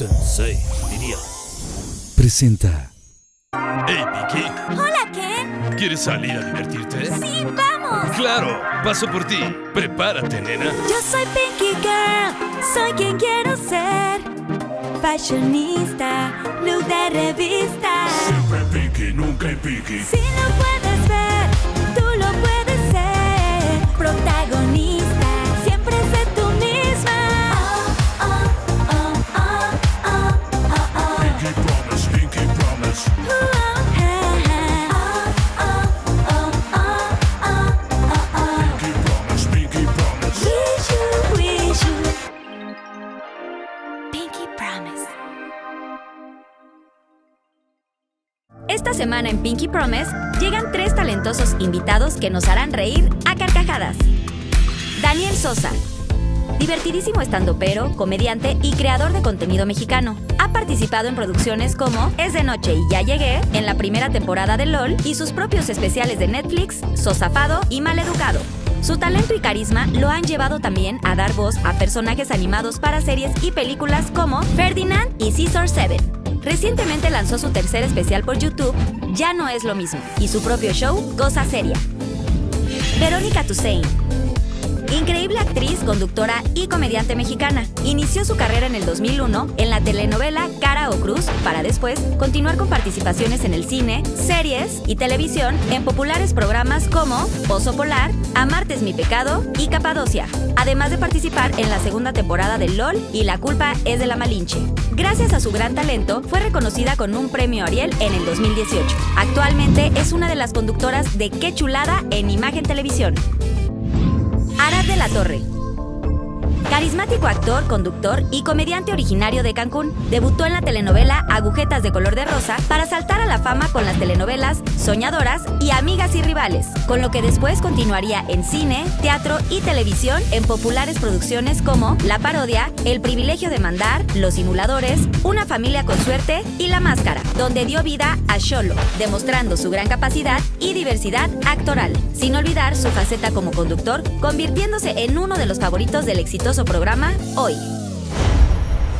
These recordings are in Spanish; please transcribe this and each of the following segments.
Sensei, diría. Presenta. Hey, Piki Hola, Ken. ¿Quieres salir a divertirte? Sí, vamos. Claro, paso por ti. Prepárate, nena. Yo soy Pinky Girl. Soy quien quiero ser. Fashionista, look de revista. Siempre Pinky, nunca hay Pinky. Si lo puedes ver, tú lo puedes ser. Protagonista. Pinky Promise llegan tres talentosos invitados que nos harán reír a carcajadas. Daniel Sosa, divertidísimo estando pero comediante y creador de contenido mexicano. Ha participado en producciones como Es de noche y ya llegué, en la primera temporada de LOL y sus propios especiales de Netflix, Sosafado y Maleducado. Su talento y carisma lo han llevado también a dar voz a personajes animados para series y películas como Ferdinand y Caesar 7. Recientemente lanzó su tercer especial por YouTube, Ya no es lo mismo, y su propio show, Cosa Seria. Verónica Tussain. Increíble actriz, conductora y comediante mexicana. Inició su carrera en el 2001 en la telenovela Cara o Cruz para después continuar con participaciones en el cine, series y televisión en populares programas como Pozo Polar, Amarte es mi pecado y Capadocia, además de participar en la segunda temporada de LOL y La culpa es de la Malinche. Gracias a su gran talento, fue reconocida con un premio Ariel en el 2018. Actualmente es una de las conductoras de Qué Chulada en Imagen Televisión. Aras de la Torre. Carismático actor, conductor y comediante originario de Cancún, debutó en la telenovela Agujetas de color de rosa para saltar a la fama con las telenovelas Soñadoras y Amigas y Rivales, con lo que después continuaría en cine, teatro y televisión en populares producciones como La Parodia, El Privilegio de Mandar, Los Simuladores, Una Familia con Suerte y La Máscara, donde dio vida a Sholo, demostrando su gran capacidad y diversidad actoral, sin olvidar su faceta como conductor, convirtiéndose en uno de los favoritos del exitoso su programa hoy.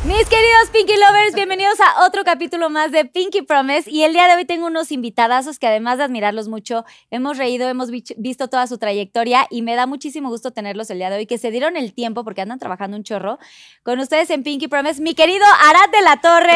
Mis queridos Pinky Lovers, bienvenidos a otro capítulo más de Pinky Promise. Y el día de hoy tengo unos invitadazos que además de admirarlos mucho, hemos reído, hemos visto toda su trayectoria y me da muchísimo gusto tenerlos el día de hoy, que se dieron el tiempo porque andan trabajando un chorro con ustedes en Pinky Promise. Mi querido Arat de la Torre.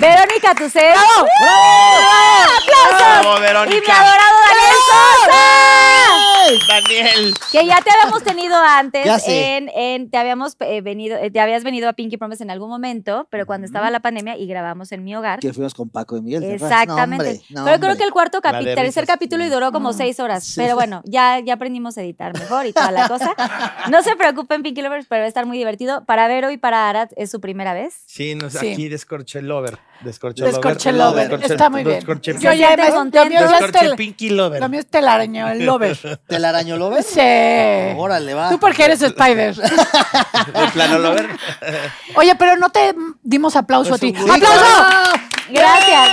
Verónica Tucel. ¡Bravo! ¡Bravo! Verónica! Y mi adorado Daniel Daniel. Que ya te habíamos tenido antes. En, en, te, habíamos, eh, venido, eh, te habías venido a Pinky Promise en algún momento, pero cuando estaba la pandemia y grabamos en mi hogar. Que fuimos con Paco y Miguel. Exactamente. pero creo que el cuarto capítulo, tercer capítulo y duró como seis horas. Pero bueno, ya, ya aprendimos a editar mejor y toda la cosa. No se preocupen, Pinky Lovers, pero va a estar muy divertido. Para Vero y para Arad es su primera vez. Sí, no, aquí descorché Lover. Descorche, lover. Está muy bien. Yo ya me Lo mío es telaraño, el lover. el araño lo ves? Sí. Órale, va. Tú porque eres Spider. el plano lo Oye, pero no te dimos aplauso a pues ti. ¡Aplauso! Gracias.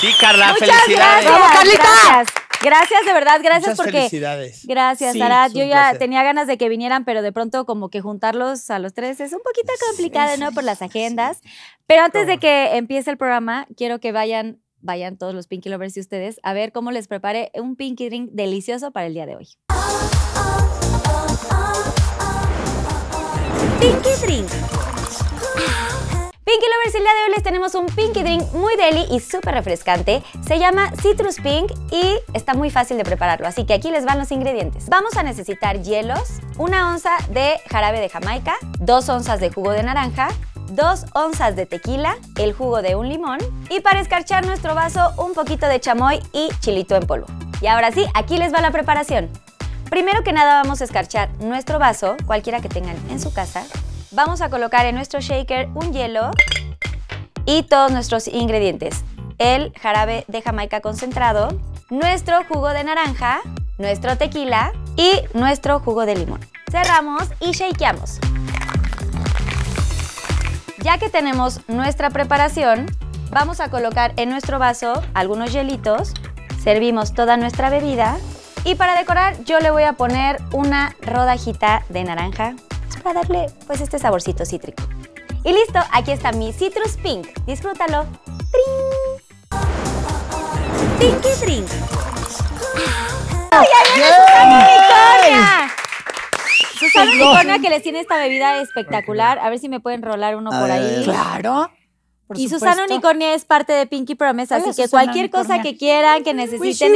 Sí, Carla, felicidades. Gracias. Carlita! Gracias. de verdad, gracias porque. Felicidades. Gracias, Yo ya tenía ganas de que vinieran, pero de pronto, como que juntarlos a los tres es un poquito complicado, ¿no? Por las agendas. Pero antes de que empiece el programa, quiero que vayan vayan todos los Pinky Lovers y ustedes a ver cómo les prepare un Pinky Drink delicioso para el día de hoy. Pinky Drink. Pinky Lovers, el día de hoy les tenemos un Pinky Drink muy deli y súper refrescante. Se llama Citrus Pink y está muy fácil de prepararlo, así que aquí les van los ingredientes. Vamos a necesitar hielos, una onza de jarabe de jamaica, dos onzas de jugo de naranja, dos onzas de tequila, el jugo de un limón y para escarchar nuestro vaso un poquito de chamoy y chilito en polvo. Y ahora sí, aquí les va la preparación. Primero que nada vamos a escarchar nuestro vaso, cualquiera que tengan en su casa. Vamos a colocar en nuestro shaker un hielo y todos nuestros ingredientes. El jarabe de jamaica concentrado, nuestro jugo de naranja, nuestro tequila y nuestro jugo de limón. Cerramos y shakeamos. Ya que tenemos nuestra preparación, vamos a colocar en nuestro vaso algunos hielitos, servimos toda nuestra bebida y para decorar yo le voy a poner una rodajita de naranja para darle pues este saborcito cítrico. Y listo, aquí está mi Citrus Pink. Disfrútalo. Pinky Drink. ¡Ay, ay, ay! Susana Unicornia que les tiene esta bebida espectacular. A ver si me pueden rolar uno por ahí. Claro. y Susana Unicornia es parte de Pinky Promise, así que cualquier cosa que quieran, que necesiten,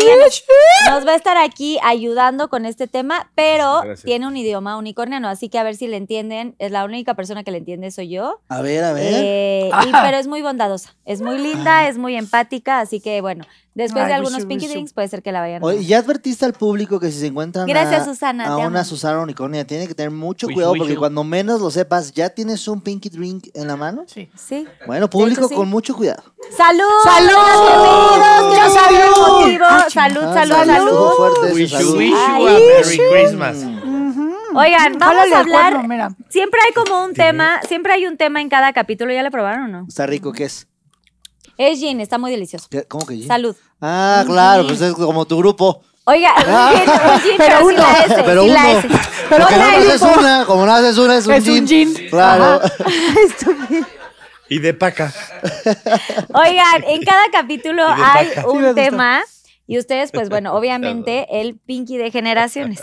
nos, va a estar aquí ayudando con este tema, pero tiene un idioma unicorniano, así que a ver si le entienden. Es la única persona que le entiende, soy yo. A ver, a ver. Eh, ah. pero es muy bondadosa, es muy linda, ah. es muy empática, así que bueno, Después de algunos Pinky Drinks puede ser que la vayan a... Oye, ya advertiste al público que si se encuentran Gracias, a, Susana, a una Susana Unicornia, tiene que tener mucho cuidado porque cuando menos lo sepas, ¿ya tienes un Pinky Drink en la mano? Sí. Sí. Bueno, público con mucho cuidado. ¡Salud! ¡Salud! Ah, ¡Salud! salud! Salud, salud, salud. salud. ¡Salud! ¡Salud! salud. ¡Salud! ¡Salud! ¡Salud! ¡Salud! ¡Salud! ¡Salud! Oigan, vamos ¡Salud! a hablar. ¡Salud! siempre hay como un tema, siempre hay un tema en cada capítulo, ¿ya le probaron o no? Está rico, ¿qué es? Es gin, está muy delicioso. ¿Cómo que jean? Salud. Ah, mm. claro, pues es como tu grupo. Oiga, ah. pero, sí la S, Pero la uno. S. Pero no haces una, como no haces una, es un Es un jean. Claro. Y de paca. Oigan, en cada capítulo hay un tema y ustedes, pues bueno, obviamente el Pinky de generaciones,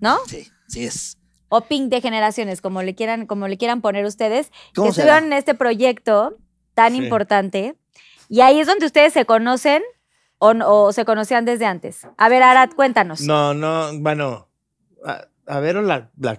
¿no? Sí, sí es. O Pink de generaciones, como le quieran, como le quieran poner ustedes, que estuvieron en este proyecto tan importante y ahí es donde ustedes se conocen o, se conocían desde antes. A ver, Arad, cuéntanos. No, no, bueno, a, ver,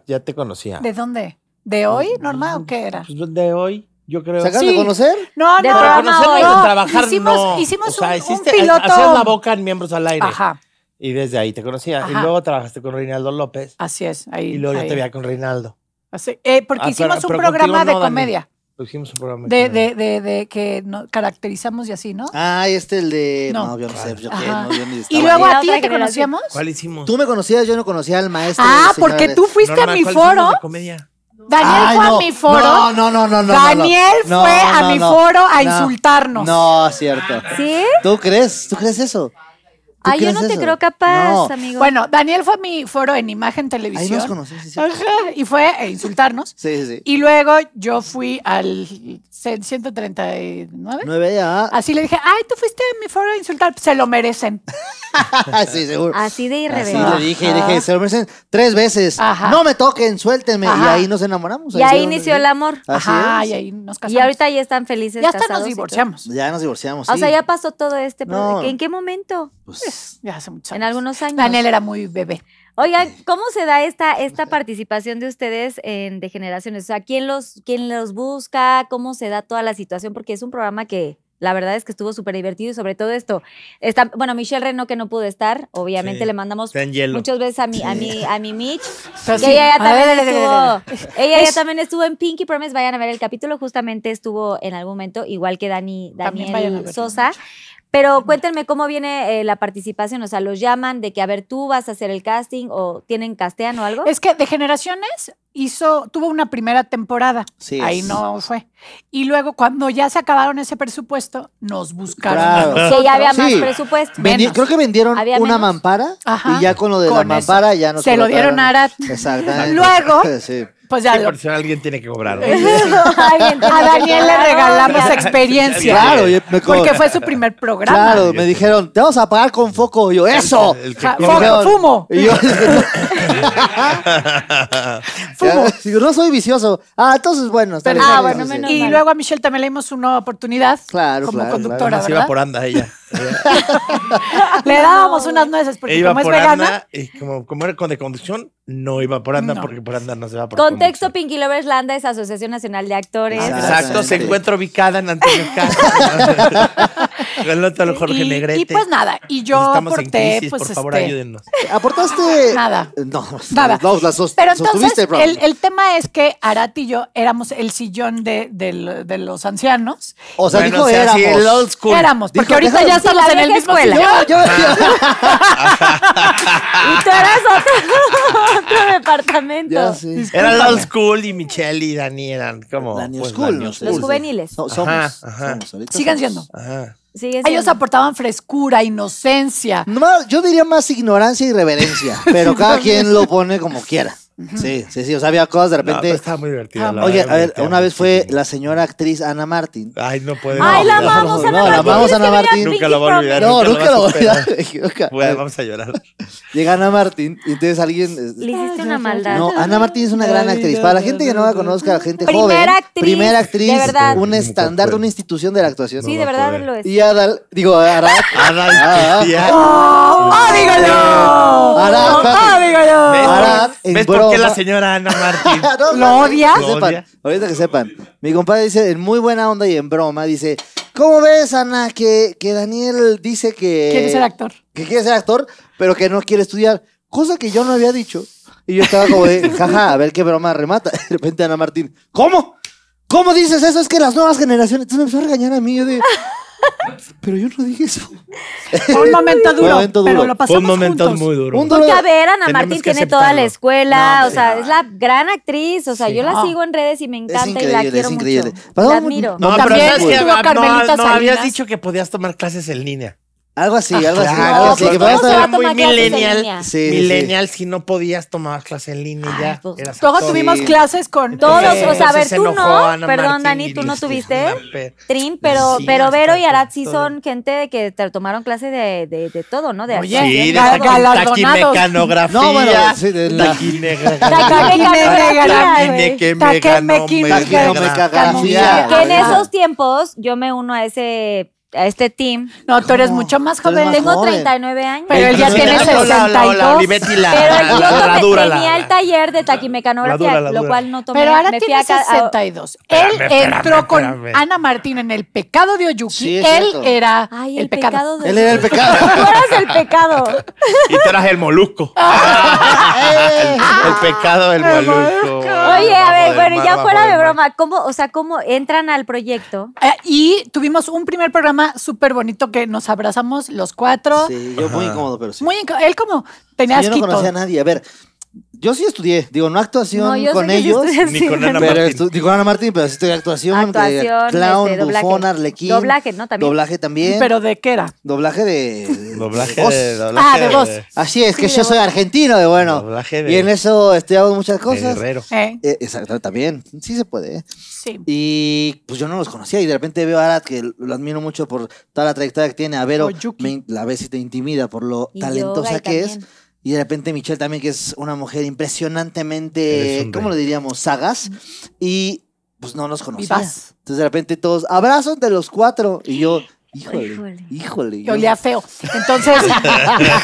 ya te conocía. ¿De dónde? ¿De hoy, mm, Norma, o qué era? Pues de hoy. Yo creo. ¿Se acaban de conocer? No, no, de conocer no, trabajar hicimos, no. Hicimos un, piloto. Hacías la boca en Miembros al Aire. Ajá. Y desde ahí te conocía. Y luego trabajaste con Reinaldo López. Así es, ahí. Y luego ahí. te veía con Reinaldo. Así, eh, porque ah, hicimos un programa de comedia. Lo hicimos un programa. De, de, de, que no, caracterizamos y así, ¿no? Ah, este el de. No, yo no sé. Yo, qué, no, y luego a ti te conocíamos. ¿Cuál hicimos? Tú me conocías, yo no conocía al maestro. Ah, porque tú fuiste a mi foro. Daniel ah, fue a mi foro. No, no, no, no, Daniel fue a mi foro a insultarnos. No, cierto. ¿Sí? ¿Tú crees? ¿Tú crees eso? Ay, yo no te creo capaz, amigo. Bueno, Daniel fue mi foro en Imagen Televisión. Ahí nos conocí, sí, sí. y fue a insultarnos. Sí, sí, sí. Y luego yo fui al 139. 9 ya Así le dije, ay, tú fuiste a mi foro a insultar, se lo merecen. sí, seguro. Así de irreverente. Así le dije, dije, se lo merecen tres veces. No me toquen, suéltenme. Y ahí nos enamoramos. y ahí inició el amor. Ajá, y ahí nos casamos. Y ahorita ya están felices. Ya hasta nos divorciamos. Ya nos divorciamos. O sea, ya pasó todo este. ¿En qué momento? Pues, ya hace mucho En algunos años. Daniel era muy bebé. Oigan, ¿cómo se da esta, esta participación de ustedes en de generaciones? O sea, ¿quién los, quién los busca? ¿Cómo se da toda la situación? Porque es un programa que la verdad es que estuvo súper divertido y sobre todo esto. Está, bueno, Michelle Reno que no pudo estar, obviamente le mandamos muchas veces a mi, a mi, a mi Mitch. ella, ya también, estuvo, ella también estuvo en Pinky Promise, vayan a ver el capítulo, justamente estuvo en algún momento, igual que Dani, Daniel Sosa. Pero cuéntenme cómo viene eh, la participación, o sea, los llaman de que, a ver, tú vas a hacer el casting o tienen castean o algo. Es que de generaciones hizo, tuvo una primera temporada, sí, ahí no fue. Y luego cuando ya se acabaron ese presupuesto, nos buscaron. ya había más presupuesto. Creo que vendieron una mampara y ya con lo de la mampara ya no se lo dieron a Arat. Exactamente. luego... Pues ya. alguien tiene que cobrar. a Daniel le regalamos experiencia. Claro, porque fue su primer programa. Claro, me dijeron, te vamos a pagar con foco. Y yo, ¡eso! El fumo. Y fumo. no soy vicioso. Ah, entonces bueno. Ah, y luego a Michelle también le dimos una oportunidad. como conductora. Claro. Se iba por anda ella. Le dábamos unas nueces porque e como es vegana. y como, como era con de conducción, no iba por anda porque por anda no se va por Contexto Pinky Lovers Landa es Asociación Nacional de Actores. Exacto, se encuentra ubicada en Antonio Castro. lo Jorge y, Negrete. Y pues nada, y yo aporté, pues por favor, este... ¿Aportaste? Nada. No, nada. No, Pero entonces, el, el, tema es que Arati y yo éramos el sillón de, de los ancianos. O sea, dijo éramos. el old school. Éramos, porque ahorita ya estamos en el mismo escuela. Yo, y tú otro, departamento. eran los Era la old school y Michelle y Dani eran como. Pues, los juveniles. somos. Sigan siendo. Ellos aportaban frescura, inocencia. No, yo diría más ignorancia y reverencia, pero cada quien lo pone como quiera. Sí, sí, sí. O sea, había cosas de repente. No, estaba muy divertida. Oye, a ver, una vez fue la señora actriz Ana Martín. Ay, no puede. Ay, la amamos, no, no, Ana Martín. La amamos, Ana Martín. Nunca lo voy a olvidar. No, nunca, lo voy a olvidar. Bueno, vamos a llorar. Llega Ana Martín y entonces alguien. Le hiciste una maldad. No, Ana Martín es una gran actriz. Para la gente que no la conozca, la gente joven primera Actriz, primera actriz. Un estándar una institución de la actuación. Sí, de verdad lo es. Y Adal. Digo, Arad Adal. Ah, ah. ¡Oh, ¡Oh, dígalo! Arat. ¡Oh, dígalo! Que la señora Ana Martín? no, ¿Lo odia? Que sepan, ahorita que sepan. Mi compadre dice, en muy buena onda y en broma, dice, ¿cómo ves, Ana, que, que Daniel dice que... Quiere ser actor. Que quiere ser actor, pero que no quiere estudiar. Cosa que yo no había dicho. Y yo estaba como de, jaja, a ver qué broma remata. De repente Ana Martín, ¿cómo? ¿Cómo dices eso? Es que las nuevas generaciones... Entonces me empezó a regañar a mí, yo de... Pero yo no dije eso. Fue un momento duro. Fue pero duro. lo pasamos un momento muy duro. Porque a ver, Ana Martín tiene toda la escuela, o pues, sea, es la gran actriz, o sea, yo la sigo en redes y me encanta y la quiero mucho. La admiro. No, pero sabes no, habías dicho que podías tomar clases en línea. Algo así, ah, algo así. que muy millennial. millennial, si no podías tomar clase en línea Ay, ya. Pues, tuvimos clases con todos. o sea, a ver, tú no. perdón, Dani, tú no tuviste. Trin, pero, Vero y Arat sí son gente que te tomaron clases de, todo, ¿no? De Oye, sí, de taquimecanografía. No, bueno, sí, de la. Taquimecanografía. en esos tiempos yo me uno a ese a este team. No, tú eres mucho más joven. Tengo 39 años. Pero él ya tiene 62. pero yo tenía el taller de taquimecanografía, lo cual no tomé. Pero ahora me tiene 62. él entró con Ana Martín en El pecado de Oyuki. él era el, pecado. él era el pecado. tú eras el pecado. y tú eras el molusco. Ah. el, pecado del molusco. Oye, a ver, bueno, ya fuera de broma, ¿cómo, o sea, cómo entran al proyecto? Eh, y tuvimos un primer programa súper bonito que nos abrazamos los cuatro. Sí, yo muy incómodo, pero sí. Muy incómodo. Él como tenía sí, Yo no conocía a nadie. A ver, yo sí estudié, digo, no actuación con ellos, ni con Ana Martín. Ana Martín, pero sí estudié actuación, eh, este, clown, este, bufón, arlequín. Doblaje, ¿no? También. Doblaje también. ¿Pero de qué era? Doblaje de Doblaje ah, de, Así es, que yo soy argentino, de bueno. Doblaje de, y en eso estudiamos muchas cosas. Guerrero. Eh. Eh, exacto, también. Sí se puede. Sí. Y pues yo no los conocía y de repente veo a Arad, que lo admiro mucho por toda la trayectoria que tiene, a Vero, la vez y te intimida por lo talentosa que es y de repente Michelle también, que es una mujer impresionantemente, ¿cómo lo diríamos? Sagas. Y pues no nos conocías. Entonces de repente todos, abrazos de los cuatro. Y yo, Híjole, híjole. yo... Olía feo. Entonces.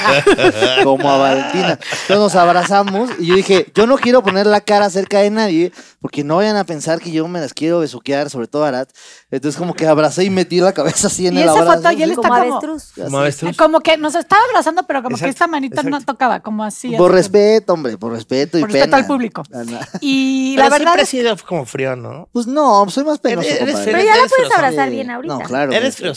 Como a Valentina. Entonces nos abrazamos y yo dije, yo no quiero poner la cara cerca de nadie porque no vayan a pensar que yo me las quiero besuquear, sobre todo a Arat. Entonces como que abracé y metí la cabeza así en el abrazo. Y esa foto ya él está como... Avestruz. Como, eh, como que nos estaba abrazando, pero como que esta manita no tocaba, como así. Por respeto, hombre, por respeto y Por respeto al público. Ah, y la verdad... siempre sido como frío, ¿no? Pues no, soy más penoso. pero ya la puedes abrazar bien ahorita. No, claro. Eres frío.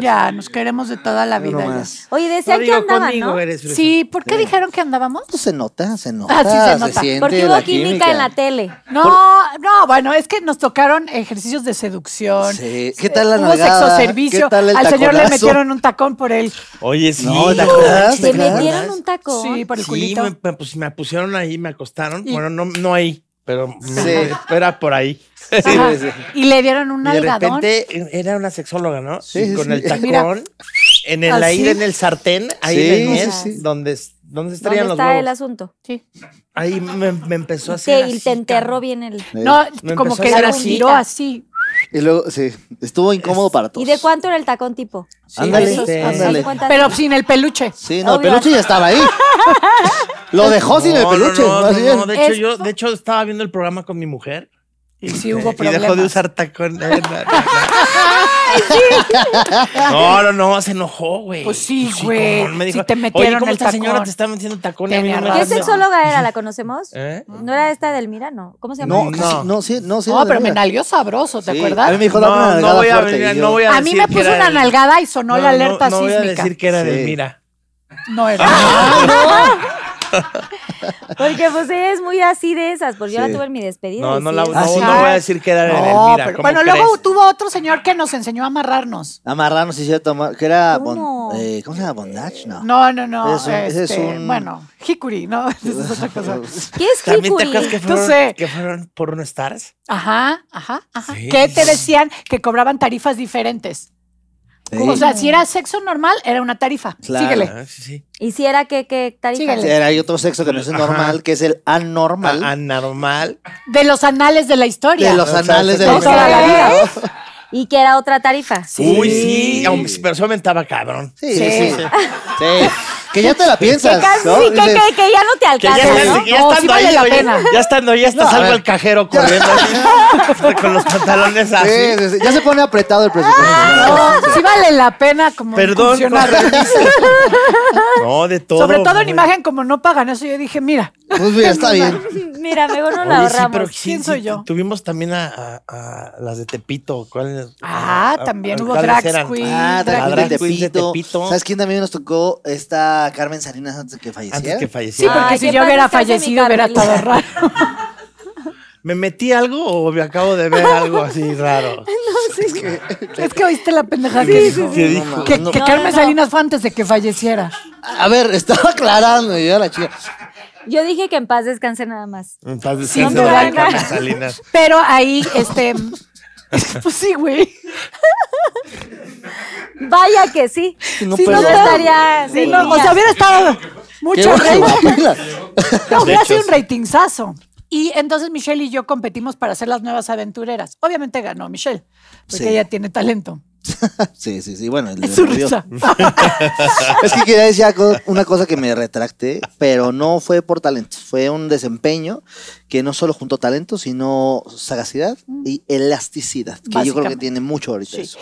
Ya, nos queremos de toda la vida. Oye, decía que andaban, ¿no? sí, ¿por qué dijeron que andábamos? Pues se nota, se nota. Ah, sí, se, nota. Porque hubo química, en la tele. No, no, bueno, es que nos tocaron ejercicios de seducción. Sí. ¿Qué tal la Hubo sexo servicio. ¿Qué tal el Al señor le metieron un tacón por él. Oye, sí. No, ¿te dieron metieron un tacón? Sí, por el culito. Me, pues me pusieron ahí, me acostaron. Bueno, no, no ahí pero era por ahí. y le dieron un y De repente era una sexóloga, ¿no? Sí, con el tacón. En el ¿Ah, aire, en el sartén, ahí en donde, donde estarían ¿Dónde los está el asunto? Sí. Ahí me, empezó a hacer. Sí, y te enterró bien el. No, como que se tiró así. Y luego, sí, estuvo incómodo para todos. ¿Y de cuánto era el tacón tipo? ándale, sí, ándale. Pero sin el peluche. Sí, no, el peluche ya estaba ahí. Lo dejó sin el peluche. No, de, hecho, yo, de hecho, estaba viendo el programa con mi mujer. Y, sí hubo problemas. Y dejó de usar tacón. No, no, no, se enojó, güey. Pues sí, pues güey. Si te metieron Oye, ¿cómo esta señora te está metiendo tacón? ¿Qué sexóloga era? ¿La conocemos? ¿Eh? ¿No era esta del no. ¿Cómo se llama? No, no, no, sí, no, sí. No, pero me nalgó sabroso, ¿te Sí, A mí acuerdas? me dijo, No, no voy a fuerte", a mí me puso una nalgada y sonó la alerta sísmica. No voy a decir que era de No era. Porque pues es muy así de esas, porque yo la tuve en mi despedida. No, no, la, voy a decir que era en el Bueno, luego tuvo otro señor que nos enseñó a amarrarnos. Amarrarnos, sí, cierto, que era... Eh, ¿Cómo se llama? ¿Bondage? No, no, no. no ese es un... Este, bueno, Hikuri, ¿no? Esa es otra cosa. ¿Qué es Hikuri? ¿También que fueron, por unos stars? Ajá, ajá, ajá. ¿Qué te decían que cobraban tarifas diferentes. O sea, si era sexo normal, era una tarifa. Síguele. Ah, sí, sí. ¿Y si era qué, qué tarifa? Sí, era, hay otro sexo que no es normal, que es el anormal. anormal. De los anales de la historia. De los anales de, la historia. Y que era otra tarifa. Uy, sí. Pero se aumentaba cabrón. sí. sí. sí. Que ya te la piensas. Que, que, ya no te alcanza. ya, ya, estando ahí, la pena. ya estando ahí, hasta salgo el cajero corriendo así, con los pantalones así. ya se pone apretado el presupuesto. Ah, sí vale la pena como Perdón, No, de todo. Sobre todo en imagen, como no pagan eso, yo dije, mira. Pues mira, está bien. Mira, mejor no la ahorramos. Pero ¿Quién soy yo? Tuvimos también a, las de Tepito. ¿Cuál, ah, también hubo drag queen. Ah, drag queen de Tepito. ¿Sabes quién también nos tocó? Esta Carmen Salinas antes de que falleciera. Antes que falleciera. Sí, porque si yo hubiera fallecido hubiera estado raro. ¿Me metí algo o me acabo de ver algo así raro? No, sí. Es que, es que oíste la pendeja que, dijo. que, dijo. que, Carmen Salinas fue antes de que falleciera. A ver, estaba aclarando yo la chica. Yo dije que en paz descanse nada más. En paz descanse Carmen Salinas. Pero ahí, este, pues sí, güey. Vaya que sí. si no, estaría. no, o sea, hubiera estado mucho rating. No, hubiera sido un ratingzazo. Y entonces Michelle y yo competimos para hacer las nuevas aventureras. Obviamente ganó Michelle, porque ella tiene talento. sí, sí, sí. Bueno, es, es que quería decir una cosa que me retracté, pero no fue por talento. Fue un desempeño que no solo juntó talento, sino sagacidad y elasticidad, que yo creo que tiene mucho ahorita eso.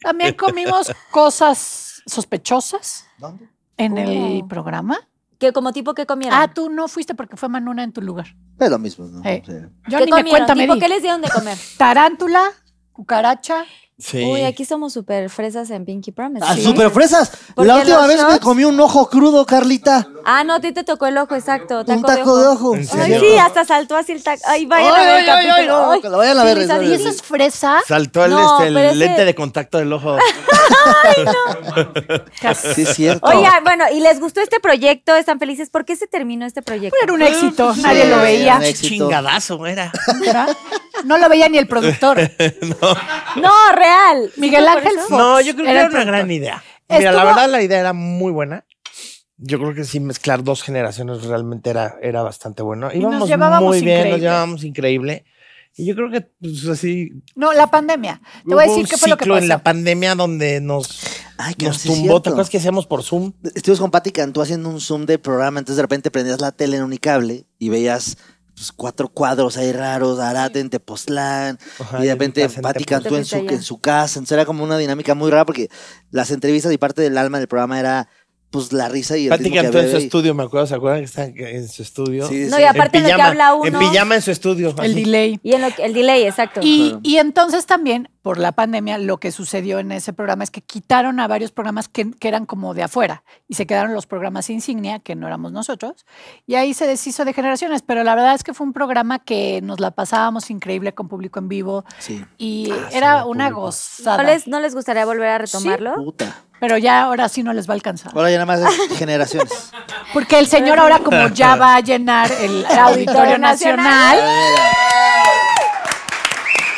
También comimos cosas sospechosas. ¿Dónde? En el oh. programa. que como tipo que comieron? Ah, tú no fuiste porque fue Manuna en tu lugar. Es lo mismo, ¿no? Eh, yo ni me ¿Qué les dieron de comer? Tarántula, cucaracha, Uy, aquí somos super fresas en Pinky Promise. Ah, super fresas. La última vez me comí un ojo crudo, Carlita. Ah, no, a ti te tocó el ojo, exacto. un taco de ojo. sí, hasta saltó así el taco. Ay, vaya ay, a Ay, a ¿Y eso es fresa? Saltó el, este, lente de contacto del ojo. ay, no. sí, es cierto. Oye, bueno, ¿y les gustó este proyecto? ¿Están felices? ¿Por qué se terminó este proyecto? Era un éxito. Nadie lo veía. Un chingadazo era. No lo veía ni el productor. no, no real Miguel Ángel Fox. No, yo creo que era, una gran idea. Mira, la verdad la idea era muy buena. Yo creo que sí, mezclar dos generaciones realmente era, era bastante bueno. Y nos llevábamos muy bien, increíble. nos llevábamos increíble. Y yo creo que pues, así. No, la pandemia. Te voy a decir qué fue lo que pasó. en la pandemia donde nos, Ay, que nos tumbó. ¿Te acuerdas que hacíamos por Zoom? Estuvimos con Pati Cantú haciendo un Zoom de programa, entonces de repente prendías la tele en cable y veías pues, cuatro cuadros ahí raros, Araten en Tepoztlán, y de repente Patti cantó en su, en su casa. Entonces era como una dinámica muy rara porque las entrevistas y parte del alma del programa era pues la risa y el Pati cantó en su estudio, me acuerdo, ¿se acuerdan que está en su estudio? Sí, no, y aparte en de que habla uno. En pijama en su estudio. El delay. Y el delay, exacto. Y, entonces también, por la pandemia, lo que sucedió en ese programa es que quitaron a varios programas que, eran como de afuera y se quedaron los programas insignia, que no éramos nosotros, y ahí se deshizo de generaciones. Pero la verdad es que fue un programa que nos la pasábamos increíble con público en vivo. Sí. Y ah, era una gozada. ¿No les, ¿No les gustaría volver a retomarlo? Sí, puta. Pero ya ahora sí no les va a alcanzar. Ahora ya nada más es generaciones. Porque el señor ahora como ya va a llenar el Auditorio Nacional.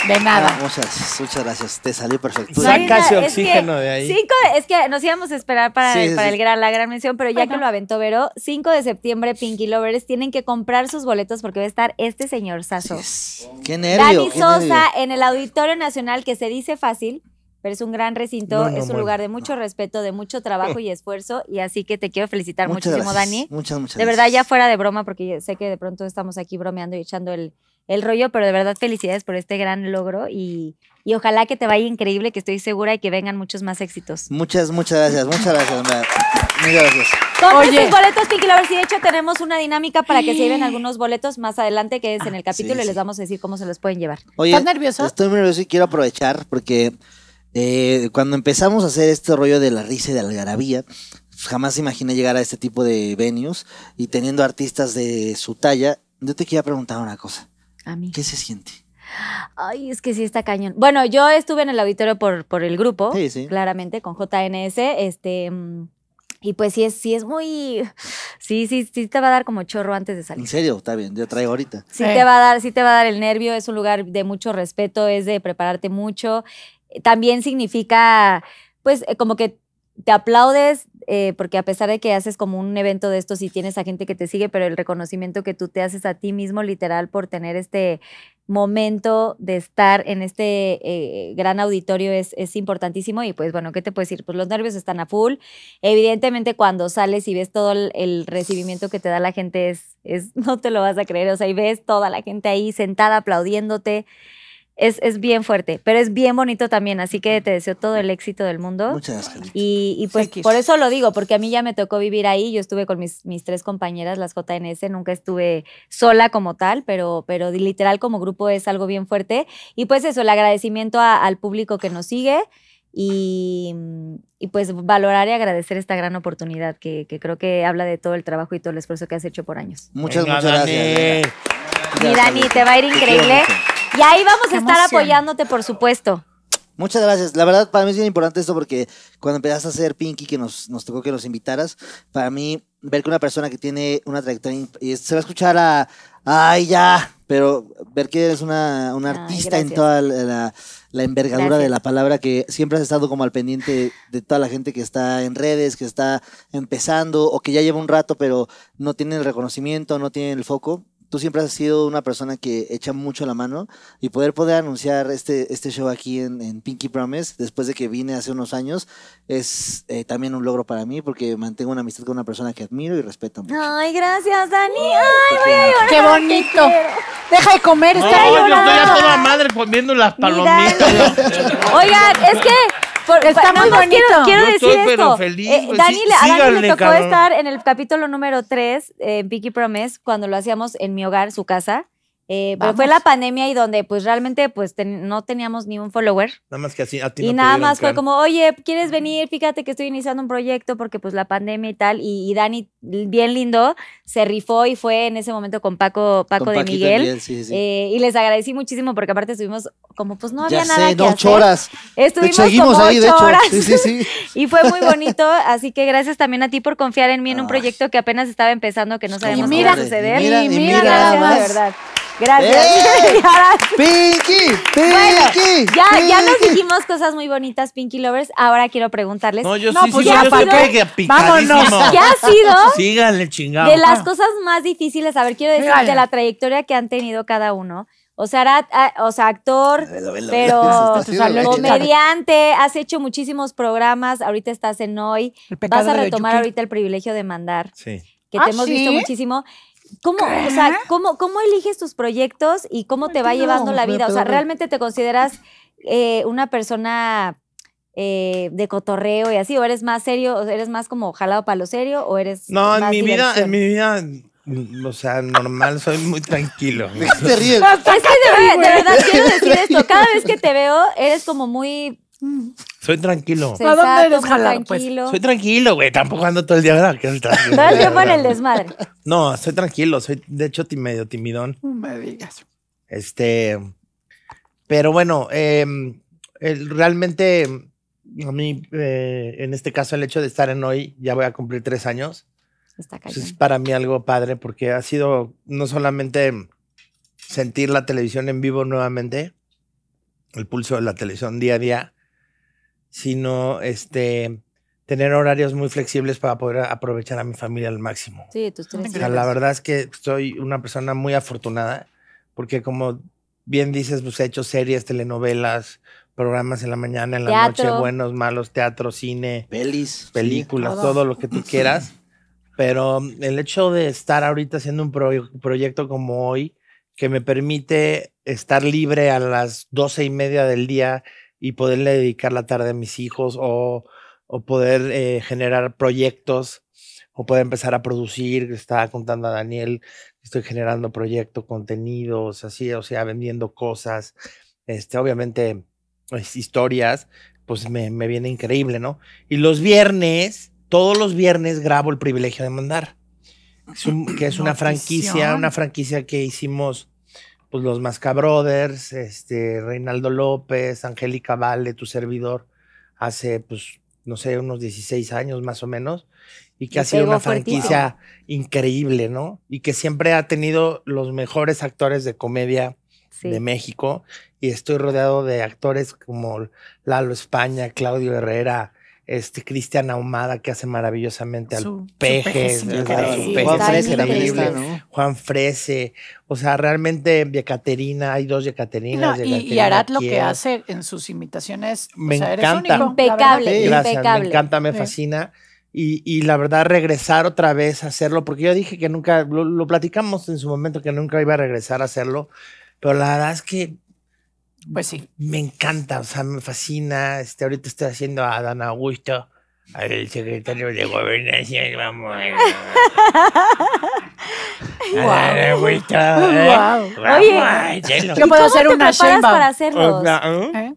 De nada. Ah, muchas, gracias. Te salió perfecto. casi oxígeno de ahí. Cinco, es que nos íbamos a esperar para, gran, la gran mención, pero ya que lo aventó Vero, 5 de septiembre, Pinky Lovers tienen que comprar sus boletos porque va a estar este señor Sasso. Qué nervio. Dani Sosa en el Auditorio Nacional, que se dice fácil, pero es un gran recinto, es un lugar de mucho respeto, de mucho trabajo y esfuerzo, y así que te quiero felicitar muchísimo, Dani. Muchas, muchas De verdad, ya fuera de broma, porque sé que de pronto estamos aquí bromeando y echando el, el rollo, pero de verdad felicidades por este gran logro y, ojalá que te vaya increíble, que estoy segura y que vengan muchos más éxitos. Muchas, muchas gracias, muchas gracias, Muchas gracias. Oye. boletos, que Lovers. de hecho, tenemos una dinámica para que se lleven algunos boletos más adelante, que es en el ah, capítulo, y les vamos a decir cómo se los pueden llevar. ¿Estás nervioso? Estoy nervioso y quiero aprovechar porque eh, cuando empezamos a hacer este rollo de la risa y de la algarabía, pues, jamás imaginé llegar a este tipo de venues y teniendo artistas de su talla. Yo te quería preguntar una cosa. A mí. ¿Qué se siente? Ay, es que sí está cañón. Bueno, yo estuve en el auditorio por, por el grupo, claramente, con JNS. Este. Y pues sí es, sí es muy. Sí, sí, sí te va a dar como chorro antes de salir. En serio, está bien, yo traigo ahorita. te va a dar, sí te va a dar el nervio, es un lugar de mucho respeto, es de prepararte mucho también significa, pues, eh, como que te aplaudes, eh, porque a pesar de que haces como un evento de estos y tienes a gente que te sigue, pero el reconocimiento que tú te haces a ti mismo, literal, por tener este momento de estar en este eh, gran auditorio es, importantísimo y pues bueno, ¿qué te puedes decir? Pues los nervios están a full. Evidentemente cuando sales y ves todo el, recibimiento que te da la gente es, es, no te lo vas a creer, o sea, y ves toda la gente ahí sentada aplaudiéndote. Es, bien fuerte, pero es bien bonito también, así que te deseo todo el éxito del mundo. Muchas gracias. Y, pues por eso lo digo, porque a mí ya me tocó vivir ahí, yo estuve con mis, tres compañeras, las JNS, nunca estuve sola como tal, pero, pero literal como grupo es algo bien fuerte. Y pues eso, el agradecimiento al público que nos sigue. Y, pues valorar y agradecer esta gran oportunidad que, creo que habla de todo el trabajo y todo el esfuerzo que has hecho por años. Muchas, gracias. y Dani, te va a ir increíble. Y ahí vamos a estar apoyándote, por supuesto. Muchas gracias. La verdad, para mí es bien importante esto porque cuando empezaste a hacer Pinky, que nos, nos tocó que nos invitaras, para mí, ver que una persona que tiene una trayectoria y se va a escuchar a, ay, ya, pero ver que eres una, artista en toda la, envergadura de la palabra, que siempre has estado como al pendiente de toda la gente que está en redes, que está empezando o que ya lleva un rato, pero no tiene el reconocimiento, no tiene el foco Tú siempre has sido una persona que echa mucho la mano y poder poder anunciar este, este show aquí en, Pinky Promise después de que vine hace unos años es eh, también un logro para mí porque mantengo una amistad con una persona que admiro y respeto mucho. Ay, gracias, Dani. Ay, voy a llorar. Qué bonito. Deja de comer, está yo estoy a toda madre comiendo las palomitas. Oigan, es que estamos Está muy bonito. Quiero, decir esto. Eh, pues Dani, a Dani le tocó estar en el capítulo número 3, eh, en Vicky Promes, cuando lo hacíamos en mi hogar, su casa. Eh, fue la pandemia y donde pues realmente pues no teníamos ni un follower. Nada más que así a ti Y nada más fue como, oye, ¿quieres venir? Fíjate que estoy iniciando un proyecto porque pues la pandemia y tal. Y, Dani, bien lindo, se rifó y fue en ese momento con Paco, Paco de Miguel. Eh, y les agradecí muchísimo porque aparte estuvimos como pues no había nada sé, que hacer. ocho horas. Estuvimos como ahí, ocho horas. Sí, y fue muy bonito. Así que gracias también a ti por confiar en mí en un ah. proyecto que apenas estaba empezando, que no sabemos va a suceder. Y mira, mira, de verdad. Gracias. ¡Eh! ¡Pinky! ¡Pinky! ya, ya nos dijimos cosas muy bonitas, Pinky Lovers. Ahora quiero preguntarles. No, yo no, sí, pues ya yo sido, ¿Qué ha sido? Síganle, chingado. De las cosas más difíciles, a ver, quiero decir de la trayectoria que han tenido cada uno. O sea, ah, o sea, actor, pero comediante, has hecho muchísimos programas, ahorita estás en hoy, vas a retomar ahorita el privilegio de mandar, sí. que te ah, hemos visto muchísimo. ¿Cómo, o sea, ¿cómo, eliges tus proyectos y cómo te va llevando la vida? O sea, ¿realmente te consideras eh, una persona eh, de cotorreo y así? ¿O eres más serio? ¿O eres más como jalado para lo serio? ¿O eres.? No, en mi vida, en mi vida. Mm, o sea, normal, soy muy tranquilo. Te ríes. es que de, verdad quiero decir esto. Cada vez que te veo, eres como muy Mm. Soy pues? tranquilo. Soy tranquilo, güey. Tampoco ando todo el día, ¿verdad? No, soy tranquilo. Soy, de hecho, medio timidón. me digas. Este. Pero bueno, em, realmente a mí, eh, en este caso, el hecho de estar en hoy, ya voy a cumplir tres años. Está pues, es para mí algo padre porque ha sido no solamente sentir la televisión en vivo nuevamente, el pulso de la televisión día a día, sino este tener horarios muy flexibles para poder aprovechar a mi familia al máximo. Sí, tus tres. la verdad es que soy una persona muy afortunada porque como bien dices, pues he hecho series, telenovelas, programas en la mañana, en la noche, buenos, malos, teatro, cine, pelis, películas, todo. lo que tú quieras. Pero el hecho de estar ahorita haciendo un proyecto como hoy, que me permite estar libre a las doce y media del día y poderle dedicar la tarde a mis hijos o, o poder eh, generar proyectos o poder empezar a producir. Estaba contando a Daniel, estoy generando proyectos, contenidos, así, o sea, vendiendo cosas, este, obviamente pues, historias, pues me, viene increíble, ¿no? Y los viernes, todos los viernes grabo el privilegio de mandar. que es una franquicia, una franquicia que hicimos pues los Brothers, este, Reinaldo López, Angélica Vale, tu servidor, hace, pues, no sé, unos 16 años más o menos, y que ha sido una franquicia increíble, ¿no? Y que siempre ha tenido los mejores actores de comedia de México, y estoy rodeado de actores como Lalo España, Claudio Herrera, este Cristian Ahumada que hace maravillosamente al peje, Juan Frese o sea, realmente Caterina, hay dos de y, y, lo que hace en sus imitaciones, me encanta, impecable, impecable. me encanta, me fascina. Y, la verdad, regresar otra vez a hacerlo, porque yo dije que nunca, lo, lo platicamos en su momento, que nunca iba a regresar a hacerlo, pero la verdad es que pues sí. Me encanta, o sea, me fascina. Este, ahorita estoy haciendo a Dan Augusto, al secretario de Gobernación, vamos. Augusto. ¿eh? Oye, yo puedo hacer una ¿eh? ¿Eh? ¿Cómo te preparas para hacerlos?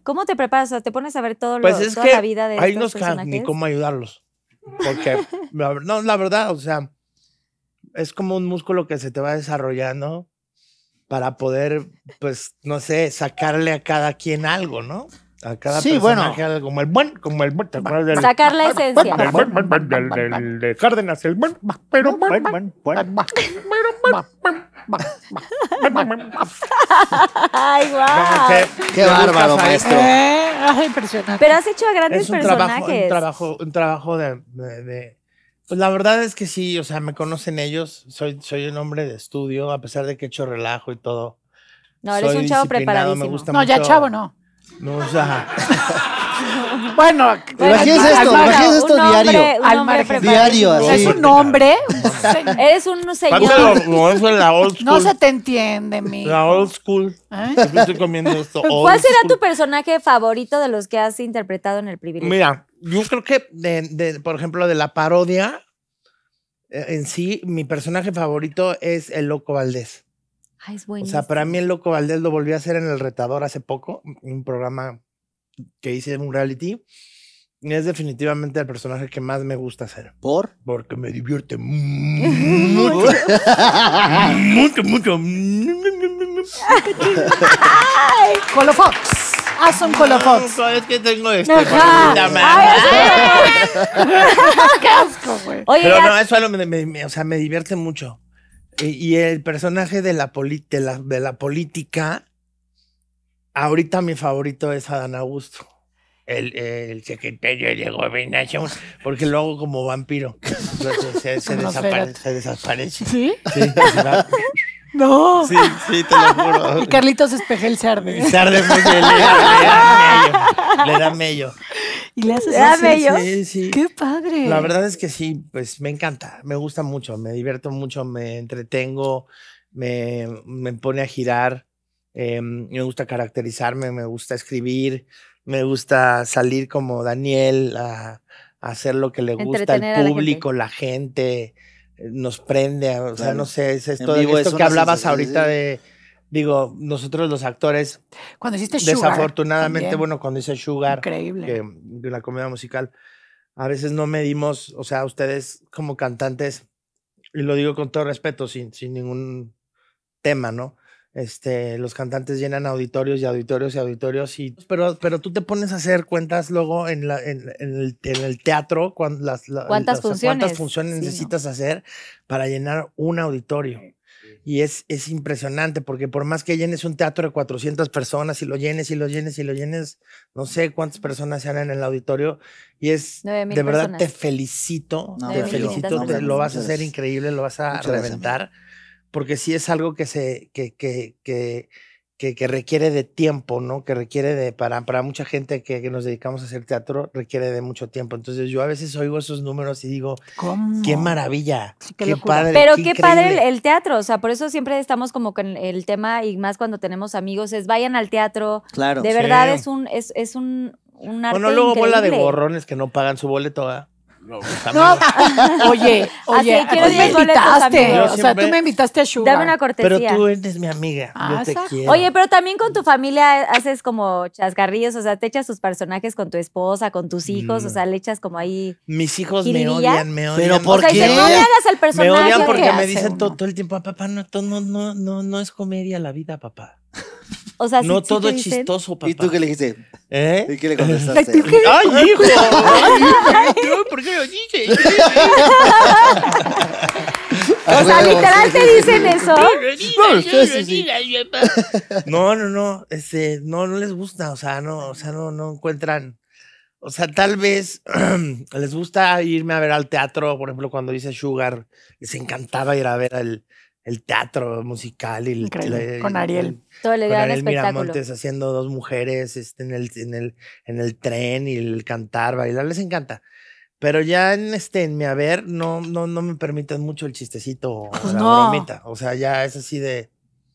¿Cómo te preparas? ¿Te pones a ver todo lo, pues es toda la vida de ahí estos ni cómo ayudarlos. Porque, no, la verdad, o sea, es como un músculo que se te va desarrollando para poder, pues, no sé, sacarle a cada quien algo, ¿no? A cada personaje como el buen, como el buen, Sacar la esencia. el buen, pero Ay, guau. Qué bárbaro, maestro. impresionante. Pero has hecho a grandes personajes. Trabajo, un trabajo, un trabajo de pues la verdad es que sí, o sea, me conocen ellos, soy, soy un hombre de estudio, a pesar de que he hecho relajo y todo. No, eres un chavo preparadísimo. no, ya chavo no. No, o sea... bueno, imagínense esto, imagínense esto diario. Al margen. Diario, así. Es un hombre. eres un señor. No, eso es la old school. No se te entiende, mi. La old school. Estoy comiendo esto. ¿Cuál será tu personaje favorito de los que has interpretado en el privilegio? Mira, yo creo que, de, por ejemplo, de la parodia eh, en sí, mi personaje favorito es el Loco Valdés. Ay, ah, es bueno. O sea, para mí el Loco Valdés lo volví a hacer en El Retador hace poco, un programa que hice en un reality. y Es definitivamente el personaje que más me gusta hacer. ¿Por? Porque me divierte mucho. mucho, mucho. Colo Fox. Haz un colofox. No, es que tengo este. ¡Qué asco, güey! Oye, Pero no, eso me, me, o sea, me divierte mucho. Y, el personaje de la, de la, política, ahorita mi favorito es Adán Augusto el, el secretario de gobernación, porque lo hago como vampiro. se, se desaparece. ¿Sí? No. Sí, sí, te lo juro. Y Carlitos Espejel se arde. Se arde bien Le, da mello. Le da mello. ¿Y le hace ¿Le Sí, sí. ¡Qué padre! La verdad es que sí, pues me encanta. Me gusta mucho. Me divierto mucho. Me entretengo. Me, pone a girar. Em, me gusta caracterizarme. Me gusta escribir. Me gusta salir como Daniel a, hacer lo que le gusta al público, La gente nos prende, o sea, no sé, es esto, Digo, que hablabas ahorita de, digo, nosotros los actores. Cuando hiciste Desafortunadamente, bueno, cuando hice Sugar. Increíble. de la comedia musical, a veces no medimos, o sea, ustedes como cantantes, y lo digo con todo respeto, sin, sin ningún tema, ¿no? este, los cantantes llenan auditorios y auditorios y auditorios, y, pues, pero, pero tú te pones a hacer cuentas luego en, la, en, el, en el, teatro, ¿Cuántas, funciones? necesitas hacer para llenar un auditorio. Y es, es impresionante porque por más que llenes un teatro de 400 personas y lo llenes y lo llenes y lo llenes, no sé cuántas personas sean en el auditorio. Y es, de verdad, te felicito, te felicito, lo vas a hacer increíble, lo vas a reventar porque sí es algo que se, que, que, que, que, requiere de tiempo, ¿no? Que requiere de, para, para mucha gente que, nos dedicamos a hacer teatro, requiere de mucho tiempo. Entonces yo a veces oigo esos números y digo, ¡qué maravilla! qué, padre! Pero qué, padre el, teatro, o sea, por eso siempre estamos como con el tema y más cuando tenemos amigos, es vayan al teatro. Claro. De verdad es un, es, es un, un Bueno, luego bola de borrones que no pagan su boleto, ¿ah? No, oye, oye, quiero me invitaste. o sea, tú me invitaste a Sugar. Pero tú eres mi amiga. Ah, oye, pero también con tu familia haces como chascarrillos, o sea, te echas tus personajes con tu esposa, con tus hijos, o sea, le echas como ahí. Mis hijos me odian, me odian. Pero ¿por qué? Me odian porque me dicen todo, el tiempo, papá, no, no, no, no es comedia la vida, papá. O sea, no todo es chistoso, papá. ¿Y tú qué le dijiste? ¿Eh? ¿Y qué le contestaste? ¡Ay, hijo! ¿Por qué lo dije? Ah, o sea, literal te dicen eso. No, no, no. Este, no, no les gusta. O sea, no, o sea, no, no encuentran. O sea, tal vez les gusta irme a ver al teatro, por ejemplo, cuando dice Sugar, les encantaba ir a ver al, el teatro musical y el, con Ariel. Todo el, Ariel Miramontes haciendo dos mujeres este, en, el, en, el, en el tren y el cantar, bailar, les encanta. Pero ya en este, en mi haber, no, no, no me permiten mucho el chistecito o pues la no. O sea, ya es así de.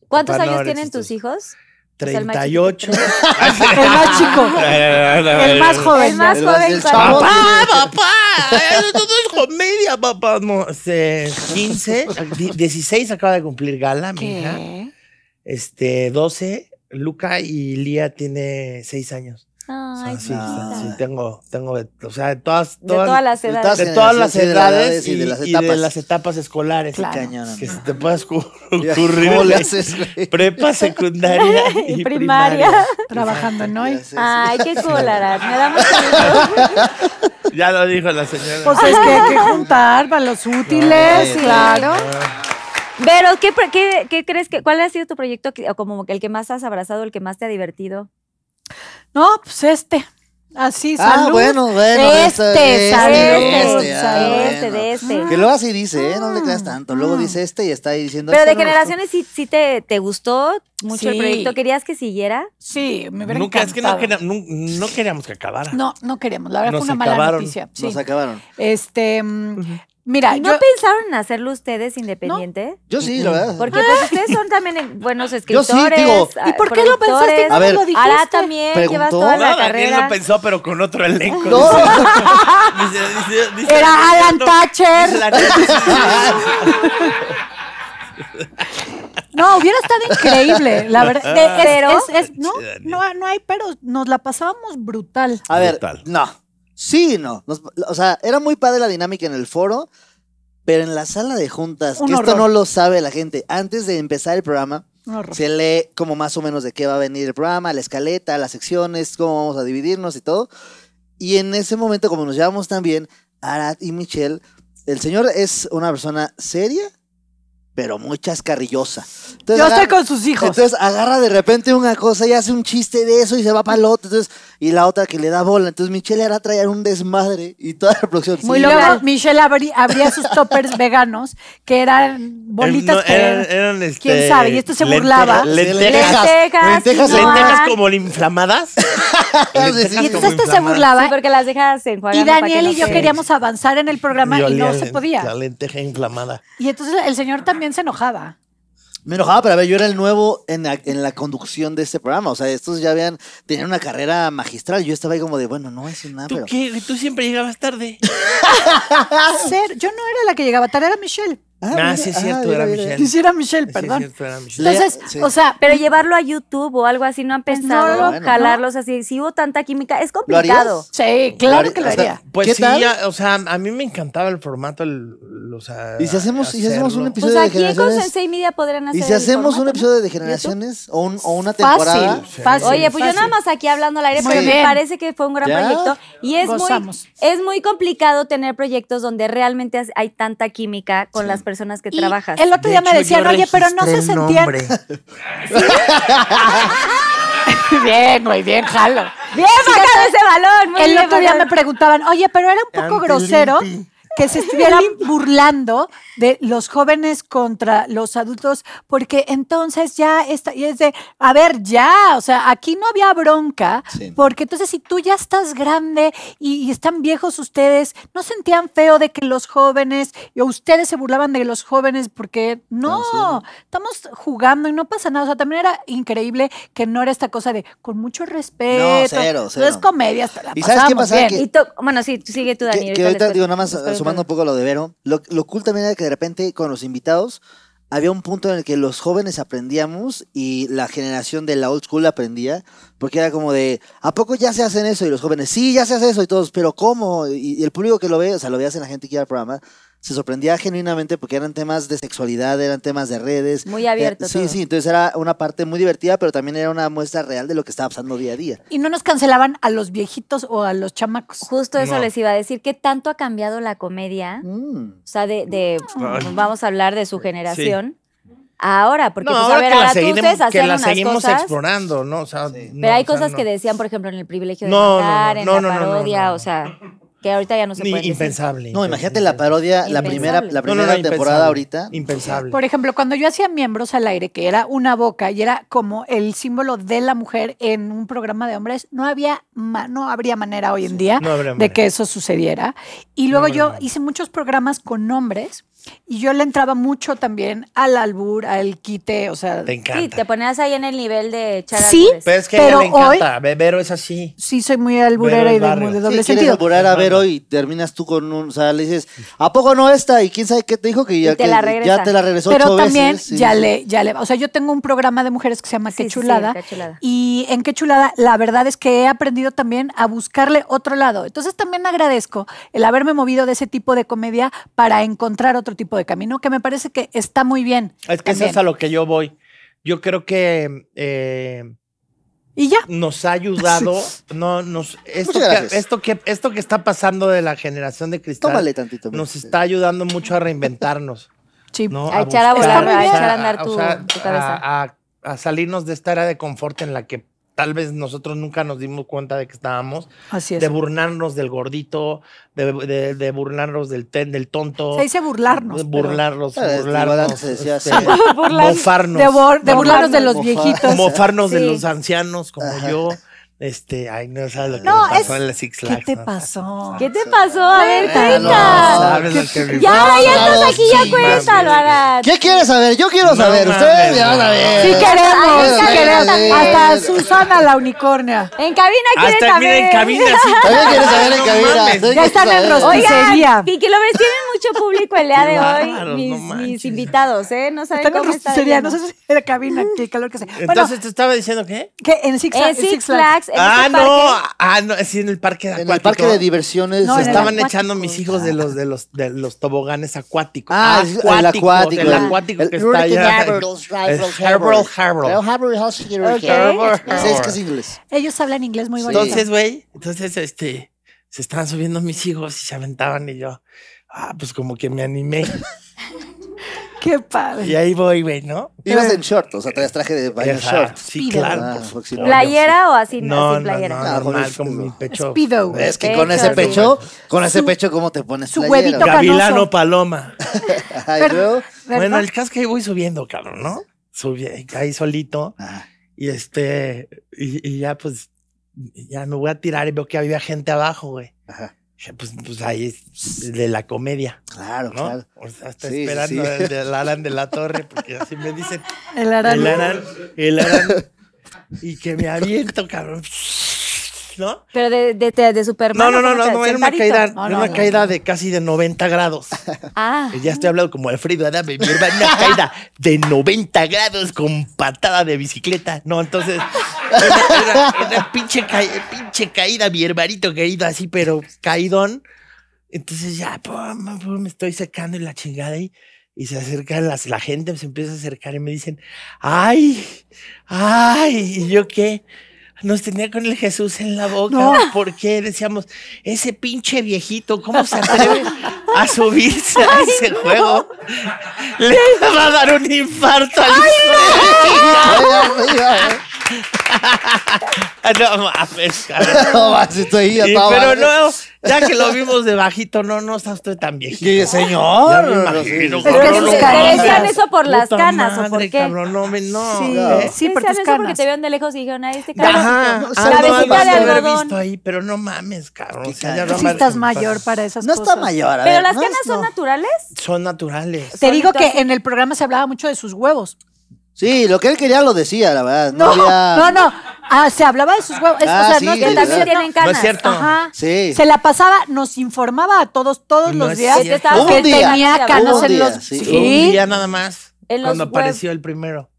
¿Cuántos años tienen tus hijos? 38. Ah, el más chico. el más joven. El más joven. Papá, papá. Todo es comedia, papá. 15. 16 acaba de cumplir Gala, mi hija. Este, 12. Luca y Lía tiene 6 años sí, sí, tengo, tengo, o sea, de todas, de todas las edades, de todas las edades y, de las, etapas. etapas escolares. que se te pueda ocurrir. Prepa, secundaria y, primaria. Trabajando, ¿no? Ay, qué cool, Me da mucho Ya lo dijo la señora. Pues es que hay que juntar para los útiles, claro. Pero, ah. ¿qué, qué, crees que, cuál ha sido tu proyecto como el que más has abrazado, el que más te ha divertido? No, pues este. Así, ah, bueno, bueno. Este, este, salud. Este, este, ah, este, este, de este. Que luego así dice, ¿eh? No le creas ah. tanto. Luego ah. dice este y está ahí diciendo... Pero este de generaciones sí, te, te gustó mucho el proyecto. ¿Querías que siguiera? Sí, me hubiera Nunca, Es que no, queríamos, no, queríamos que acabara. No, no queríamos. La verdad fue una mala noticia. Sí. Nos acabaron. Este, Mira, no pensaron en hacerlo ustedes independiente? yo sí, la verdad. Porque pues ustedes son también eh, buenos escritores. Yo sí, digo, ¿y ah, por qué lo pensaste? A ver, lo también llevas toda la carrera. Él lo pensó, pero con otro elenco. Era Alan Thatcher. no, hubiera estado increíble, la verdad. pero, es, no, no, hay pero, nos la pasábamos brutal. A ver, no. Sí, no. o sea, era muy padre la dinámica en el foro, pero en la sala de juntas, esto no lo sabe la gente, antes de empezar el programa, se lee como más o menos de qué va a venir el programa, la escaleta, las secciones, cómo vamos a dividirnos y todo. Y en ese momento, como nos llevamos tan bien, Arad y Michelle, el señor es una persona seria, pero muy chascarrillosa. Entonces, Yo estoy con sus hijos. Entonces agarra de repente una cosa y hace un chiste de eso y se va para el otro. Entonces, y la otra que le da bola. Entonces Michelle era traer un desmadre y toda la producción. Muy sí, Michelle abría sus toppers veganos que eran bolitas no, eran, quién este, sabe. Y esto se burlaba. Lentejas. Lentejas, lentejas, como inflamadas. y entonces esto se burlaba. porque las dejas Juan. Y Daniel y yo queríamos avanzar en el programa y, y no se podía. La lenteja inflamada. Y entonces el señor también se enojaba. Me enojaba, pero a ver, yo era el nuevo en la, conducción de este programa. O sea, estos ya habían, tenían una carrera magistral. Yo estaba ahí como de, bueno, no es nada, ¿Tú qué? Tú siempre llegabas tarde. yo no era la que llegaba tarde, era Michelle. Ah, sí es ah, cierto, era, Michelle. Sí, era Michelle, perdón. Sí, es cierto, era Michelle. Entonces, o sea. Pero llevarlo a YouTube o algo así, ¿no han pues pensado? Pues jalarlos así. Si hubo tanta química, es complicado. Sí, claro que lo haría. Pues ¿Qué sí, tal? o sea, a mí me encantaba el formato. o sea, y si hacemos, y hacemos un episodio de generaciones. Aquí Sensei Media podrían hacer. Y si hacemos un episodio de generaciones o, un, o, una temporada. Fácil, fácil Oye, pues yo nada más aquí hablando al aire, pero me parece que fue un gran proyecto. Y es muy complicado tener proyectos donde realmente hay tanta química con las personas personas que trabajas. El otro día me decían, oye, pero no se sentía. bien, güey, bien, jalo. Bien, sacado ese balón. Muy el otro día me preguntaban, oye, pero era un poco grosero que se estuvieran burlando de los jóvenes contra los adultos, porque entonces ya está, y es de, a ver, ya, o sea, aquí no había bronca, porque entonces si tú ya estás grande y, están viejos ustedes, ¿no sentían feo de que los jóvenes, o ustedes se burlaban de los jóvenes? Porque no, ah, estamos jugando y no pasa nada, o sea, también era increíble que no era esta cosa de, con mucho respeto, no, es comedia, hasta la ¿Y sabes qué pasa? Bien. bueno, sí, sigue tú, Daniel. Que, ahorita, digo, nada más Tomando un poco lo de Vero, lo, cool también era que de repente con los invitados había un punto en el que los jóvenes aprendíamos y la generación de la old school aprendía, porque era como de, ¿a poco ya se hacen eso? Y los jóvenes, sí, ya se hace eso y todos, pero ¿cómo? Y, el público que lo ve, o sea, lo ve, en la gente que va al programa, se sorprendía genuinamente porque eran temas de sexualidad, eran temas de redes. Muy abiertos. Eh, sí, sí, entonces era una parte muy divertida, pero también era una muestra real de lo que estaba pasando día a día. Y no nos cancelaban a los viejitos o a los chamacos. Justo eso les iba a decir, ¿qué tanto ha cambiado la comedia? Mm. O sea, de, vamos a hablar de su generación. Ahora, porque pues, a ver, seguimos, la seguimos explorando, ¿no? Pero hay cosas que decían, por ejemplo, en el privilegio de cantar, en la parodia, o sea que ahorita ya no se Ni puede. Impensable. No, imagínate la parodia, la primera, la primera temporada ahorita. Impensable. Por ejemplo, cuando yo hacía miembros al aire, que era una boca y era como el símbolo de la mujer en un programa de hombres, no había, no habría manera hoy en día de que eso sucediera. Y luego yo hice muchos programas con hombres y yo le entraba mucho también al albur, al quite, o sea. Te te ponías ahí en el nivel de echar Sí, pero es que a ella le encanta. Vero es así. Sí, soy muy alburera y de, doble sentido. a Vero y terminas tú con un. O sea, le dices, ¿a poco no esta? Y quién sabe qué te dijo que ya, te, la regresó Pero también ya, le, ya le. O sea, yo tengo un programa de mujeres que se llama Qué Chulada. chulada. Y en Qué Chulada, la verdad es que he aprendido también a buscarle otro lado. Entonces también agradezco el haberme movido de ese tipo de comedia para encontrar otro tipo de camino que me parece que está muy bien. Es que eso es a lo que yo voy. Yo creo que eh, y ya nos ha ayudado. no, nos, esto, que, esto, que, está pasando de la generación de cristal nos está ayudando mucho a reinventarnos. Sí. A, echar a volar, a echar a andar tu, cabeza. a salirnos de esta era de confort en la que tal vez nosotros nunca nos dimos cuenta de que estábamos. Así es. De burlarnos del gordito, de, burlarnos del, ten, del tonto. Se dice burlarnos. Ah, burlarnos, este, burlarnos. mofarnos. De, burlarnos, de los viejitos. Mofarnos de los ancianos como yo. Este, ay, no sabes lo que me pasó en la Six Flags. ¿Qué te pasó? ¿Qué te pasó? A ver, cuenta. ya, ya estás aquí, ya cuéntalo, Arad. ¿Qué quieres saber? Yo quiero saber. Ustedes ya van a ver. si queremos, queremos. Hasta Susana la unicornia. En cabina quieren saber. en cabina sí. También quieres saber en cabina. ya están en rosticería. Oigan, lo ¿tienen público el día de hoy mis, invitados, ¿eh? No saben cómo está sería, No sé si era cabina, qué calor que sea. Entonces, ¿te estaba diciendo qué? Que en Six, Flags. ah, no. Ah, no, es en el parque de En el parque de diversiones. estaban echando mis hijos de los, de los, de los toboganes acuáticos. Ah, el acuático. El acuático que el, está allá. Harbour, Harbor. Harbor, Harbour. Es que es inglés. Ellos hablan inglés muy bonito. Entonces, güey, entonces, este, se estaban subiendo mis hijos y se aventaban y yo ah, pues como que me animé. Qué padre. Y ahí voy, güey, ¿no? Ibas en short, o sea, traías traje de baño short. Sí, claro. Ah, ¿Playera o así? No, playera. no, ah, normal, con mi pecho. Es que con ese pecho, con ese pecho, ¿cómo te pones Su playera? Gavilano Paloma. bueno, el caso que ahí voy subiendo, cabrón, ¿no? Subí ahí solito. Ah. Y este, y, y, ya pues, ya me voy a tirar y veo que había gente abajo, güey. Ajá. Pues, pues ahí es de la comedia. Claro, ¿no? claro. O sea, está esperando El, Alan de la Torre, porque así me dicen. El Aran. El Aran. y que me aviento, cabrón. ¿No? Pero de, de, de, Superman. No, no, no, no, era una caída, era una caída de casi de 90 grados. Ah. Ya estoy hablando como Alfredo hermano, una caída de 90 grados con patada de bicicleta. No, entonces. Era, pinche, caída, mi hermanito caído así, pero caidón. Entonces ya, me estoy secando en la chingada y, se acerca las, la gente, se empieza a acercar y me dicen, ay, ay, ¿y yo qué? nos tenía con el Jesús en la boca porque decíamos, ese pinche viejito, ¿cómo se atreve a subirse a ese juego? Le va a dar un infarto al no mames, No mames, estoy a Pero no, ya que lo vimos de bajito, no, no está usted tan viejito. ¿Qué, señor? eso por las canas, ¿o por qué? no, no. Sí, por tus canas. porque te vieron de lejos y dijeron, a este cabrón Ajá, la vecina de algodón. visto ahí, pero no mames, cabrón. O sea, sí estás mayor para esas cosas. No está mayor. pero las canas son naturales. Son naturales. Te digo que en el programa se hablaba mucho de sus huevos. Sí, lo que él quería lo decía, la verdad. No, no, no, ah, se hablaba de sus huevos. Ah, o sea, no, que también tienen canas. No es cierto. Ajá. Sí. Se la pasaba, nos informaba a todos, todos los días que, día, tenía canas en los. Sí. Un día nada más. cuando apareció el primero.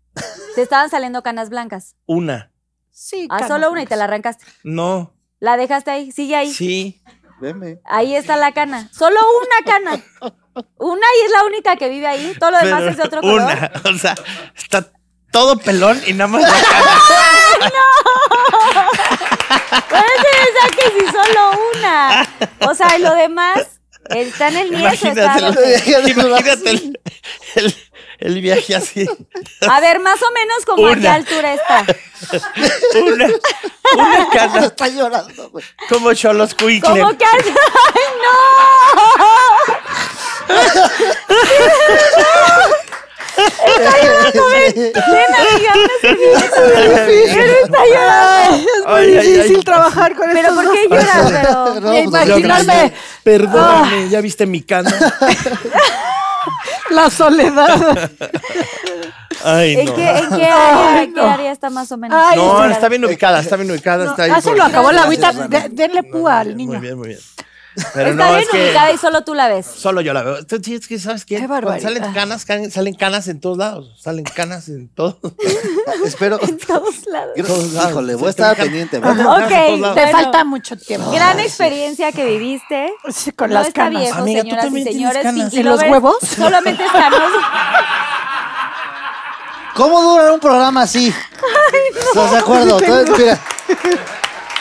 Te estaban saliendo canas blancas. Una. Sí. Ah, solo una y te la arrancaste. No. ¿La dejaste ahí? ¿Sigue ahí? Sí. Deme. Ahí está la cana. Solo una cana. Una y es la única que vive ahí. Todo lo demás es de otro color. Una. O sea, está todo pelón y nada más la cana. no! Pues esa que si solo una. O sea, y lo demás Está en el nieto. Imagínate, imagínate el, el, el, viaje así. A ver, más o menos como a qué altura está. Una, una Está llorando, güey. Como Cholos Cuicle. Como que... ¡Ay, no! Está llorando, ven. Ven, Pero está llorando. Es muy difícil trabajar con Pero ¿por qué lloras? Pero no, pues, Perdóname, ah. ¿ya viste mi cana? La soledad. Ay, ¿En, no. qué, ¿En, qué, área, Ay, está más o menos? Ay, no, está bien ubicada, está bien ubicada. No, está ya ah, se lo acabó la agüita. denle púa al niño. Muy bien, muy bien. Pero Está no, bien es ubicada que, y solo tú la ves. Solo yo la veo. Sí, es que, ¿sabes qué? salen canas, salen canas en todos lados. Salen canas en todos. Espero. En todos lados. Híjole, voy a estar pendiente. ok, te falta mucho tiempo. Gran experiencia que viviste. con las canas. Viejo, Amiga, señoras y señores. Canas. ¿Y, los huevos? Solamente estamos. ¿Cómo dura un programa así? Ay, no, ¿Estás de acuerdo? mira.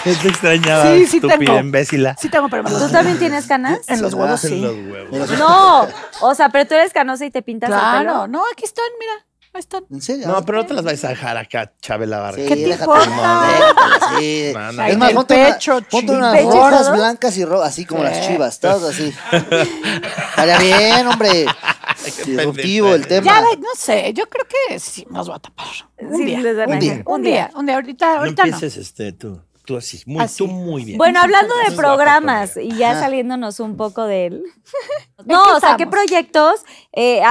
Yo te extrañaba, sí, sí estúpida, imbécila. Sí tengo, pero ¿Tú también tienes canas? En los huevos, ah, sí. En los huevos. No, o sea, pero tú eres canosa y te pintas claro, el pelo. no, aquí están, mira. Ahí están. ¿En serio? No, pero no te las vais a dejar acá, Chávez Vargas. Sí, ¿Qué te importa? Sí. Es más, ponte, pecho, ponte unas gorras blancas y rojas, así como las chivas, todas así. Estaría bien, hombre. Disruptivo el tema. Ya, no sé, yo creo que sí nos va a tapar. Un, sí, día. un día. Un día. Un día. Ahorita, ahorita no. Empieces, este, tú tú así, muy, tú muy bien. Bueno, hablando de programas y ya saliéndonos un poco de él. no, o sea, ¿qué proyectos eh,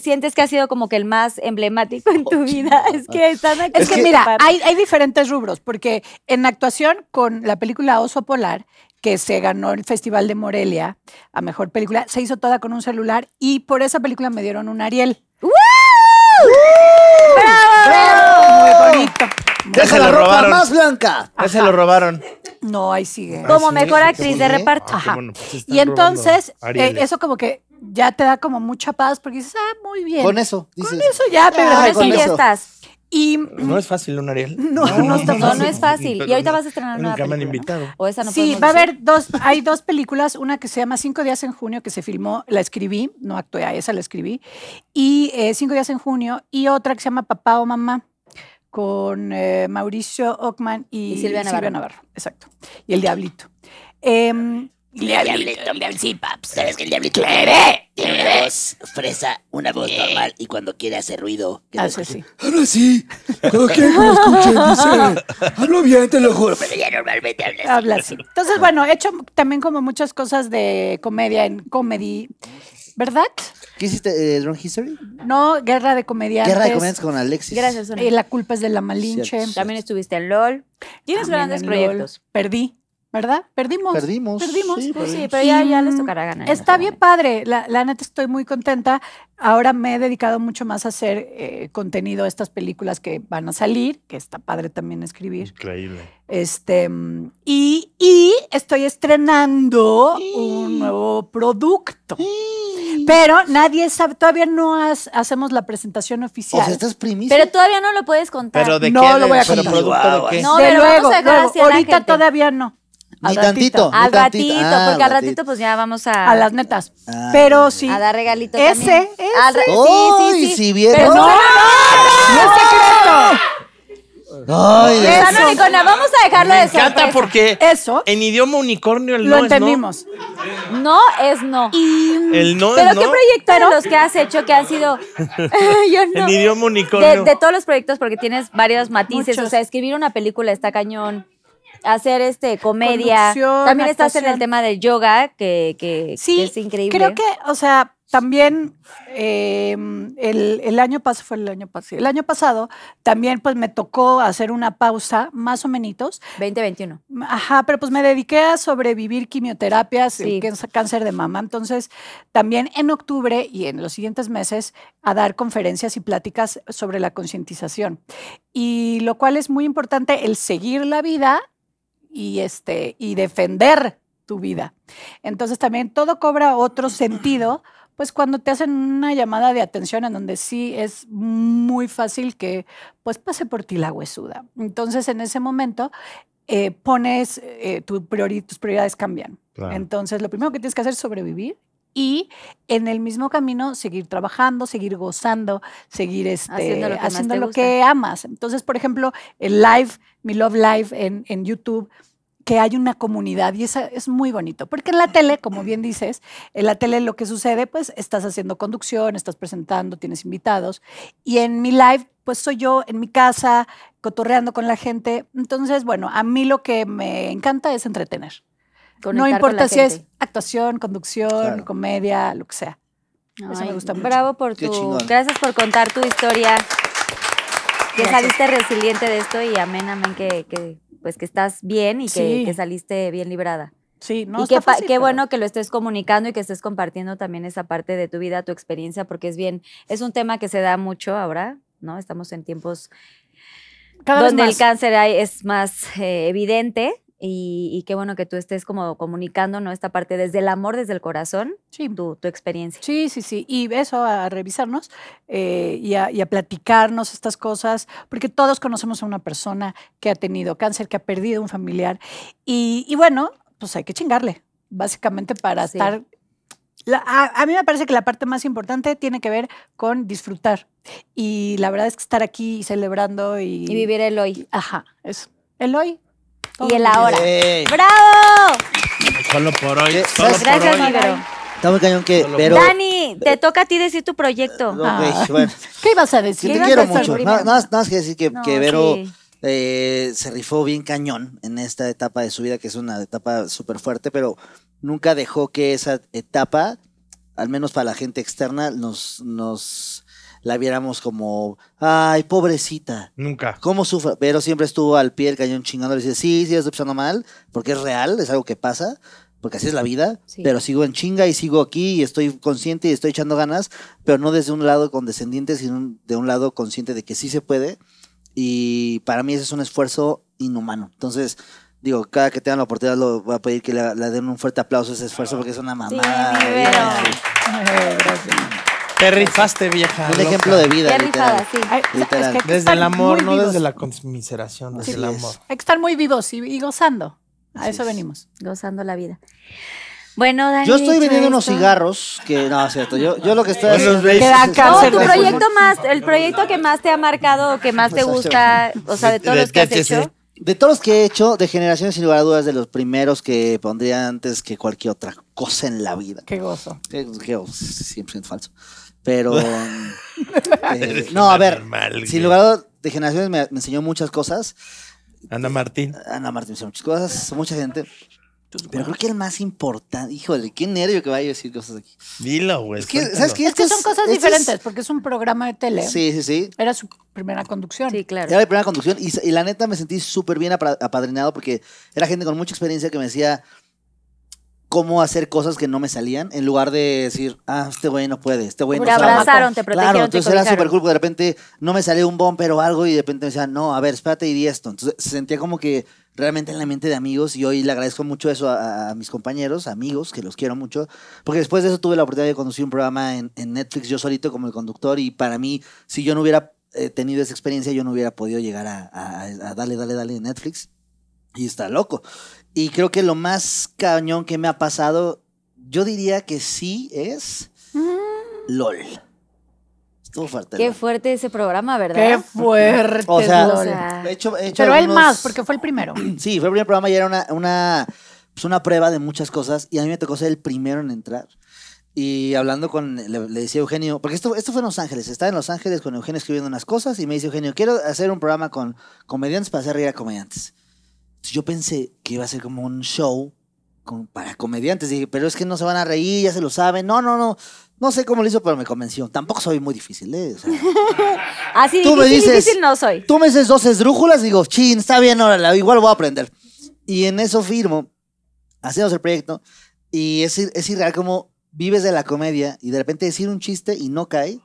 sientes que ha sido como que el más emblemático en tu vida? Es que están Es que mira, hay, diferentes rubros, porque en actuación con la película Oso Polar, que se ganó el Festival de Morelia a Mejor Película, se hizo toda con un celular y por esa película me dieron un Ariel. ¡Bravo! Muy bonito. Deja la ropa más blanca. se lo robaron. No, ahí sigue. Ah, como mejor actriz de reparto. Ah, pues y entonces, eh, eso como que ya te da como mucha paz porque dices, ah, muy bien. Con eso, Con eso ya, pero con ya estás. No es fácil, un Ariel. no, no, es fácil. Y ahorita vas a estrenar una Nunca me han sí, va a haber dos, hay dos películas, una que se llama Cinco días en junio, que se filmó, la escribí, no actué a esa, la escribí, y eh, Cinco días en junio, y otra que se llama Papá o Mamá, con eh, Mauricio Ockman y, Silvia, Navarro. Silvia, Navarro. Exacto. Y el Diablito. Eh, el diablito, diablito, sí, paps. ¿Sabes que el diablito tiene voz fresa, una voz normal y cuando quiere hacer ruido. ah, sí, sí. Ahora sí. Cuando quiere que lo dice. Hablo ah, bien, te lo juro. Pero ya normalmente habla así. Habla así. Entonces, bueno, he hecho también como muchas cosas de comedia en comedy. ¿Verdad? ¿Qué hiciste? Eh, ¿Drone History? No, Guerra de Comediantes. Guerra de Comediantes con Alexis. Gracias, Sonia. Eh, la culpa es de la Malinche. También estuviste en LOL. Tienes grandes proyectos. Perdí. ¿Verdad? Perdimos. Perdimos. Perdimos. Sí, pero ya, les tocará ganar. Está este bien padre. La, neta estoy muy contenta. Ahora me he dedicado mucho más a hacer eh, contenido a estas películas que van a salir, que está padre también escribir. Increíble. Este, y, estoy estrenando un nuevo producto. Pero nadie sabe, todavía no hacemos la presentación oficial. O sea, Pero todavía no lo puedes contar. ¿Pero de no lo voy a contar. no, pero luego, ahorita todavía no. Ni al tantito. Ah, al ratito, porque al ratito. pues ya vamos a... A las netas. Ah. Pero sí. A dar regalitos Ese, también. ese. ese, sí, sí, sí. Pero no, no, no, no, es secreto. Ay, eso. vamos a dejarlo de ser me encanta porque eso. en idioma unicornio el no Lo entendimos. no. es no. El no ¿Pero es qué no? proyecto de los que has hecho que han sido... Yo no. En idioma unicornio. De, todos los proyectos porque tienes varios matices. O sea, escribir una película está cañón hacer este comedia. También estás en el tema del yoga, que, es increíble. Creo que, o sea, también em, el, año pasado fue el año pasado. El año pasado también pues me tocó hacer una pausa, más o menos. 2021. Ajá, pero pues me dediqué a sobrevivir quimioterapias, y cáncer de mama. Entonces, también en octubre y en los siguientes meses a dar conferencias y pláticas sobre la concientización. Y lo cual es muy importante, el seguir la vida y, este, y defender tu vida. Entonces también todo cobra otro sentido, pues cuando te hacen una llamada de atención en donde sí es muy fácil que pues pase por ti la huesuda. Entonces en ese momento eh, pones, eh, tus prioridades cambian. Entonces lo primero que tienes que hacer es sobrevivir y en el mismo camino seguir trabajando, seguir gozando, seguir este, haciendo lo que, amas. Entonces, por ejemplo, el live, mi Love Live en, en YouTube, que hay una comunidad y esa es muy bonito, porque en la tele, como bien dices, en la tele lo que sucede, pues estás haciendo conducción, estás presentando, tienes invitados, y en mi live, pues soy yo en mi casa, cotorreando con la gente. Entonces, bueno, a mí lo que me encanta es entretener no importa si es actuación, conducción, comedia, lo que sea. Eso me gusta mucho. Bravo por tu. Gracias por contar tu historia. Que saliste resiliente de esto y amén, amén, que, pues que estás bien y que, saliste bien librada. Sí, no. Y está qué, qué bueno que lo estés comunicando y que estés compartiendo también esa parte de tu vida, tu experiencia, porque es bien, es un tema que se da mucho ahora, ¿no? Estamos en tiempos donde el cáncer hay, es más eh, evidente y, qué bueno que tú estés como comunicando ¿no? esta parte desde el amor, desde el corazón, tu, tu, experiencia. Sí, sí, sí. Y eso, a revisarnos eh, y, a, platicarnos estas cosas, porque todos conocemos a una persona que ha tenido cáncer, que ha perdido un familiar. Y, bueno, pues hay que chingarle, básicamente para estar... a, a mí me parece que la parte más importante tiene que ver con disfrutar. Y la verdad es que estar aquí celebrando y... Y vivir el hoy. Ajá, eso. El hoy y el ahora. ¡Bravo! Solo por hoy. Solo Gracias, hoy. Vero. Está muy cañón que Vero. Dani, te toca a ti decir tu proyecto. Ah. ¿Qué ibas a decir? te quiero mucho. Nada, más que decir que, Vero eh, se rifó bien cañón en esta etapa de su vida, que es una etapa súper fuerte, pero nunca dejó que esa etapa, al menos para la gente externa, nos, nos la viéramos como, ay, pobrecita. Nunca. ¿Cómo sufre? Pero siempre estuvo al pie del cañón chingando. Le dice, sí, sí, estoy echando mal, porque es real, es algo que pasa, porque así es la vida. Pero sigo en chinga y sigo aquí y estoy consciente y estoy echando ganas, pero no desde un lado condescendiente, sino de un lado consciente de que sí se puede. Y para mí ese es un esfuerzo inhumano. Entonces, digo, cada que tengan la oportunidad, lo voy a pedir que le, den un fuerte aplauso a ese esfuerzo porque es una mamá. ¿eh? Sí, gracias. Te rifaste, vieja. Un ejemplo de vida. Te sí. Desde el amor, no desde la conmiseración, desde el amor. Hay que estar muy vivos y, gozando. A eso venimos. Gozando la vida. Bueno, Dani. Yo estoy vendiendo unos cigarros que no, cierto. Yo, lo que estoy da tu proyecto más, el proyecto que más te ha marcado que más te pues gusta, o sea, de todos los que has hecho. De todos los que he hecho, de generaciones sin lugar a dudas, de los primeros que pondría antes que cualquier otra cosa en la vida. Qué gozo. Que- siempre 100% falso. Pero. Mm, eh, no, a ver. si sin lugar de generaciones me, enseñó muchas cosas. Ana Martín. Ana Martín me enseñó muchas cosas, mucha gente. Pero creo que el más importante, híjole, qué nervio que vaya a decir cosas aquí. Dilo, güey. Es que, ¿sabes Es que son cosas diferentes, porque es un programa de tele. Sí, sí, sí. Era su primera conducción. Sí, claro. Era mi primera conducción y, y la neta me sentí súper bien apadrinado porque era gente con mucha experiencia que me decía, cómo hacer cosas que no me salían, en lugar de decir, ah, este güey no puede, este güey no Te abrazaron, te protegieron, Claro, entonces era súper cool, porque de repente no me salió un bumper pero algo y de repente me decían, no, a ver, espérate y di esto. Entonces se sentía como que realmente en la mente de amigos y hoy le agradezco mucho eso a, mis compañeros, amigos, que los quiero mucho, porque después de eso tuve la oportunidad de conducir un programa en, Netflix yo solito como el conductor y para mí, si yo no hubiera eh, tenido esa experiencia, yo no hubiera podido llegar a, a, darle, darle, dale, Netflix y está loco. Y creo que lo más cañón que me ha pasado, yo diría que sí es mm. LOL. Estuvo fuerte. Qué fuerte ese programa, ¿verdad? Qué fuerte. O sea, pero el más, porque fue el primero. Sí, fue el primer programa y era una, pues una, prueba de muchas cosas. Y a mí me tocó ser el primero en entrar. Y hablando con, le, decía Eugenio, porque esto, esto fue en Los Ángeles, estaba en Los Ángeles con Eugenio escribiendo unas cosas y me dice Eugenio, quiero hacer un programa con comediantes para hacer reír a comediantes yo pensé que iba a ser como un show con, para comediantes. Dije, pero es que no se van a reír, ya se lo saben. No, no, no. No sé cómo lo hizo, pero me convenció. Tampoco soy muy difícil, ¿eh? O sea, Así tú me dices, no soy. Tú me dices dos esdrújulas y digo, chin, está bien, órale, igual voy a aprender. Y en eso firmo. Hacemos el proyecto. Y es, es irreal como vives de la comedia y de repente decir un chiste y no cae.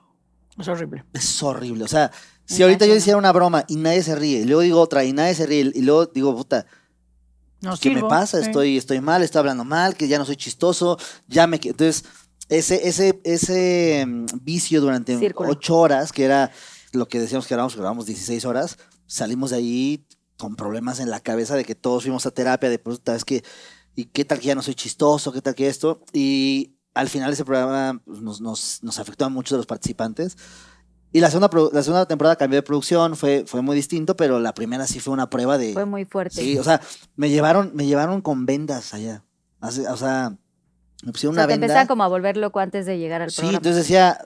Es horrible. Es horrible. O sea, si ahorita yo hiciera una broma y nadie se ríe, y luego digo otra y nadie se ríe, y luego digo, puta, no ¿qué me pasa? Estoy, estoy mal, estoy hablando mal, que ya no soy chistoso, ya me... Entonces, ese, ese, ese mm, vicio durante ocho horas, que era lo que decíamos que grabamos, grabamos 16 horas, salimos de ahí con problemas en la cabeza de que todos fuimos a terapia, de puta, es que, ¿y qué tal que ya no soy chistoso? ¿Qué tal que esto? Y al final ese programa pues, nos, nos, nos afectó a muchos de los participantes y la segunda, temporada cambió de producción, fue, fue muy distinto, pero la primera sí fue una prueba de... Fue muy fuerte. Sí, o sea, me llevaron, me llevaron con vendas allá. o sea, me pusieron o una te venda. como a volver loco antes de llegar al programa. Sí, entonces decía,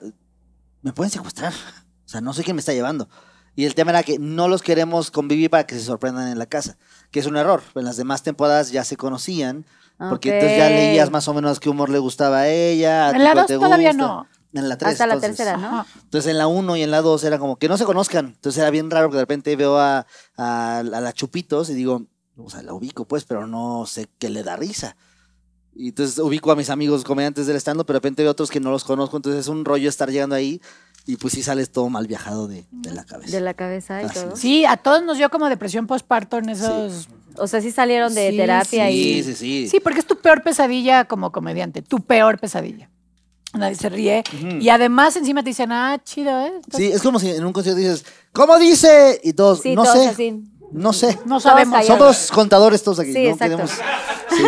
me pueden secuestrar. O sea, no sé quién me está llevando. Y el tema era que no los queremos convivir para que se sorprendan en la casa, que es un error. En las demás temporadas ya se conocían, porque entonces ya leías más o menos qué humor le gustaba a ella. en la dos todavía no. En la Hasta la tercera, ¿no? Entonces en la 1 y en la 2 era como que no se conozcan. Entonces era bien raro que de repente veo a, a, la Chupitos y digo, o sea, la ubico pues, pero no sé qué le da risa. Y entonces ubico a mis amigos comediantes del estando pero de repente veo otros que no los conozco. Entonces es un rollo estar llegando ahí. Y pues sí sales todo mal viajado de, de la cabeza. De la cabeza y todo. Sí, a todos nos dio como depresión postparto en esos... O sea, sí salieron de terapia y... Sí, sí, sí. Sí, porque es tu peor pesadilla como comediante, tu peor pesadilla. Nadie se ríe. Y además encima te dicen, ah, chido, ¿eh? Sí, es como si en un concierto dices, ¿cómo dice? Y todos, Sí, no todos sé. así. No sé. No sabemos. Somos contadores todos aquí. Sí, exacto. Sí, sí, sí.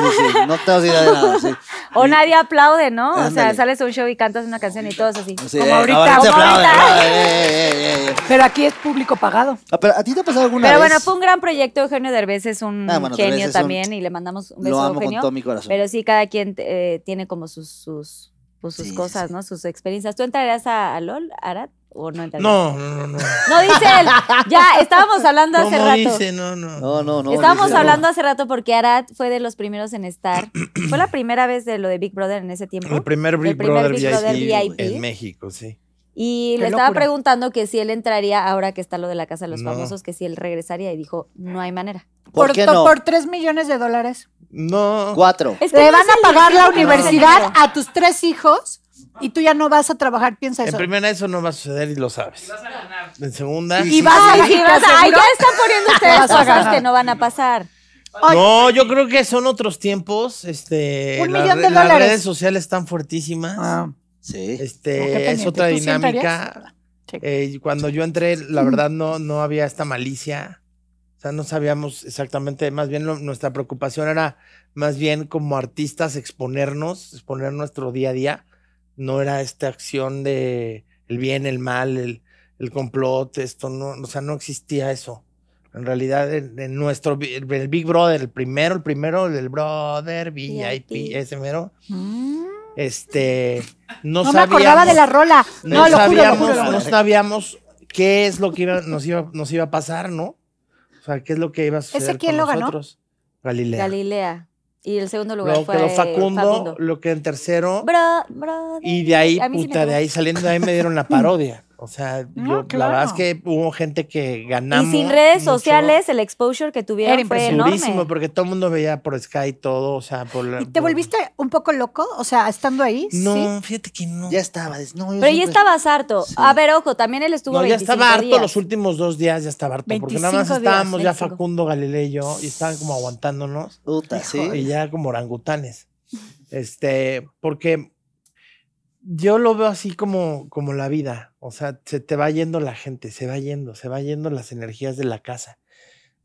No tenemos idea de nada. O nadie aplaude, ¿no? O sea, sales a un show y cantas una canción y todos así. como ahorita. como ahorita. Pero aquí es público pagado. Ah, pero ¿A ti te ha pasado alguna vez? Pero bueno, fue un gran proyecto. Eugenio Derbez es un ah, genio también y le mandamos un beso a amo con todo mi corazón. Pero sí, cada quien eh, tiene como sus pues, sus cosas, ¿no? Sus experiencias. ¿Tú entrarías a, LOL, Arad? ¿O no entrarías? No, no, no. No, no dice él. Ya, estábamos hablando hace rato. Dice? No, no, no. no, no estábamos hablando hace rato porque Arad fue de los primeros en estar. ¿Fue la primera vez de lo de Big Brother en ese tiempo? El primer Big, el primer Brother, Big VIP en México, sí. Y le estaba preguntando que si él entraría ahora que está lo de la Casa de los Famosos, que si él regresaría y dijo, no hay manera. ¿Por, ¿Por qué no? Por millones de dólares. No. Cuatro. Te van a pagar la universidad a tus tres hijos y tú ya no vas a trabajar, piensa eso. En primera, eso no va a suceder y lo sabes. En segunda. Y, vas a ay, ya están poniendo ustedes cosas que no van a pasar. No, yo creo que son otros tiempos. Este, Un millón de dólares. las redes sociales están fuertísimas. Ah. Este, es otra dinámica. Eh, cuando yo entré, la verdad no, no había esta malicia. O sea, no sabíamos exactamente, más bien nuestra preocupación era más bien como artistas exponernos, exponer nuestro día a día. No era esta acción de el bien, el mal, el, el complot, esto no, o sea, no existía eso. En realidad, en, nuestro, el, Big Brother, el primero, el primero, el Brother, VIP, ese mero. Mm. Este, no, no sabíamos, me acordaba de la rola. No, no lo, sabíamos, juro, lo juro, No sabíamos qué es lo que iba, nos, iba, nos iba a pasar, ¿no? O sea, qué es lo que iba a suceder. ¿Ese quién con lo nosotros? ganó? Galilea. Galilea. Y el segundo lugar lo fue quedó Facundo, Facundo, lo que en tercero. Bro, bro, y de ahí, puta, sí de ahí saliendo, de ahí me dieron la parodia. O sea, la verdad es que hubo gente que ganamos. Y sin redes sociales, el exposure que tuvieron fue enorme. porque todo el mundo veía por Sky todo, o sea, por te volviste un poco loco? O sea, estando ahí. No, fíjate que no. Ya estaba. Pero ya estabas harto. A ver, ojo, también él estuvo. No, ya estaba harto los últimos dos días, ya estaba harto. Porque nada más estábamos ya Facundo, Galileo y yo, y estaban como aguantándonos. sí. Y ya como orangutanes. Este, porque yo lo veo así como, como la vida, o sea, se te va yendo la gente, se va yendo, se va yendo las energías de la casa.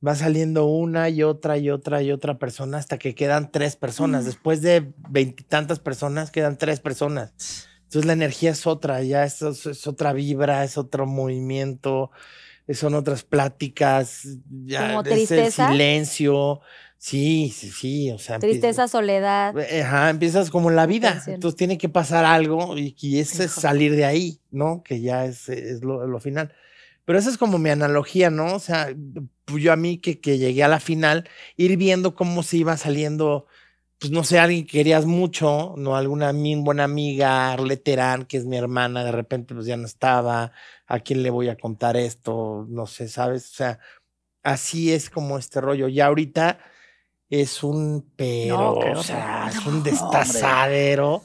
Va saliendo una y otra y otra y otra persona hasta que quedan tres personas. Después de veintitantas personas, quedan tres personas. Entonces la energía es otra, ya es, es, otra vibra, es otro movimiento, son otras pláticas, ya es el silencio. Sí, sí, sí, o sea. Tristeza, soledad. Eh, ajá, empiezas como la vida. Entonces tiene que pasar algo y, y ese es salir de ahí, ¿no? Que ya es, lo, final. Pero esa es como mi analogía, ¿no? O sea, pues, yo a mí que, llegué a la final, ir viendo cómo se iba saliendo, pues no sé, alguien que querías mucho, ¿no? Alguna mi buena amiga, Arleterán, que es mi hermana, de repente pues ya no estaba, ¿a quién le voy a contar esto? No sé, ¿sabes? O sea, así es como este rollo. Ya ahorita es un pero, o sea, es un destazadero.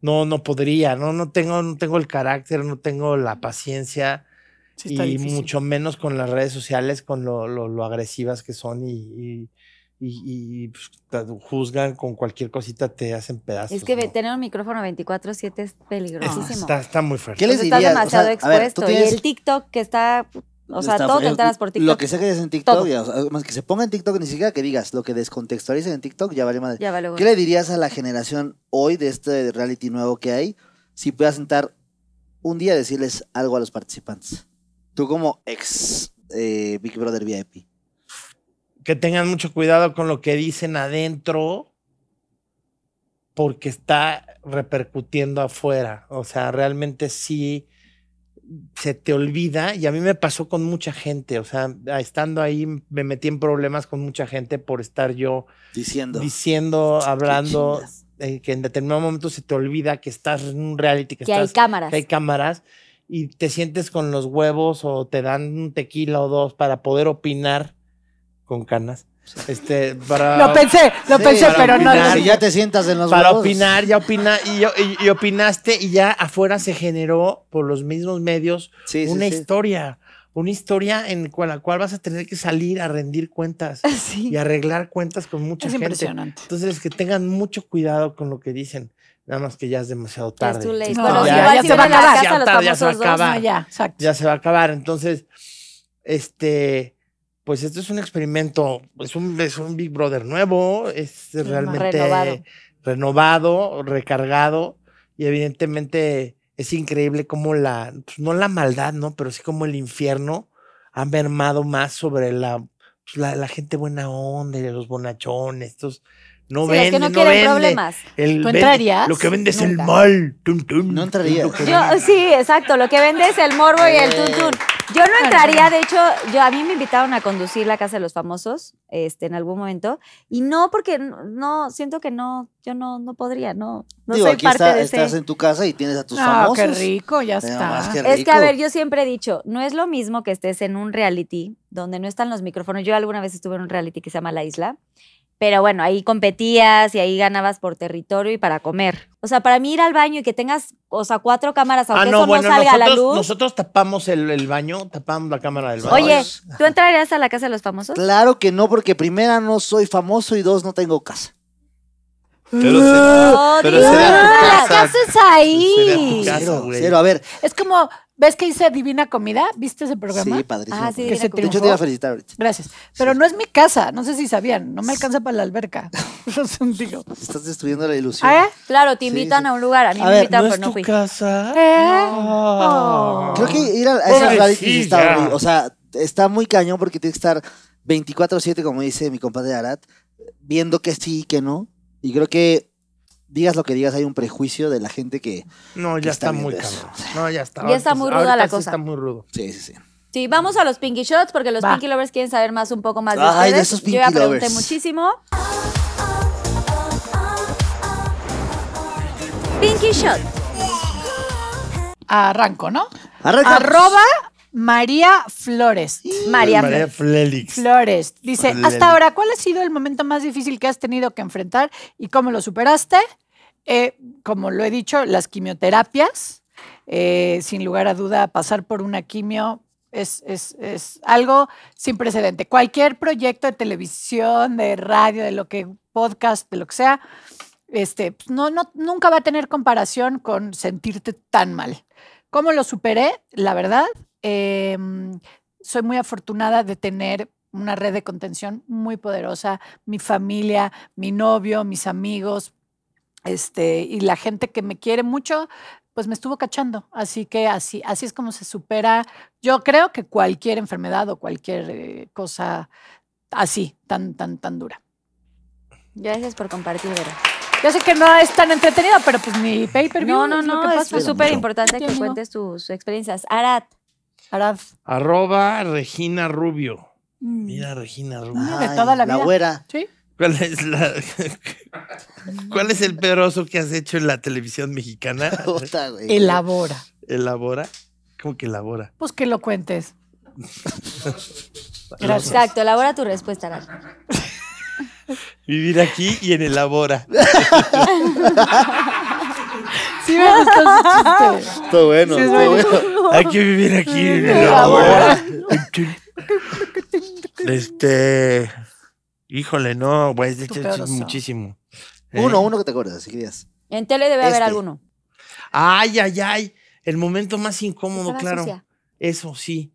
No, no podría, no, no tengo, no tengo el carácter, no tengo la paciencia. Sí, y mucho menos con las redes sociales, con lo, agresivas que son y, pues, juzgan con cualquier cosita, te hacen pedazos. Es que tener un micrófono 24-7 es peligrosísimo. Está, está, muy fuerte. ¿Qué les dirías? demasiado expuesto. Y el TikTok que está o sea, TikTok. Lo que saques en TikTok, más que se ponga en TikTok, ni siquiera que digas lo que descontextualices en TikTok, ya vale madre. ¿Qué le dirías a la generación hoy de este reality nuevo que hay si puedas sentar un día a decirles algo a los participantes? Tú como ex eh, Big Brother VIP. Que tengan mucho cuidado con lo que dicen adentro porque está repercutiendo afuera. O sea, realmente sí se te olvida y a mí me pasó con mucha gente, o sea, estando ahí me metí en problemas con mucha gente por estar yo diciendo, hablando, eh, que en determinado momento se te olvida que estás en un reality, que, cámaras. hay cámaras y te sientes con los huevos o te dan un tequila o dos para poder opinar con canas este, Lo pensé, lo pensé, pero no. ya te sientas en los Para opinar, ya opina, y, opinaste y ya afuera se generó por los mismos medios una historia. Una historia en la cual vas a tener que salir a rendir cuentas y arreglar cuentas con mucha gente. Impresionante. Entonces, que tengan mucho cuidado con lo que dicen. Nada más que ya es demasiado tarde. ya, ya, se va a acabar. Ya, se va a acabar. Entonces, este pues esto es un experimento, es un, es un Big Brother nuevo, es mm, realmente renovado. recargado y evidentemente es increíble cómo la, pues, no la maldad, ¿no? Pero sí como el infierno han mermado más sobre pues, la, la, gente buena onda y los bonachones, estos... No sí, que no, problemas. El lo que vende es el mal. tum, No entrarías. sí, exacto. Lo que vende es el morbo y el eh. tum yo no entraría, de hecho, yo a mí me invitaron a conducir la casa de los famosos, este, en algún momento, y no porque no siento que no, yo no, no podría, no, no soy aquí está, estás en tu casa y tienes a tus famosos. Ah, qué rico, ya está. Es que a ver, yo siempre he dicho, no es lo mismo que estés en un reality donde no están los micrófonos. Yo alguna vez estuve en un reality que se llama La Isla pero bueno, ahí competías y ahí ganabas por territorio y para comer. O sea, para mí ir al baño y que tengas, o sea, cuatro cámaras, ah, aunque no, eso no salga a la luz. Nosotros tapamos el, baño, tapamos la cámara del baño. Oye, pues, ¿tú entrarías a la casa de los famosos? Claro que no, porque primera no soy famoso y dos, no tengo casa. Pero, será, La oh, casa es ahí. claro cero, a ver. Es como ¿Ves que hice Divina Comida? ¿Viste ese programa? Sí, padrísimo. Ah, sí, que se de te iba a felicitar ahorita. Gracias. Pero no es mi casa, no sé si sabían, no me alcanza para la alberca. yo. Estás destruyendo la ilusión. ¿Eh? Claro, te invitan a un lugar, a mí me invitan, ¿no pero es tu casa? ¿Eh? Oh. Creo que ir a, esas es está O sea, está muy cañón porque tienes que estar 24-7, como dice mi compadre Arat, viendo que sí y que no. Y creo que digas lo que digas, hay un prejuicio de la gente que. No, ya está, muy No, ya está. Ya está muy ruda la cosa. Sí está muy rudo. Sí, sí, sí. Sí, vamos a los Pinky Shots porque los Pinky Lovers quieren saber más un poco más de Ay, ustedes. De esos Pinky Yo ya pregunté muchísimo. Pinky Shot. Arranco, ¿no? Arranca. Arroba María Flores. María, Flores. Dice, hasta ahora, ¿cuál ha sido el momento más difícil que has tenido que enfrentar y cómo lo superaste? Eh, como lo he dicho, las quimioterapias, eh, sin lugar a duda, pasar por una quimio es, algo sin precedente. Cualquier proyecto de televisión, de radio, de lo que, podcast, de lo que sea, este, pues, no, nunca va a tener comparación con sentirte tan mal. ¿Cómo lo superé? La verdad, em, soy muy afortunada de tener una red de contención muy poderosa, mi familia, mi novio, mis amigos, este, y la gente que me quiere mucho, pues me estuvo cachando. Así que así, así es como se supera. Yo creo que cualquier enfermedad o cualquier eh, cosa así, tan, tan, tan dura. Gracias por compartir, Yo sé que no es tan entretenido pero pues mi paper No, no, no, es súper importante que cuentes tus experiencias. Arad. Arad. Arroba Regina Rubio. Mm. Mira, Regina Rubio. de toda la, güera. Sí. ¿Cuál es, la, ¿Cuál es el peor que has hecho en la televisión mexicana? elabora. ¿Elabora? ¿Cómo que elabora? Pues que lo cuentes. Exacto, elabora tu respuesta, Vivir aquí y en elabora. Sí me gustó su chiste. Todo bueno, todo bueno. bueno. Hay que vivir aquí en elabora. Este... Híjole, no, güey, es, muchísimo. Uno, eh. uno que te acuerdas, si querías. En tele debe haber este. alguno. Ay, ay, ay. El momento más incómodo, claro. Eso sí.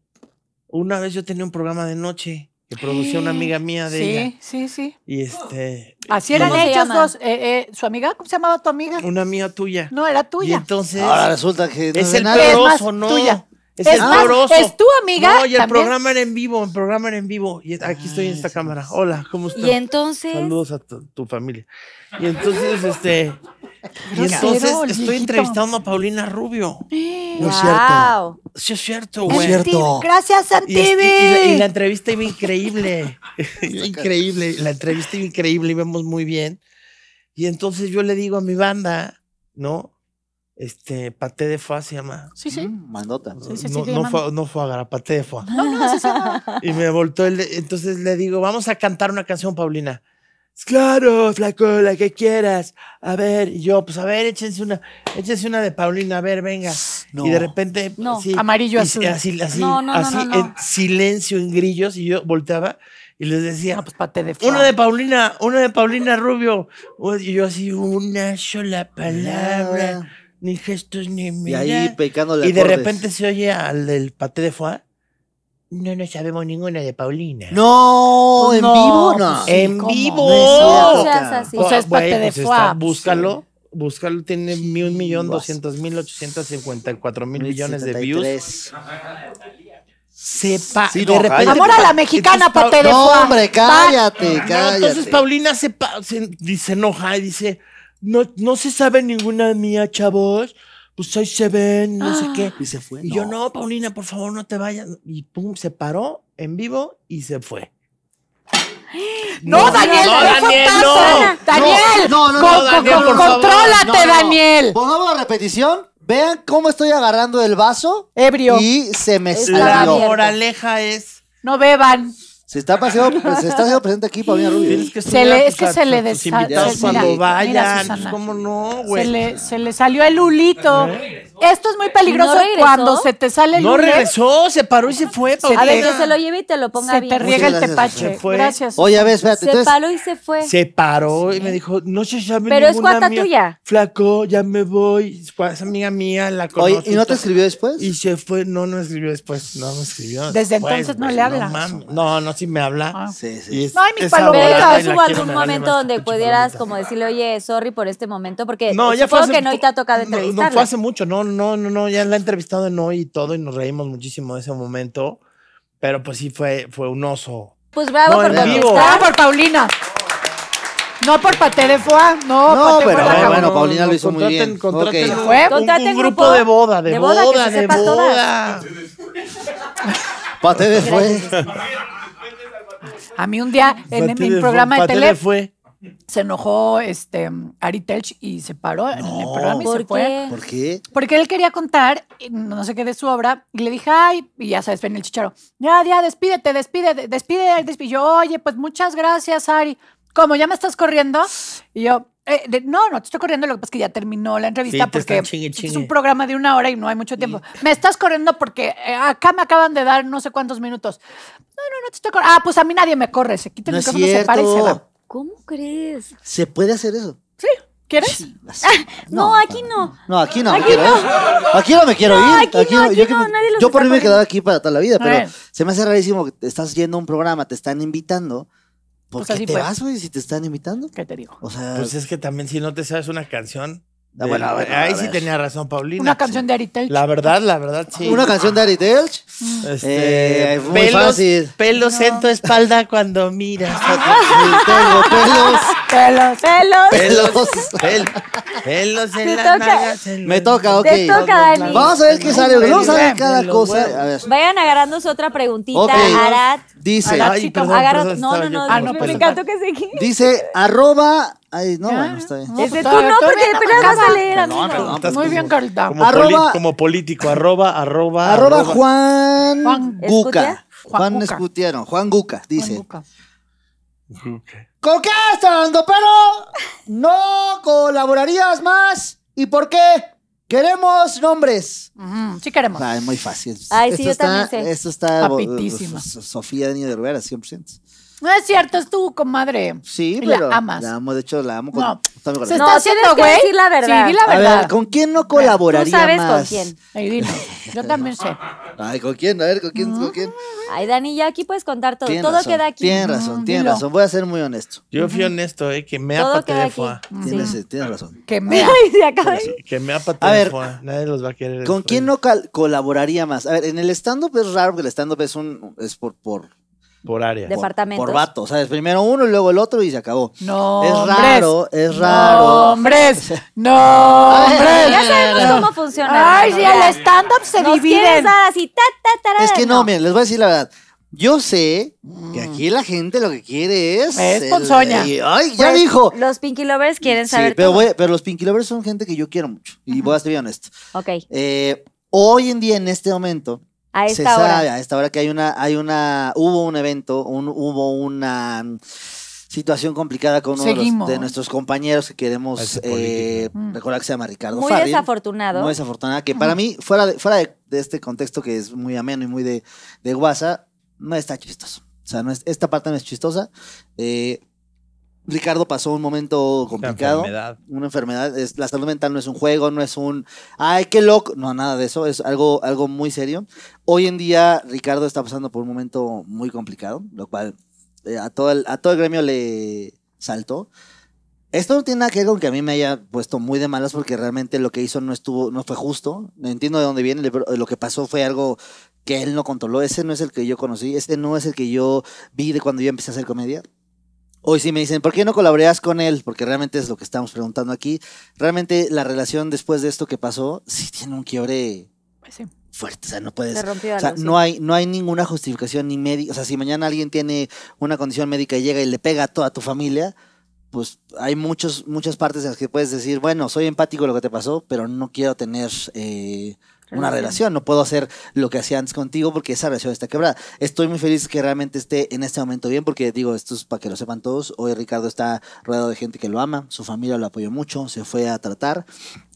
Una vez yo tenía un programa de noche que producía una amiga mía de sí, ella. Sí, sí, sí. Y este. Así eran ellos dos. Eh, eh, ¿Su amiga? ¿Cómo se llamaba tu amiga? Una amiga tuya. No, era tuya. Y entonces. Ahora resulta que. es, el ¿no? Es, es, tu amiga. No, y el programa era en vivo, el programa era en vivo. Y aquí estoy en esta cámara. Hola, ¿cómo estás? Y entonces. Saludos a tu, familia. Y entonces, este. Y entonces estoy entrevistando a Paulina Rubio. No es cierto. Sí, es cierto, güey. Cierto. Gracias, a ti, y, la, entrevista iba increíble. increíble. La entrevista iba increíble, íbamos muy bien. Y entonces yo le digo a mi banda, ¿no? este, paté de foie se llama. Sí, mm, mandota. no, fue, no fue agarra, paté de foie. No, Y me voltó entonces le digo, vamos a cantar una canción, Paulina. Claro, flaco, la que quieras. A ver, yo, pues a ver, échense una, échense una de Paulina, a ver, venga. Y de repente, no, amarillo Así, así, así en silencio, en grillos, y yo volteaba y les decía, no, pues pate de una de Paulina, una de Paulina Rubio. Y yo así, una sola palabra ah ni gestos, ni mira. Y ahí pecando Y de repente se oye al del paté de foie. No nos sabemos ninguna de Paulina. No, pues en vivo pues no. en ¿cómo? vivo. No es de así. O sea, es paté de pues búscalo. Búscalo, tiene 1.200.854.000 millón doscientos mil ochocientos cincuenta y cuatro mil millones de views. Sepa, de repente. Amor a la mexicana, Pate paté de No, hombre, cállate, cállate. Entonces Paulina se, dice se- se enoja y dice, no, no se sabe ninguna mía, chavos. Pues ahí se ven, no sé ah. qué. Y se fue. Y yo, no, Paulina, por favor, no te vayas. Y pum, se paró en vivo y se fue. No, Daniel, no, Daniel, no. Daniel, no, no, Daniel, Daniel. Pongamos la repetición. Vean cómo estoy agarrando el vaso. Ebrio. Y se me salió. La moraleja es. No beban. Se está, paseando se está haciendo presente aquí Paulina Rubio. Tienes que se le, es que se le des... Cuando vayan, pues, ¿cómo no, güey? Se le, se le salió el hulito. Esto es muy peligroso cuando se te sale el No regresó, se paró y se fue. Se a ver, yo se lo lleve y te lo ponga bien. Se te riega el tepache. Gracias. Oye, a ver, espérate. Se paró y se fue. Se paró y me dijo, no se llame Pero es cuarta tuya. Flaco, ya me voy. Es amiga mía, la conozco. Oye, ¿y no te escribió después? Y se fue. No, no escribió después. No me escribió. Desde entonces no le habla. No, no, si sí me habla. no ah. Sí, sí. No Ay, mi palomita. Pero hubo algún momento donde pudieras como decirle, oye, sorry por este momento, porque no, ya fue que no te ha tocado No, fue hace mucho, no, no, no, no, ya la he entrevistado en hoy y todo, y nos reímos muchísimo de ese momento. Pero pues sí fue, fue un oso. Pues bravo no, por por Paulina. No por Paté de fue no, no pero, bueno, Paulina lo hizo muy bien. un, un, grupo de boda, de, de boda, de boda. Paté de Fue A mí un día en mi programa de, de Fue se enojó este, Ari Telch y se paró en el programa y se fue. ¿Por qué? Porque él quería contar, no sé qué, de su obra, y le dije, ay, y ya sabes, ven el chicharo, ya, ya, despídete, despide despide, despide. Y yo, oye, pues muchas gracias, Ari. Como ya me estás corriendo, y yo, eh, no, no te estoy corriendo, lo que pasa es que ya terminó la entrevista porque es un programa de una hora y no hay mucho tiempo. Me estás corriendo porque eh, acá me acaban de dar no sé cuántos minutos. No, no, no te estoy corriendo. Ah, pues a mí nadie me corre, se quita el micrófono, se para y se va. ¿Cómo crees? ¿Se puede hacer eso? Sí. ¿Quieres? Ah, no, aquí no. No, aquí no. Aquí, no. aquí no me quiero ir. Aquí, no, yo, yo por mí me he quedado aquí para toda la vida, pero se me hace rarísimo que estás yendo a un programa, te están invitando. Pues ¿Por qué te vas, güey, si te están invitando? ¿Qué te digo? O sea, pues es que también si no te sabes una canción, Ah, ahí sí tenía razón, Paulina. Una canción de Aritel. La verdad, la verdad, sí. Una canción de Aritel. Ah. Este, eh, pelos, fácil. Pelos en tu espalda cuando miras. Tengo pelos. Pelos, pelos. Pelos. pelos en las nalgas. Me toca, ok. Te toca, Dani. Vamos a ver qué sale. Vamos a ver cada cosa. A ver. Vayan agarrándose otra preguntita. Arat. Dice. Ay, perdón, no, no, no. no me encantó que seguí. Dice, arroba Ay, no, bueno, está bien. ¿Es de pues tú no, porque te vas a leer, no, no, Muy bien, Carlita. Como, como político, arroba, arroba, arroba. Juan, Guca. Juan Escutiano, Juan Guca, dice. Juan Guca. ¿Con qué, hablando, Pero? ¿No colaborarías más? ¿Y por qué? Queremos nombres. Sí queremos. es muy fácil. Ay, esto sí, yo está, también Esto está... Papitísima. Sofía Dani de Rivera, 100%. No es cierto, es tu comadre. Sí, pero la amas. La amo, de hecho la amo con no. toda Se está haciendo, güey. decir la verdad. Sí, la verdad. A ver, ¿con quién no colaboraría más? Tú sabes con quién. Ay, Yo también sé. Ay, ¿con quién? A ver, ¿con quién? Ay, Dani, ya aquí puedes contar todo. todo queda aquí. Tienes razón, mm, tienes razón. Voy a ser muy honesto. Yo fui honesto, eh, que me apaté de sí. tienes razón. Que me Que A ver, Nadie los va a querer. ¿Con quién no colaboraría más? A ver, en el stand-up es raro porque el stand-up es un es por por área. Departamentos. Por, O vato. ¿Sabes? Primero uno y luego el otro y se acabó. No. Es raro, es raro. ¡No, hombres! Ya sabemos cómo funciona. Ay, si el stand-up se divide así, es que no, miren, les voy a decir la verdad. Yo sé que mm. aquí la gente lo que quiere es. Es ponzoña. El, y, ay, ya pues, dijo. Los Pinky Lovers quieren saber. Sí, pero, pero los Pinky Lovers son gente que yo quiero mucho. Y voy a ser bien honesto. Ok. Eh, hoy en día, en este momento, a esta hora. a esta hora que hay una, hay una, hubo un evento, hubo una situación complicada con uno de, nuestros compañeros que queremos eh, mm. recordar que se llama Ricardo Muy desafortunado. Muy desafortunada, que para mí, fuera, de, fuera de, este contexto que es muy ameno y muy de, de guasa, no está chistoso. O sea, no es, esta parte no es chistosa. Eh, Ricardo pasó un momento complicado. Una enfermedad. la salud mental no es un juego, no es un. ¡Ay, qué loco! No, nada de eso. Es algo, algo muy serio. Hoy en día, Ricardo está pasando por un momento muy complicado, lo cual eh, a, todo el, todo el gremio le saltó. Esto no tiene nada que ver con que a mí me haya puesto muy de malas porque realmente lo que hizo no estuvo, no fue justo. Entiendo de dónde viene, pero lo que pasó fue algo que él no controló. Ese no es el que yo conocí, ese no es el que yo vi de cuando yo empecé a hacer comedia. Hoy sí me dicen, ¿por qué no colaboreas con él? Porque realmente es lo que estamos preguntando aquí. Realmente la relación después de esto que pasó, sí tiene un quiebre pues fuerte. O sea, no puedes. o sea, no, hay, no hay ninguna justificación ni médica. O sea, si mañana alguien tiene una condición médica y llega y le pega a toda tu familia, pues hay muchos, muchas partes en las que puedes decir, bueno, soy empático lo que te pasó, pero no quiero tener eh, una relación. No puedo hacer lo que hacía antes contigo porque esa relación está quebrada. Estoy muy feliz que realmente esté en este momento bien porque digo, esto es para que lo sepan todos. Hoy Ricardo está rodeado de gente que lo ama, su familia lo apoyó mucho, se fue a tratar.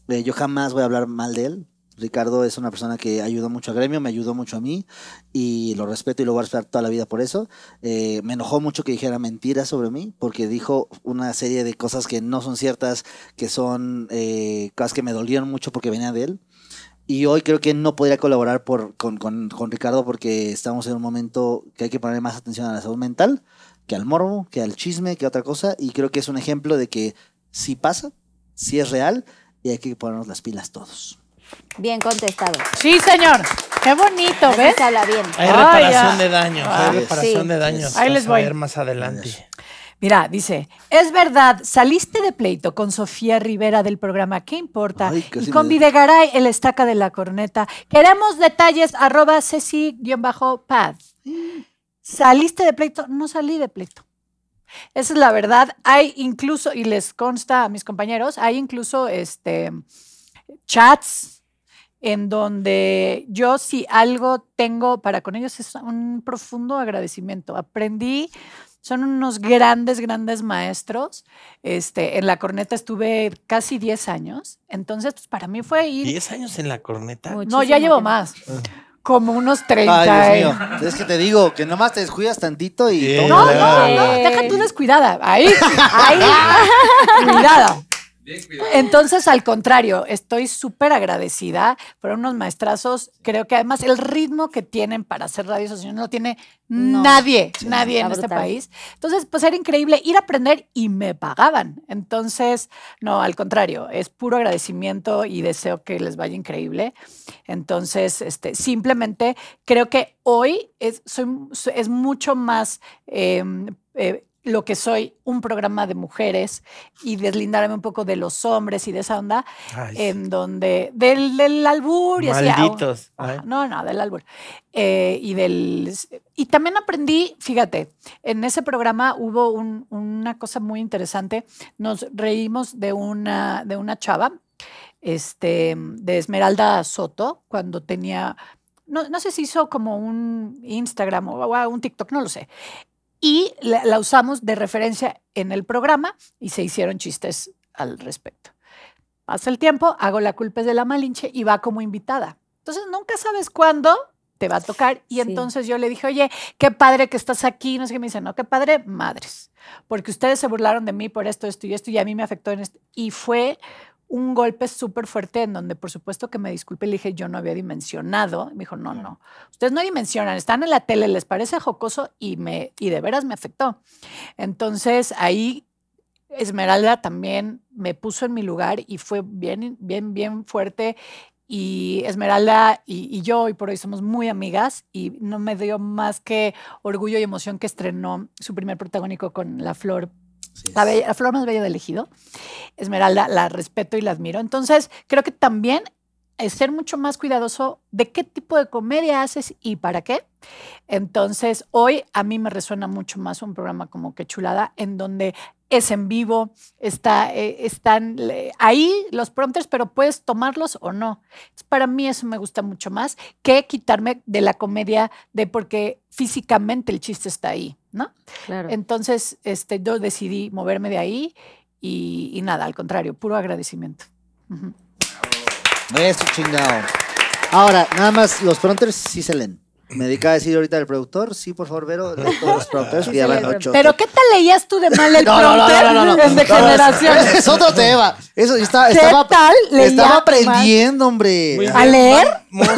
Eh, yo jamás voy a hablar mal de él. Ricardo es una persona que ayudó mucho a Gremio, me ayudó mucho a mí y lo respeto y lo voy a respetar toda la vida por eso. Eh, me enojó mucho que dijera mentiras sobre mí porque dijo una serie de cosas que no son ciertas, que son eh, cosas que me dolieron mucho porque venía de él. Y hoy creo que no podría colaborar por, con, Ricardo porque estamos en un momento que hay que poner más atención a la salud mental que al morbo, que al chisme, que a otra cosa. Y creo que es un ejemplo de que sí pasa, sí es real y hay que ponernos las pilas todos. Bien contestado. Sí, señor. Qué bonito, ¿ves? Se habla bien. Hay reparación de daños. Hay ah, reparación de daños. Ahí les voy. A ver más adelante. Mira, dice, es verdad, saliste de pleito con Sofía Rivera del programa ¿Qué importa? y con Videgaray, el estaca de la corneta. Queremos detalles, arroba ceci-pad. ¿Saliste de pleito? No salí de pleito. Esa es la verdad. Hay incluso, y les consta a mis compañeros, hay incluso este, chats en donde yo si algo tengo para con ellos es un profundo agradecimiento. Aprendí son unos grandes, grandes maestros. Este, en la corneta estuve casi 10 años. Entonces, pues, para mí fue ir. ¿10 años en la corneta? No, ya llevo más. Ah. Como unos 30. Ay, Es que te digo, que nomás te descuidas tantito y. No, no, no. Deja tú descuidada. Ahí. Ahí. cuidada. Entonces, al contrario, estoy súper agradecida por unos maestrazos. Creo que además el ritmo que tienen para hacer radio social no lo tiene nadie, nadie en este país. Entonces, pues era increíble ir a aprender y me pagaban. Entonces, no, al contrario, es puro agradecimiento y deseo que les vaya increíble. Entonces, este, simplemente creo que hoy es, mucho más... Em, eh, lo que soy, un programa de mujeres y deslindarme un poco de los hombres y de esa onda, en donde del, albur y Malditos. no, no, del albur. Eh, y, del, y también aprendí, fíjate, en ese programa hubo una cosa muy interesante, nos reímos de una, de una chava, este, de Esmeralda Soto, cuando tenía no, sé si hizo como un Instagram o, un TikTok, no lo sé y la, usamos de referencia en el programa y se hicieron chistes al respecto. Pasa el tiempo, hago la culpa de la Malinche y va como invitada. Entonces nunca sabes cuándo te va a tocar y entonces yo le dije, oye, qué padre que estás aquí, no sé qué me dice, no, qué padre, madres, porque ustedes se burlaron de mí por esto, esto y esto y a mí me afectó en esto. Y fue un golpe súper fuerte en donde, por supuesto, que me disculpe, le dije, yo no había dimensionado. Me dijo, no, no, ustedes no dimensionan, están en la tele, les parece jocoso y, me, y de veras me afectó. Entonces ahí Esmeralda también me puso en mi lugar y fue bien, bien, bien fuerte. Y Esmeralda y, y, yo hoy por hoy somos muy amigas y no me dio más que orgullo y emoción que estrenó su primer protagónico con La Flor la, flor más bella del elegido Esmeralda, la respeto y la admiro. Entonces, creo que también es ser mucho más cuidadoso de qué tipo de comedia haces y para qué. Entonces, hoy a mí me resuena mucho más un programa como Que Chulada, en donde es en vivo, está, eh, están ahí los prompters, pero puedes tomarlos o no. para mí eso me gusta mucho más que quitarme de la comedia de porque físicamente el chiste está ahí. Entonces, este, yo decidí moverme de ahí y, nada, al contrario, puro agradecimiento. Eso chingado. Ahora, nada más, los fronters sí se leen. Me dedica a decir ahorita el productor, sí, por favor, Vero, los productores Pero ¿qué tal leías tú de mal el no, prompter no, no, de generación? es otro tema. estaba, ¿Qué estaba, tal estaba aprendiendo, hombre. ¿A leer? bueno,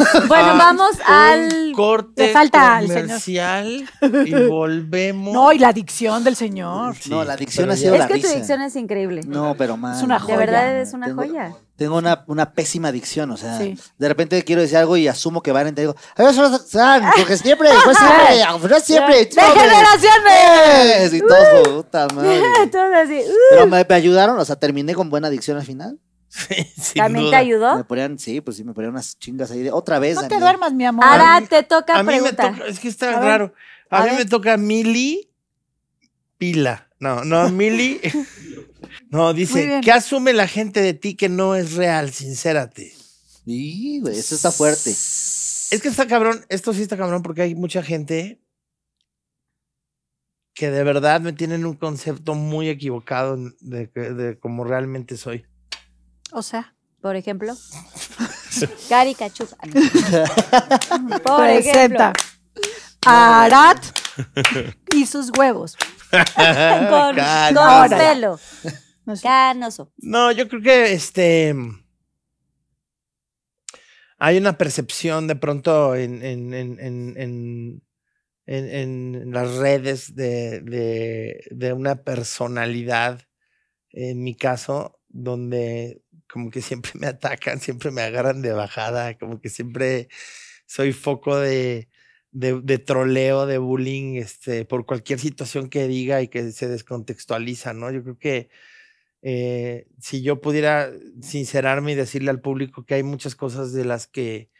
vamos al corte falta comercial y volvemos. No, y la adicción del señor. no, la adicción ha sido la Es que tu dicción es increíble. No, pero más. Es una joya. De verdad es una joya. Tengo una, una pésima adicción, o sea, de repente quiero decir algo y asumo que van y te digo, a ver, porque siempre, es siempre, es siempre. ¡De generaciones! Y todo, uh. puta madre. Todo Pero uh. me, ayudaron, o sea, terminé con buena adicción al final. Sí, ¿También te ayudó? Me ponían, sí, pues sí, me ponían unas chingas ahí de otra vez. No te duermas, mi amor. Ahora te toca a mí Me toca, es que está raro. a mí me toca Mili Pila. No, no, Mili No, dice, ¿qué asume la gente de ti que no es real? Sincérate. Sí, güey, eso está fuerte. Es que está cabrón, esto sí está cabrón porque hay mucha gente que de verdad me tienen un concepto muy equivocado de, de cómo realmente soy. O sea, por ejemplo, Gary Cachuca. por ejemplo, Arat y sus huevos. con, pelo. No, yo creo que este. Hay una percepción de pronto en, en, las redes de, de, una personalidad, en mi caso, donde como que siempre me atacan, siempre me agarran de bajada, como que siempre soy foco de, de, troleo, de bullying, este, por cualquier situación que diga y que se descontextualiza, ¿no? Yo creo que eh, si yo pudiera sincerarme y decirle al público que hay muchas cosas de las que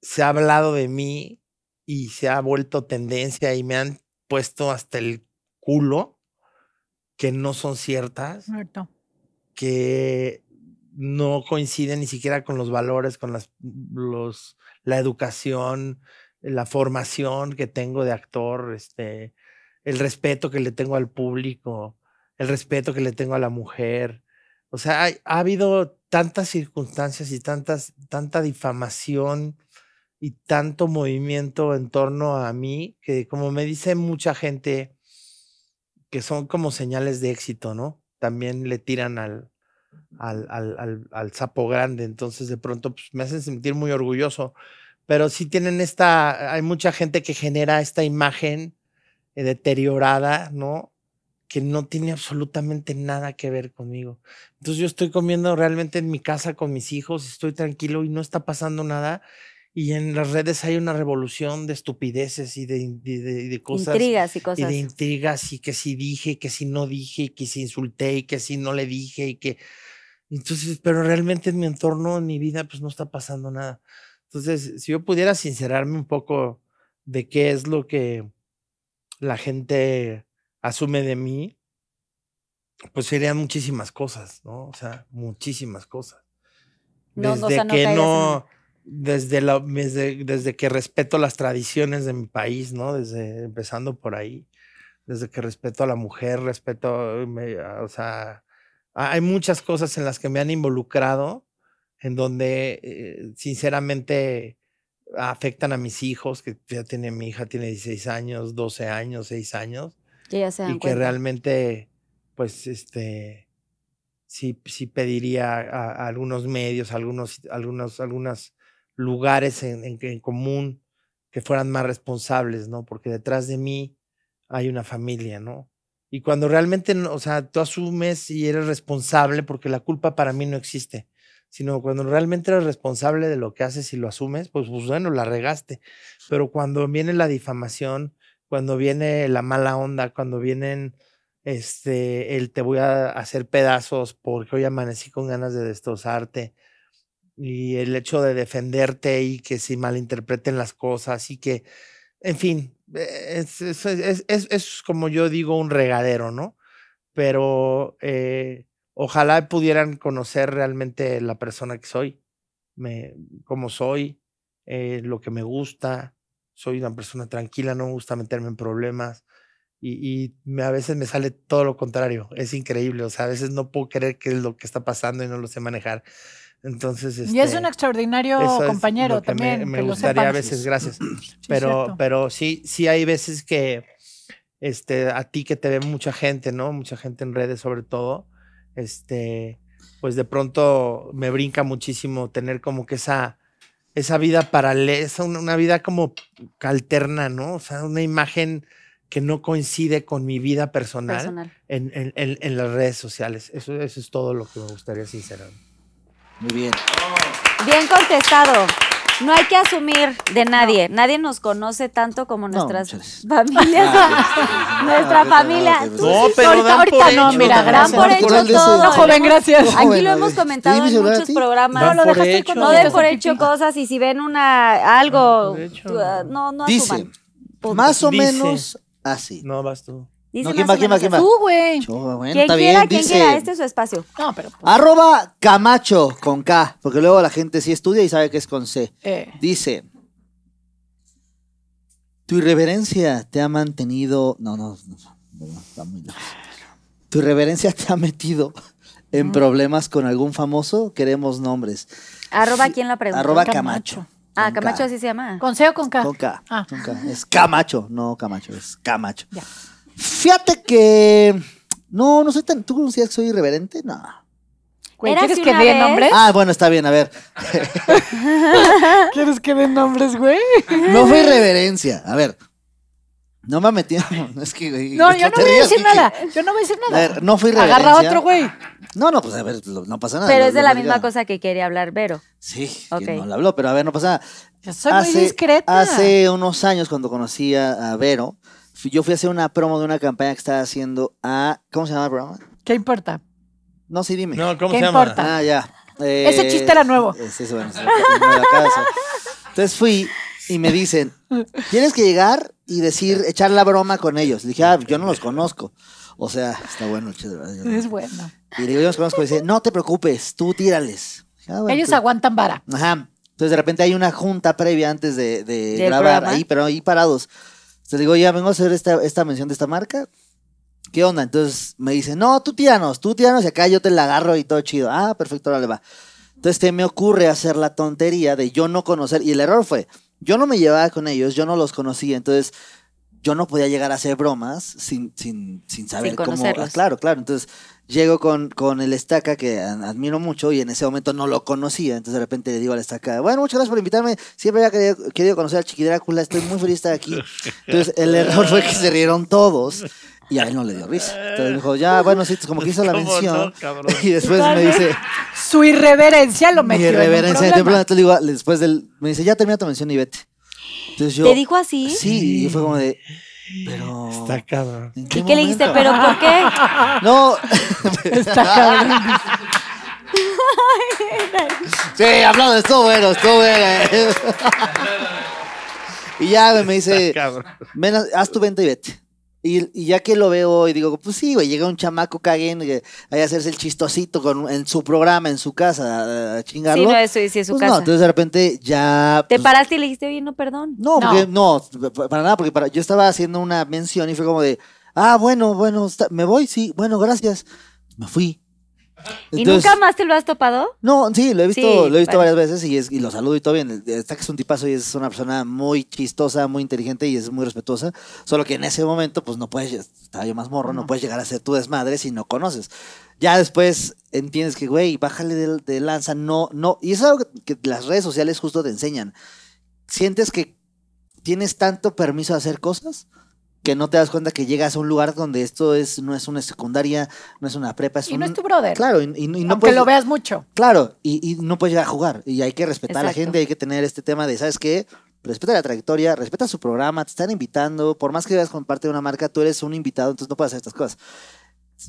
se ha hablado de mí y se ha vuelto tendencia y me han puesto hasta el culo que no son ciertas, que no coinciden ni siquiera con los valores, con las, los, la educación, la formación que tengo de actor, este, el respeto que le tengo al público, el respeto que le tengo a la mujer. O sea, ha, habido tantas circunstancias y tantas, tanta difamación y tanto movimiento en torno a mí que como me dice mucha gente que son como señales de éxito, ¿no? También le tiran al, al, al, al, sapo grande, entonces de pronto pues, me hacen sentir muy orgulloso pero sí tienen esta, hay mucha gente que genera esta imagen eh, deteriorada, ¿no? Que no tiene absolutamente nada que ver conmigo. Entonces yo estoy comiendo realmente en mi casa con mis hijos, estoy tranquilo y no está pasando nada. Y en las redes hay una revolución de estupideces y de, cosas. Intrigas y cosas. Y de intrigas y que si dije, que si no dije, que si insulté, y que si no le dije, y que... Entonces, pero realmente en mi entorno, en mi vida, pues no está pasando nada. Entonces, si yo pudiera sincerarme un poco de qué es lo que la gente asume de mí, pues serían muchísimas cosas, ¿no? O sea, muchísimas cosas. desde que no, desde, desde, que respeto las tradiciones de mi país, ¿no? Desde empezando por ahí, desde que respeto a la mujer, respeto, o sea, hay muchas cosas en las que me han involucrado en donde eh, sinceramente afectan a mis hijos, que ya tiene mi hija, tiene 16 años, 12 años, 6 años. y que realmente, pues, este, sí, sí pediría a, algunos medios, algunos, algunos, lugares en, en, común que fueran más responsables, ¿no? Porque detrás de mí hay una familia, ¿no? Y cuando realmente, o sea, tú asumes y eres responsable porque la culpa para mí no existe sino cuando realmente eres responsable de lo que haces y lo asumes, pues, pues, bueno, la regaste. Pero cuando viene la difamación, cuando viene la mala onda, cuando vienen este, el te voy a hacer pedazos porque hoy amanecí con ganas de destrozarte y el hecho de defenderte y que si malinterpreten las cosas y que, en fin, eh, es, es, es como yo digo un regadero, ¿no? Pero eh, ojalá pudieran conocer realmente la persona que soy, me, cómo soy, eh, lo que me gusta. Soy una persona tranquila, no me gusta meterme en problemas. Y, a veces me sale todo lo contrario. Es increíble. O sea, a veces no puedo creer qué es lo que está pasando y no lo sé manejar. Entonces, y es un este, extraordinario compañero también. Me, gustaría a veces, gracias. pero, pero sí, sí hay veces que este, a ti que te ve mucha gente, ¿no? Mucha gente en redes sobre todo, este, pues de pronto me brinca muchísimo tener como que esa, esa vida paralela, una, vida como alterna, ¿no? O sea, una imagen que no coincide con mi vida personal, En, las redes sociales. Eso, eso es todo lo que me gustaría sinceramente. Muy bien. Bien contestado. No hay que asumir de nadie. Nadie nos conoce tanto como nuestras familias. Ah, nuestra ah, familia. No, pero ahorita, no, mira, gran por hecho No, joven, gracias. Aquí lo hemos comentado en muchos programas. no, lo dejaste hecho, No den por hecho cosas y si ven una algo, ah, no, no asuman. Dice, más o menos así. No, vas tú. Dice no, ¿quién más va, quién Tú, güey. bueno, quiera, bien, ¿quién quiera? Este es su espacio. No, pero... Pues. Arroba Camacho con K, porque luego la gente sí estudia y sabe que es con C. Eh. Dice, tu irreverencia te ha mantenido... No, no, no, está muy lejos. Tu irreverencia te ha metido en problemas con algún famoso. Queremos nombres. Arroba, ¿quién la pregunta? Arroba Camacho. Ah, Camacho así se llama. ¿Con C o con K? Con K. Ah. con K. Es Camacho, no Camacho, es Camacho. Ya. Fíjate que. No, no soy tan. ¿Tú conocías que soy irreverente? No. Güey, ¿Quieres que dé nombres? Ah, bueno, está bien, a ver. ¿Quieres que dé nombres, güey? No fue irreverencia. A ver. No me metí. Es que, No, yo no voy a decir nada. Yo no voy a decir nada. A ver, no fui irreverencia. Agarra otro, güey. No, no, pues a ver, no pasa nada. Pero es de la misma cosa que quería hablar Vero. Sí, Ok. no lo habló, pero a ver, no pasa nada. Yo soy muy discreta. Hace unos años, cuando conocí a Vero, yo fui a hacer una promo de una campaña que estaba haciendo a. ¿Cómo se llama el programa? ¿Qué importa? No, sí, dime. No, ¿cómo ¿Qué se importa? llama? Ah, ya. Eh, Ese chiste era nuevo. bueno, Entonces fui y me dicen: tienes que llegar y decir, echar la broma con ellos. dije, ah, yo no los conozco. O sea, está bueno el Es bueno. Y digo, yo los conozco y dice, no te preocupes, tú tírales. Ah, ellos pues". aguantan vara. Ajá. Entonces de repente hay una junta previa antes de, grabar ahí, pero ahí parados. Entonces digo, ya vengo a hacer esta, esta mención de esta marca. ¿Qué onda? Entonces me dice, no, tú tiranos, tú tiranos y acá yo te la agarro y todo chido. Ah, perfecto, ahora le va. Entonces te me ocurre hacer la tontería de yo no conocer. Y el error fue, yo no me llevaba con ellos, yo no los conocía. Entonces yo no podía llegar a hacer bromas sin, sin, sin saber cómo. Ah, claro, claro. Entonces llego con, con el estaca que admiro mucho y en ese momento no lo conocía. Entonces de repente le digo al estaca, bueno, muchas gracias por invitarme. Siempre había querido, conocer al Chiqui Drácula, estoy muy feliz de estar aquí. Entonces el error fue que se rieron todos. Y a él no le dio risa. Entonces dijo, ya, bueno, sí, como que hizo la mención. y después me dice. Su irreverencia lo metió. Mi irreverencia. En un entonces digo, después del, me dice, ya termina tu mención y vete. Entonces yo, ¿Te dijo así? Sí, fue como de, pero. Está cabrón. ¿Y qué, le dijiste? ¿Pero por qué? No. Está cabrón. sí, hablado. estuvo bueno, estuvo bueno. y ya me dice, haz tu venta y vete. Y, ya que lo veo y digo, pues sí, güey, llega un chamaco caguen a hacerse el chistosito con, en su programa, en su casa, a, chingarlo. Sí, no, eso sí, es su pues casa. No, entonces de repente ya. ¿Te pues paraste y le dijiste, oye, no, perdón? No, no. para nada, porque yo estaba haciendo una mención y fue como de, ah, bueno, bueno, me voy, sí, bueno, gracias. Me fui. ¿Y nunca más te lo has topado? No, sí, lo he visto, lo he visto varias veces y, es, y lo saludo y todo bien. Está que es un tipazo y es una persona muy chistosa, muy inteligente y es muy respetuosa. Solo que en ese momento, pues no puedes, estaba yo más morro, no, puedes llegar a ser tu desmadre si no conoces. Ya después entiendes que, güey, bájale de, lanza, no, no. Y es algo que, que las redes sociales justo te enseñan. Sientes que tienes tanto permiso de hacer cosas que no te das cuenta que llegas a un lugar donde esto es no es una secundaria, no es una prepa. Es y no es tu brother. Claro, y, no Aunque lo veas mucho. Claro, y, no puedes llegar a jugar. Y hay que respetar a la gente, hay que tener este tema de, ¿sabes qué? Respeta la trayectoria, respeta su programa, te están invitando. Por más que veas con parte de una marca, tú eres un invitado, entonces no puedes hacer estas cosas.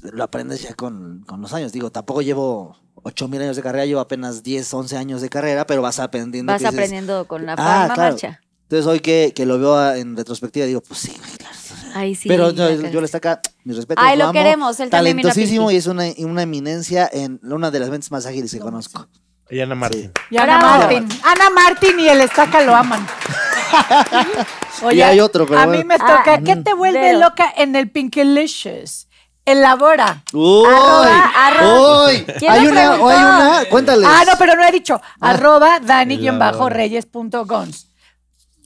Lo aprendes ya con, los años. Digo, tampoco llevo 8000 años de carrera, llevo apenas 10, 11 años de carrera, pero vas aprendiendo. Vas aprendiendo con la ah, marcha. Entonces hoy que, que lo veo ah, en retrospectiva, digo, pues sí, claro. sí, Pero yo, le saca mi respeto. Ahí lo, amo, queremos, Talentosísimo y es una, una, eminencia en una de las ventas más ágiles que conozco. Y Ana Martín. Y Ana, Martín. Ana Martín y el estaca lo aman. y hay otro, pero a mí me toca. Ah, ¿Qué mm. te vuelve loca en el Pinkelicious Elabora. Uy, arroba, arroba. Uy. hay una, hay una, cuéntales. Ah, no, pero no he dicho. Ah. arroba dani-reyes.gons.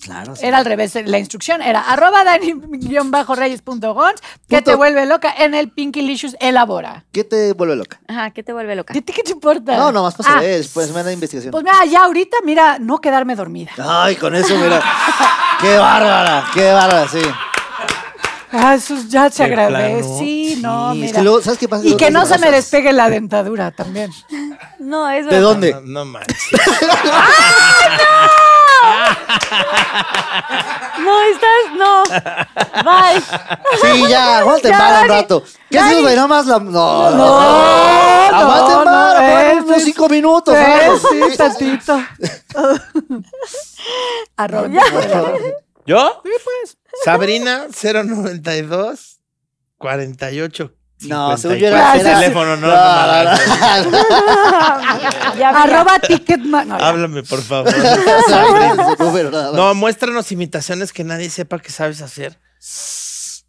Claro. Era al revés, eh, la instrucción era arroba dani-reyes.gons, que te vuelve loca en el Pinky Licious elabora. ¿Qué te vuelve loca? Ajá, ¿qué te vuelve loca? ¿Qué te, qué te importa? No, no más ah, Después pues me da investigación. Pues mira, ya ahorita, mira, no quedarme dormida. Ay, con eso, mira. qué bárbara, qué bárbara, sí. Ah, eso ya se agradece. Sí, no, mira. Y que no se me despegue la dentadura también. no, es verdad. ¿De dónde? No, no manches. no! No, estás, no. Bye. Sí, ya, aguanten Ya, un rato. ¿Qué haces, güey? nada más la.? No, no. no, Aguanten para eh, unos cinco minutos. sí, tantito. Arroba. ¿Yo? Sí, pues Sabrina 092 48 no, según yo era. El teléfono, no, no, no, Arroba Ticketman. Háblame, por favor. no, muéstranos imitaciones que nadie sepa que sabes hacer.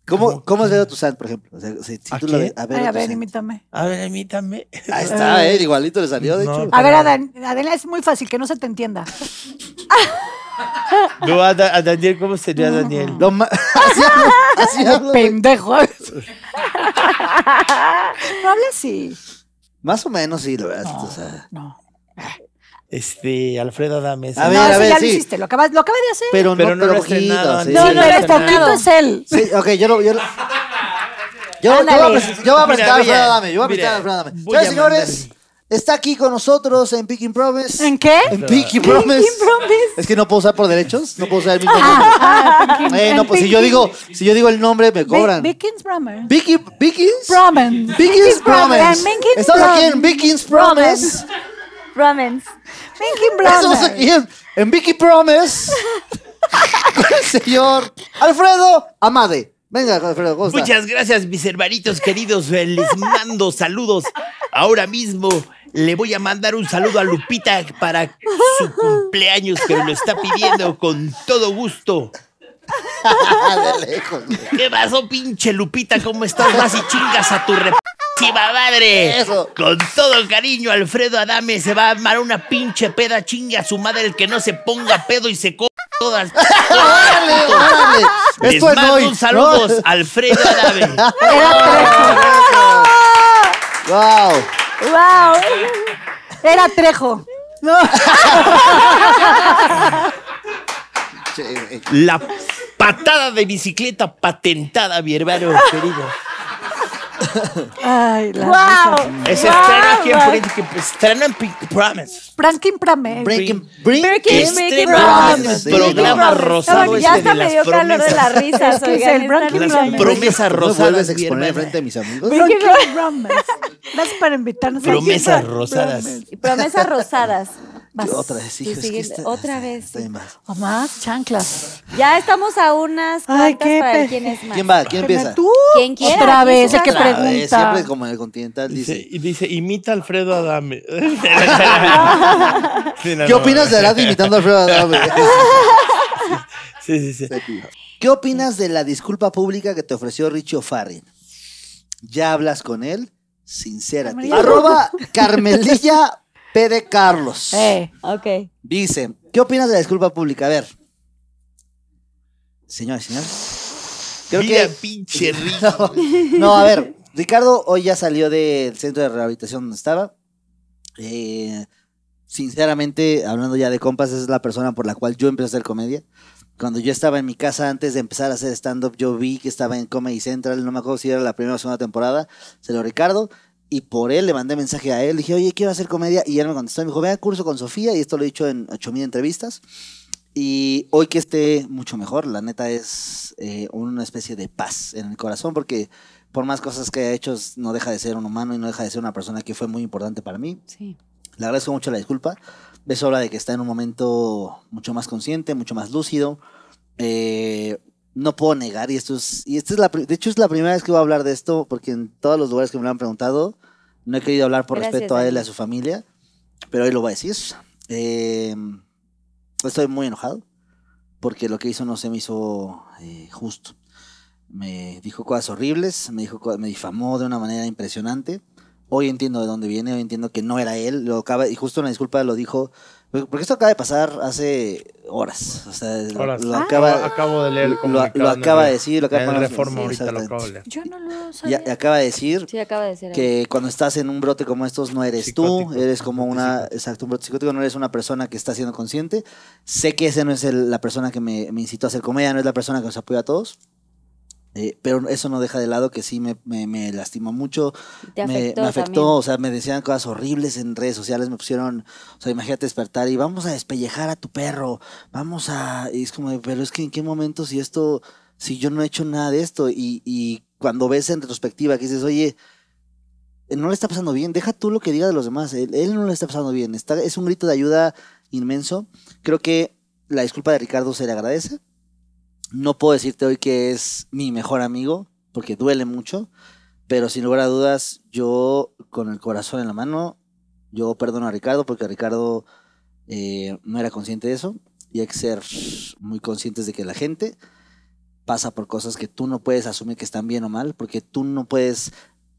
¿Cómo, ¿Cómo es tu sal, por ejemplo? ¿A, ver, a ver, imítame. A ver, imítame. Ahí está, eh, igualito le salió, de hecho. A ver, Adela, es muy fácil, que no se te entienda. No, a, Daniel, ¿cómo sería Daniel? No, así así Pendejo. no hables así. Más o menos, sí, verdad. No, Este, Alfredo dame. A ver, a ver, ya lo hiciste, lo acabas, lo de hacer. Pero, no, lo No, no, es él. Sí, ok, yo lo... Yo yo, voy a a presentar a Alfredo Yo señores, Está aquí con nosotros en Picking Promise. ¿En qué? En Picking Promise. Promise. Es que no puedo usar por derechos, no puedo usar el mismo ah, nombre. Ah, eh, no, pues si yo digo, si yo digo el nombre me cobran. Picking's Promise. Picking Promise. Picking's Promise. Estamos aquí en Vikings Promise. Promise. Promise. Estamos aquí en, Vicky Promise. el señor Alfredo Amade. Venga, Alfredo, ¿cómo Muchas gracias, mis hermanitos queridos. Les mando saludos ahora mismo le voy a mandar un saludo a Lupita para su cumpleaños que lo está pidiendo con todo gusto. de lejos. ¿Qué pasó, pinche Lupita? ¿Cómo estás? Vas y chingas a tu rep... madre. Con todo cariño, Alfredo Adame se va a armar una pinche peda chinga a su madre el que no se ponga pedo y se co todas. Les mando un saludo Alfredo Adame. ¡Wow! ¡Wow! Era Trejo. La patada de bicicleta patentada, mi hermano querido. Ay, la wow. Es aquí en Breaking en Promise. Breaking Promise. Breaking, Breaking, este Promise. Programa rosado este de las promesas. de el Promise. Promesas rosadas. vuelves frente a mis amigos? Breaking Promise. invitarnos. Promesas rosadas. Promesas rosadas. otra vez, hijos, este otra vez. Más. O más chanclas. Ya estamos a unas cuantas para quién es más. ¿Quién va? ¿Quién empieza? ¿Tú? ¿Quién Otra vez, el que siempre como el Continental dice. y dice imita a Alfredo Adame. ¿Qué opinas de Arad imitando a Alfredo Adame? sí, sí, sí. ¿Qué opinas de la disculpa pública que te ofreció Richo Farin? ¿Ya hablas con él? sincera Arroba Carmelilla P. de Carlos. Eh, dice, ¿qué opinas de la disculpa pública? A ver. Señor, señor. Mira, pinche rico. no, a ver, Ricardo hoy ya salió del centro de rehabilitación donde estaba. Eh, sinceramente, hablando ya de compas, es la persona por la cual yo empecé a hacer comedia. Cuando yo estaba en mi casa antes de empezar a hacer stand-up, yo vi que estaba en Comedy Central, no me acuerdo si era la primera o segunda temporada, se lo Ricardo, y por él le mandé mensaje a él, le dije, oye, quiero hacer comedia, y él me contestó, me dijo, ve a curso con Sofía, y esto lo he dicho en 8000 entrevistas, y hoy que esté mucho mejor, la neta es eh, una especie de paz en el corazón, porque por más cosas que haya hecho, no deja de ser un humano y no deja de ser una persona que fue muy importante para mí. Le agradezco mucho la disculpa. Eso habla de que está en un momento mucho más consciente, mucho más lúcido. Eh, no puedo negar, y esto es, y esta es la, de hecho es la primera vez que voy a hablar de esto, porque en todos los lugares que me lo han preguntado, no he querido hablar por respeto a él y a su familia, pero hoy lo voy a decir. Eh, estoy muy enojado, porque lo que hizo no se me hizo eh, justo me dijo cosas horribles, me, dijo, me difamó de una manera impresionante. Hoy entiendo de dónde viene, hoy entiendo que no era él. Lo acaba, y justo una disculpa lo dijo, porque esto acaba de pasar hace horas. Lo, ah, acaba, de leer. Lo, acaba de decir. Lo acaba de Yo no lo sabía. acaba de decir, que cuando estás en un brote como estos no eres tú, eres como una... Exacto, psicótico, no eres una persona que está siendo consciente. Sé que ese no es la persona que me, me, incitó a hacer comedia, no es la persona que nos apoya a todos. Eh, pero eso no deja de lado que sí me, lastimó mucho. me, afectó, o sea, me decían cosas horribles en redes sociales, me pusieron, o sea, imagínate despertar y vamos a despellejar a tu perro, vamos a... Y es como, pero es que en qué momento si esto, si yo no he hecho nada de esto y, cuando ves en retrospectiva que dices, oye, no le está pasando bien, deja tú lo que diga de los demás, él, él no le está pasando bien, está, es un grito de ayuda inmenso. Creo que la disculpa de Ricardo se le agradece. No puedo decirte hoy que es mi mejor amigo, porque duele mucho, pero sin lugar a dudas, yo con el corazón en la mano, yo perdono a Ricardo, porque Ricardo eh, no era consciente de eso, y hay que ser muy conscientes de que la gente pasa por cosas que tú no puedes asumir que están bien o mal, porque tú no puedes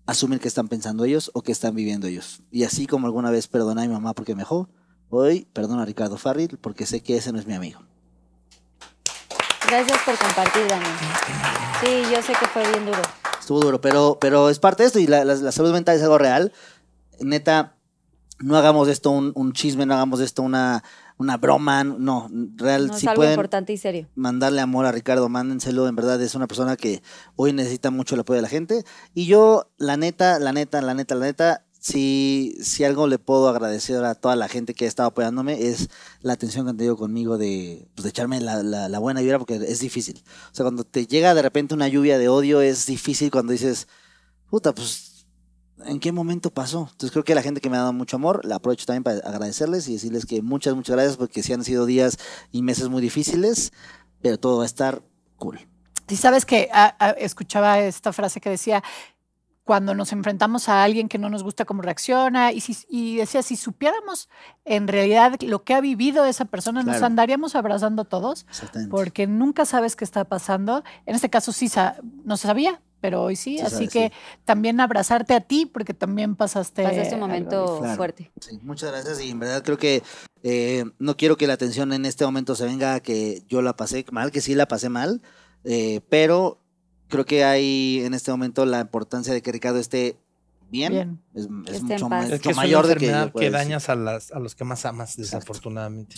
asumir que están pensando ellos o que están viviendo ellos. Y así como alguna vez perdoné a mi mamá porque me dejó, hoy perdono a Ricardo Farril porque sé que ese no es mi amigo. Gracias por compartir, Dani. Sí, yo sé que fue bien duro. Estuvo duro, pero, pero es parte de esto y la, salud mental es algo real. Neta, no hagamos esto un, chisme, no hagamos esto una, una broma, no, real. No, es si algo importante y serio. Mandarle amor a Ricardo, mándenselo, en verdad es una persona que hoy necesita mucho el apoyo de la gente. Y yo, la neta, la neta, la neta, la neta, si, algo le puedo agradecer a toda la gente que ha estado apoyándome es la atención que han tenido conmigo de, pues, echarme la, buena vibra porque es difícil. O sea, cuando te llega de repente una lluvia de odio es difícil cuando dices, puta, pues, ¿en qué momento pasó? Entonces creo que la gente que me ha dado mucho amor, la aprovecho también para agradecerles y decirles que muchas, muchas gracias porque sí han sido días y meses muy difíciles, pero todo va a estar cool. Y sabes que ah, ah, escuchaba esta frase que decía, cuando nos enfrentamos a alguien que no nos gusta cómo reacciona. Y, decía, si supiéramos en realidad lo que ha vivido esa persona, nos andaríamos abrazando todos, porque nunca sabes qué está pasando. En este caso sí no se sabía, pero hoy sí, así que también abrazarte a ti, porque también pasaste... Pasaste un momento fuerte. muchas gracias y en verdad creo que eh, no quiero que la atención en este momento se venga a que yo la pasé mal, que sí la pasé mal. Eh, pero creo que hay en este momento la importancia de que Ricardo esté bien. Es, mucho, mayor de que, dañas a, las, a los que más amas, desafortunadamente.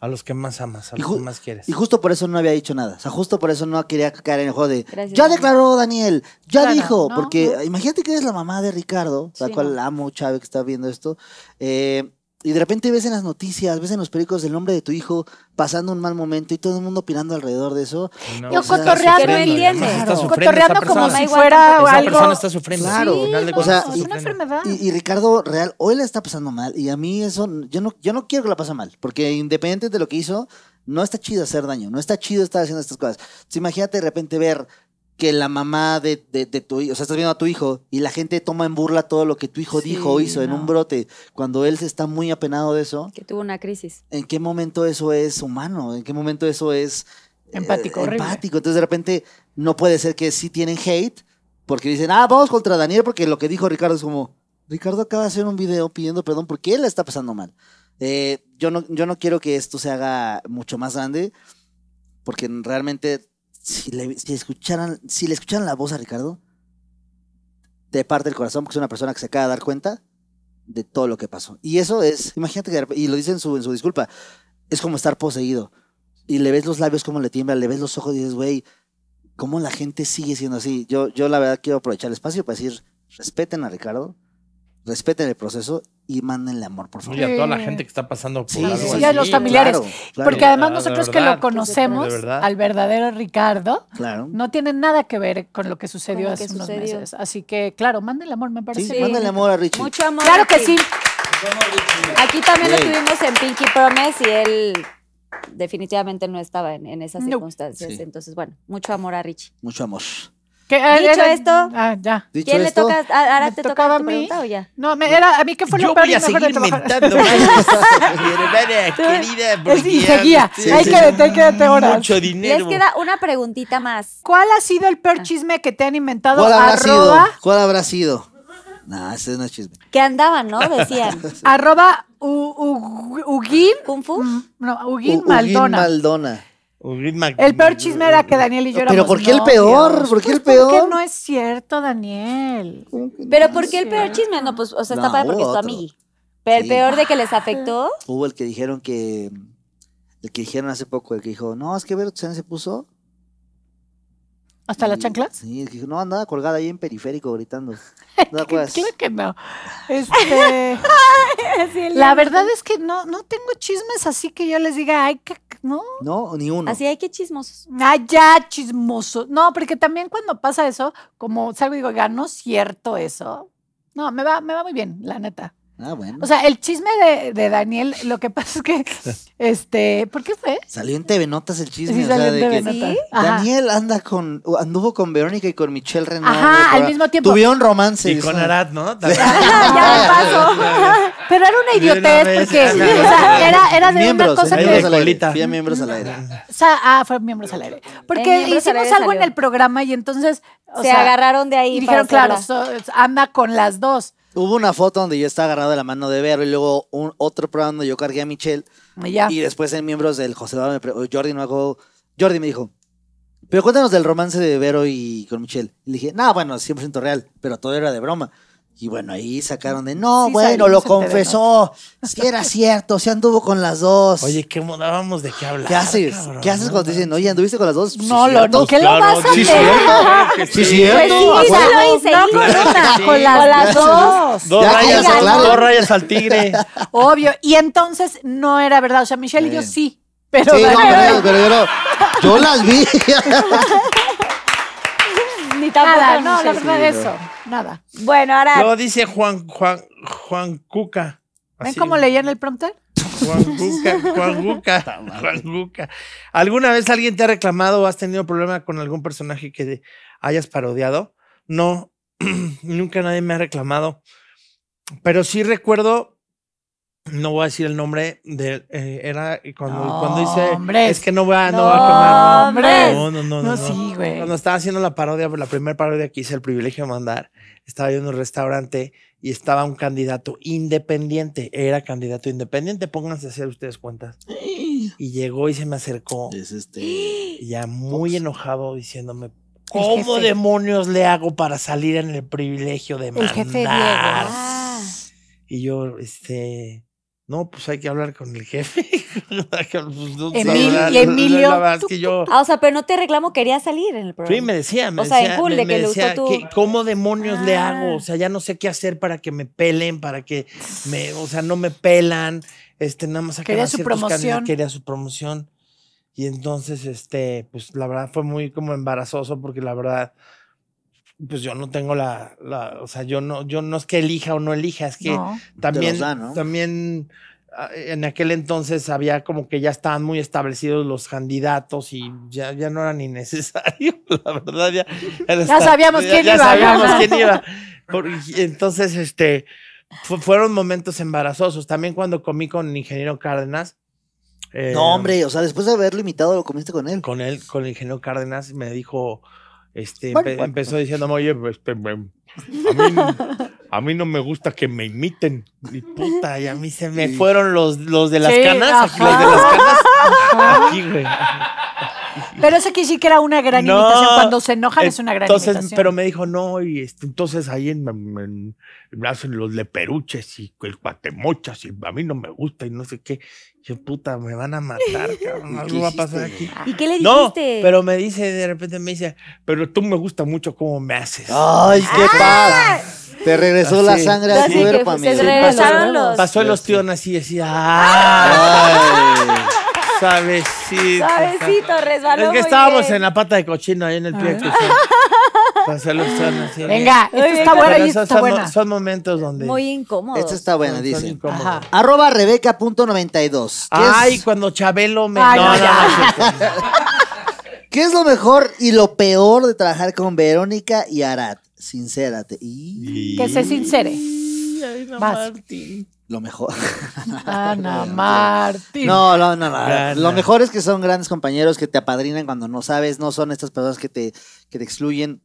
a los que más amas, a los que más quieres. Y justo por eso no había dicho nada. O sea, justo por eso no quería caer en el juego de. ya declaró Daniel, ya dijo. porque imagínate que eres la mamá de Ricardo, la cual amo, Chávez, que está viendo esto. Eh, y de repente ves en las noticias, ves en los periódicos el nombre de tu hijo pasando un mal momento y todo el mundo opinando alrededor de eso. Cotorreando como si fuera esa algo. persona está sufriendo. Claro. es una y, enfermedad. Y, Ricardo Real hoy le está pasando mal y a mí eso, yo no, yo no quiero que la pase mal, porque independiente de lo que hizo, no está chido hacer daño, no está chido estar haciendo estas cosas. imagínate de repente ver que la mamá de, tu hijo, o sea, estás viendo a tu hijo y la gente toma en burla todo lo que tu hijo dijo o hizo en un brote, cuando él se está muy apenado de eso. Que tuvo una crisis. ¿En qué momento eso es humano? ¿En qué momento eso es eh, empático? empático. Entonces de repente no puede ser que sí tienen hate porque dicen, ah, vamos contra Daniel porque lo que dijo Ricardo es como, Ricardo acaba de hacer un video pidiendo perdón porque él le está pasando mal. Eh, yo, no, yo no quiero que esto se haga mucho más grande porque realmente si le, escucharan, si le la voz a Ricardo, te parte el corazón porque es una persona que se acaba de dar cuenta de todo lo que pasó. Y eso es, imagínate que, y lo dice en su, en su disculpa, es como estar poseído. Y le ves los labios como le tiembla, le ves los ojos y dices, güey, ¿cómo la gente sigue siendo así? Yo, yo la verdad quiero aprovechar el espacio para decir, respeten a Ricardo, respeten el proceso y mándenle amor, por favor. Y a toda la gente que está pasando por sí, algo sí, así. a los familiares. Porque además nosotros que lo conocemos, al verdadero Ricardo, no tiene nada que ver con lo que sucedió hace unos meses. Así que, claro, mándenle amor, me parece. Sí, sí. mándenle amor a Richie. Mucho amor. Claro que sí. Aquí también lo tuvimos en Pinky Promise y él definitivamente no estaba en, esas circunstancias. Entonces, bueno, mucho amor a Richie. Mucho amor. Ah, Dicho ah, esto, toca? ¿Ahora te tocaba a mí? No, me, era, a mí que fue lo peor voy a seguir inventando seguía. hay, que, hay Mucho dinero. Les queda una preguntita más. ¿Cuál ha sido el peor ah. chisme que te han inventado? ¿Cuál habrá sido? ¿Cuál habrá sido? No, ese es un chisme. Que andaban, ¿no? Decían. arroba Uguín. ¿Kung mm, No, Maldona. Maldona. El peor chisme era que Daniel y yo Pero ¿por qué el peor? ¿Por qué pues el no es cierto, Daniel. Pero ¿por qué el peor chisme? No, pues, o sea, está padre porque es tu Pero el peor de que les afectó. Hubo el que dijeron que. El que dijeron hace poco, el que dijo, no, es que Vero se puso ¿Hasta la chancla? Sí, no andaba colgada ahí en periférico gritando. claro que no. Este, la verdad es que no, no tengo chismes así que yo les diga, ay, que, no. No, ni uno. Así hay que chismosos. Ay, ah, ya, chismoso. No, porque también cuando pasa eso, como salgo y digo, ya no es cierto eso. No, me va, me va muy bien, la neta. Ah, bueno. O sea, el chisme de, de, Daniel, lo que pasa es que, este, ¿por qué fue? Salió en TV Notas el chisme. o sea, de que Daniel anda con, anduvo con Verónica y con Michelle Renaud. Ajá, al mismo tiempo. Tuvieron romance. Y con Arad, ¿no? ya me pasó. Pero era una idiotez porque, o sea, era, era de miembros, una cosa eh, que... Miembros al aire. Fui a miembros al aire. O sea, ah, fue miembros al aire. Porque hicimos algo en el programa y entonces... se agarraron de ahí. Y dijeron, claro, anda con las dos. Hubo una foto donde yo estaba agarrado de la mano de Vero y luego un, otro programa donde yo cargué a Michelle. Y después en miembros del José Jordi, no hago, Jordi me dijo, pero cuéntanos del romance de Vero y con Michelle. Y le dije, no, nah, bueno, 100% real, pero todo era de broma. Y bueno, ahí sacaron de, no, bueno, lo confesó, si sí era cierto, se anduvo con las dos. Oye, ¿qué mudábamos de qué hablar? ¿Qué haces? ¿Qué haces cuando te dicen, oye, anduviste con las dos? no, lo no, ¿qué le pasa? vas a hacer? Sí, Sí, cierto. Pues sí, lo hice, no con con las dos. Dos rayas, dos rayas al tigre. Obvio, y entonces no era verdad, o sea, Michelle y yo sí. Pero, sí, no, pero, pero yo las vi. nada, no, la verdad eso, nada. Bueno, ahora. Lo dice Juan, Juan, Juan Cuca. ¿Ven cómo leía en el prompter? Juan Cuca, Juan Cuca, Juan Cuca. ¿Alguna vez alguien te ha reclamado o has tenido problema con algún personaje que hayas parodiado? No, nunca nadie me ha reclamado. Pero sí recuerdo no voy a decir el nombre de eh, era cuando, hice... cuando dice es que no voy no, a no no no no, no sí, cuando estaba haciendo la parodia la primera parodia que hice el privilegio de mandar estaba yo en un restaurante y estaba un candidato independiente era candidato independiente pónganse a hacer ustedes cuentas y llegó y se me acercó este ya muy enojado diciéndome cómo demonios le hago para salir en el privilegio de mandar el jefe ah. y yo este no, pues hay que hablar con el jefe. y pues, Emilio. ah, o sea, pero no te reclamo, quería salir en el programa. Sí, me decía, me o sea, decía, cool, me, de que decía ¿cómo demonios le hago? Ah. O sea, ya no sé qué hacer para que me pelen, para que me, o sea, no me pelan. Este, nada más quería su promoción. quería su promoción. Y entonces, este, pues la verdad fue muy como embarazoso porque la verdad pues yo no tengo la, o sea, yo no, yo no es que elija o no elija, es que también, también ah, en aquel entonces había como que ya estaban muy establecidos los candidatos y ya, ya no era ni necesario, la verdad, ya, sabíamos quién iba. Ya sabíamos quién iba. entonces, este, fueron momentos embarazosos. También cuando comí con el ingeniero Cárdenas, no, eh, hombre, o sea, después de haberlo imitado, lo comiste con él. Con él, con el ingeniero Cárdenas, me dijo, este, empezó pues. diciéndome, oye, pues, este, a, mí, no me gusta que me imiten. Y a mí se me fueron los, los de las canas. Aquí, güey. Pero eso que sí que era una gran invitación imitación. Cuando se enojan es una gran imitación. Pero me dijo, no, y este, entonces ahí en, hacen los leperuches y el cuatemochas y a mí no me gusta y no sé qué. Yo, puta, me van a matar, cabrón. Algo va a pasar aquí. ¿Y qué le dijiste? No, pero me dice, de repente me dice, pero tú me gusta mucho cómo me haces. ¡Ay, qué ¡Ah! Te regresó la sangre al pues, cuerpo, amigo. Se regresaron los... Pasó los tíos así, decía ¡ah! ay Suavecito. Suavecito, resbaló. Es que estábamos en la pata de cochino ahí en el pie. Ah. con Venga, esto está bueno esto está bueno. Son momentos donde. Muy incómodos. Esto está bueno, dice. Arroba rebeca.92. Ay, cuando Chabelo me. Ay, no, ¿Qué es lo mejor y lo peor de trabajar con Verónica y Arat? Sincérate. Y... Que se sincere. Martín. Lo mejor. Ana Martín. No, no, no, no. Lo mejor es que son grandes compañeros que te apadrinan cuando no sabes, no son estas personas que te, excluyen.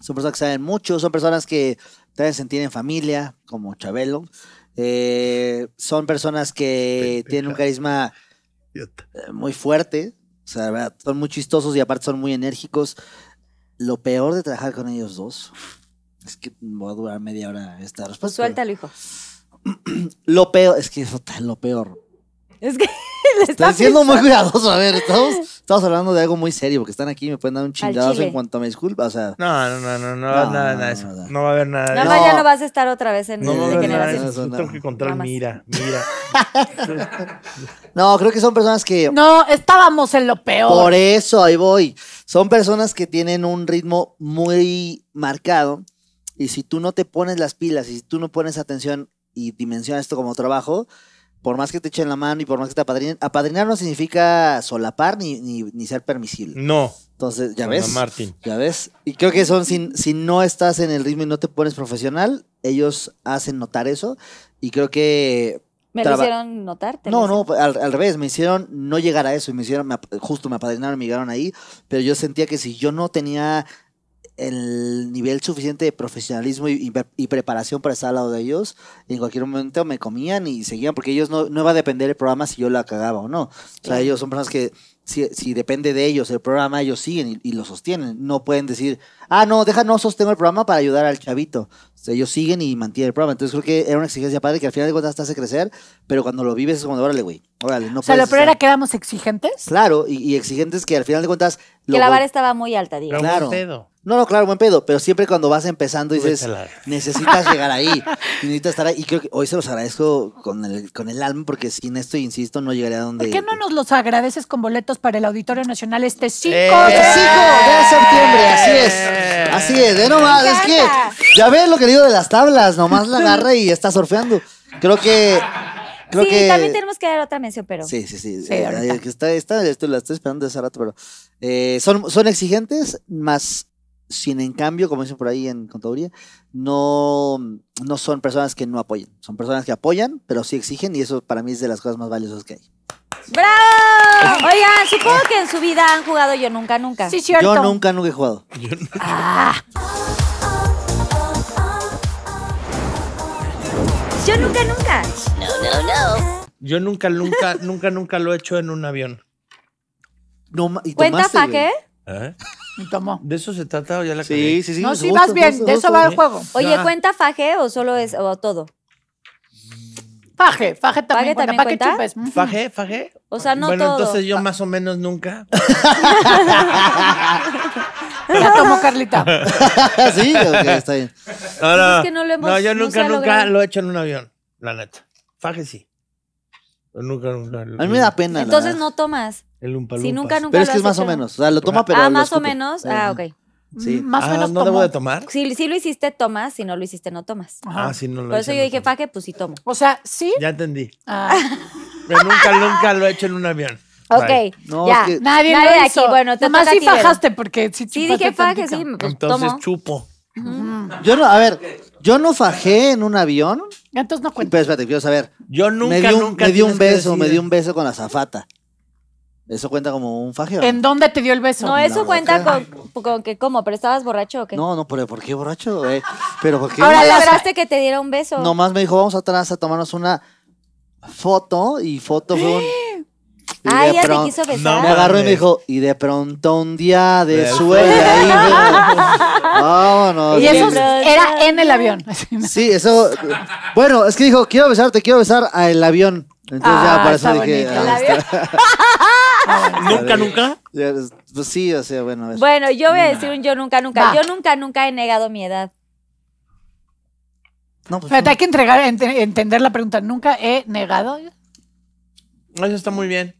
Son personas que saben mucho, son personas que te hacen sentir en familia, como Chabelo. Eh, son personas que tienen un carisma eh, muy fuerte. O sea, son muy chistosos y aparte son muy enérgicos. Lo peor de trabajar con ellos dos es que va a durar media hora esta respuesta. Pues suéltalo, hijo. Lo peor, es que eso lo peor. Es que le está siendo muy cuidadoso. A ver, estamos, estamos, hablando de algo muy serio porque están aquí y me pueden dar un chingadazo en cuanto a me disculpa. O sea, no, no, no, no, no, nada, no, nada, nada, eso. No va a haber nada. No, no, ya no vas a estar otra vez en no, generación. Tengo que encontrar mira, mira. no, creo que son personas que. No, estábamos en lo peor. Por eso ahí voy. Son personas que tienen un ritmo muy marcado y si tú no te pones las pilas y si tú no pones atención y dimensionas esto como trabajo, por más que te echen la mano y por más que te apadrinen, apadrinar no significa solapar ni, ni, ser permisible. No. Entonces, ya ves. Ya ves. Y creo que son, si, si no estás en el ritmo y no te pones profesional, ellos hacen notar eso. Y creo que ¿Me lo hicieron notarte? No, no, al, revés, me hicieron no llegar a eso, y me hicieron, justo me apadrinaron, me llegaron ahí, pero yo sentía que si yo no tenía el nivel suficiente de profesionalismo y, preparación para estar al lado de ellos. Y en cualquier momento me comían y seguían, porque ellos no, no iba a depender el programa si yo la cagaba o no. O sea, ellos son personas que si, depende de ellos el programa, ellos siguen y, lo sostienen. No pueden decir, ah, no, deja, no sostengo el programa para ayudar al chavito. ellos siguen y mantienen el programa. Entonces creo que era una exigencia padre que al final de cuentas te hace crecer, pero cuando lo vives es como, órale, güey, órale, no O sea, lo era que éramos exigentes. Claro, y, exigentes que al final de cuentas... Que la vara estaba muy alta, Claro. No, no, claro, buen pedo, pero siempre cuando vas empezando dices, necesitas llegar ahí, necesitas estar ahí. Y creo que hoy se los agradezco con el, alma, porque sin esto, insisto, no llegaría a donde... ¿Por qué no nos los agradeces con boletos para el Auditorio Nacional este 5 eh, Este de... de septiembre? Así es, eh. así es, de nomás, es que ya ves lo que digo de las tablas, nomás la agarra y está surfeando. Creo que Creo sí, también tenemos que dar otra mención, pero. Sí, sí, sí. sí eh, está, está, esto, la estoy esperando hace rato, pero. Eh, son, son exigentes, más sin en cambio, como dicen por ahí en contaduría, no, no son personas que no apoyen, son personas que apoyan, pero sí exigen y eso para mí es de las cosas más valiosas que hay. ¡Bravo! Oigan, supongo que en su vida han jugado yo nunca, nunca. Sí, cierto. Yo nunca, nunca he jugado. Yo nunca. Ah. nunca, Yo nunca, nunca, nunca, nunca lo he hecho en un avión. No, ¿y ¿Cuenta para qué? ¿Eh? De eso se trata, ya la Sí, sí, sí. No, sí, más bien, de eso va el juego. Oye, ¿cuenta faje o solo es o todo? Faje, faje también. ¿Faje qué chupes? ¿Faje, faje? O sea, no bueno, todo. Bueno, entonces yo más o menos nunca. Ya tomó Carlita. sí, está bien. No, es que no, lo hemos, no yo nunca, nunca lo he hecho en un avión, la neta. Faje sí. Yo nunca, nunca. A mí me da pena. Entonces no tomas. El Sí, nunca, nunca. Pero es que es más o menos. O sea, lo toma, ah, pero. Ah, más o menos. Ah, ok. Sí. Mm, más o ah, menos. ¿No debo de tomar? Si, si, lo hiciste, tomas. Si no lo hiciste, no tomas. Ah, si no lo Por eso yo dije, pa qué? Pues sí tomo. O sea, sí. Ya entendí. Pero ah. nunca, nunca lo he hecho en un avión. Ok, no, ya. Nadie, Nadie lo hizo. aquí, bueno, te Nomás sí fajaste porque si Sí, dije faje, sí. Pues Entonces chupo. Yo a ver, yo no fajé en un avión. Entonces no cuento. Pero espérate, quiero saber. Yo nunca, me di nunca. Me un beso, me di un beso con la zafata. ¿Eso cuenta como un fagio? ¿En dónde te dio el beso? No, eso cuenta con, que, ¿cómo? ¿Pero estabas borracho o qué? No, no, pero ¿por qué borracho? Eh, ¿Pero Ahora lograste que te diera un beso. Nomás me dijo, vamos atrás a tomarnos una foto y foto fue un... Ah, te quiso besar. me agarró y me dijo, y de pronto un día de sueño. Vámonos. Y eso era en el avión. sí, eso. Bueno, es que dijo, quiero besarte, quiero besar al avión. Entonces ah, ya para eso dije. ¿Nunca, nunca? Pues sí, o sea, bueno. Bueno, yo voy a decir un yo nunca, nunca. Yo nunca, nunca he negado mi edad. No, pues Pero te hay que entregar, entender la pregunta. ¿Nunca he negado? Ah, eso está muy bien.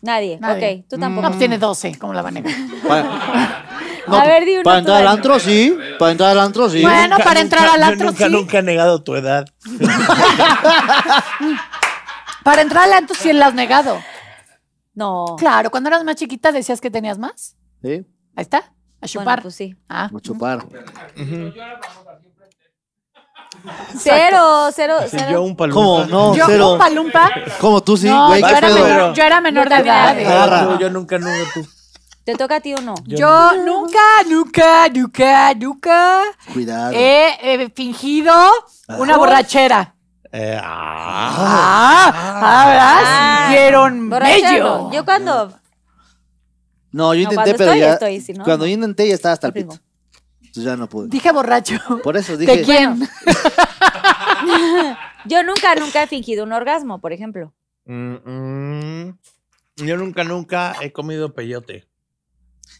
Nadie. Ok, tú mm. tampoco. No, pues tiene 12, ¿cómo la van a negar? Bueno. a ver, di pues, Para entrar al antro, sí. Para entrar al antro, sí. Bueno, para entrar al antro, yo nunca, Nunca he negado tu edad. para entrar al antro, sí la has negado. No. Claro, cuando eras más chiquita decías que tenías más. Sí. Ahí está. A chupar. pues sí. Ah. A chupar. Cero, cero, Yo un palumpa. ¿Cómo? No, ¿Yo un palumpa? tú sí, yo, era menor, de edad. Eh. Yo, nunca, nunca tú. ¿Te toca a ti o no? Yo, nunca, nunca, nunca, nunca. Cuidado. He, fingido una borrachera. Eh, ah, ah, Yo cuando. No, yo intenté, pero ya. cuando yo intenté, ya estaba hasta el pito. Entonces ya no pude. Dije borracho. Por eso dije. ¿De quién? yo nunca, nunca he fingido un orgasmo, por ejemplo. yo nunca, nunca he comido peyote.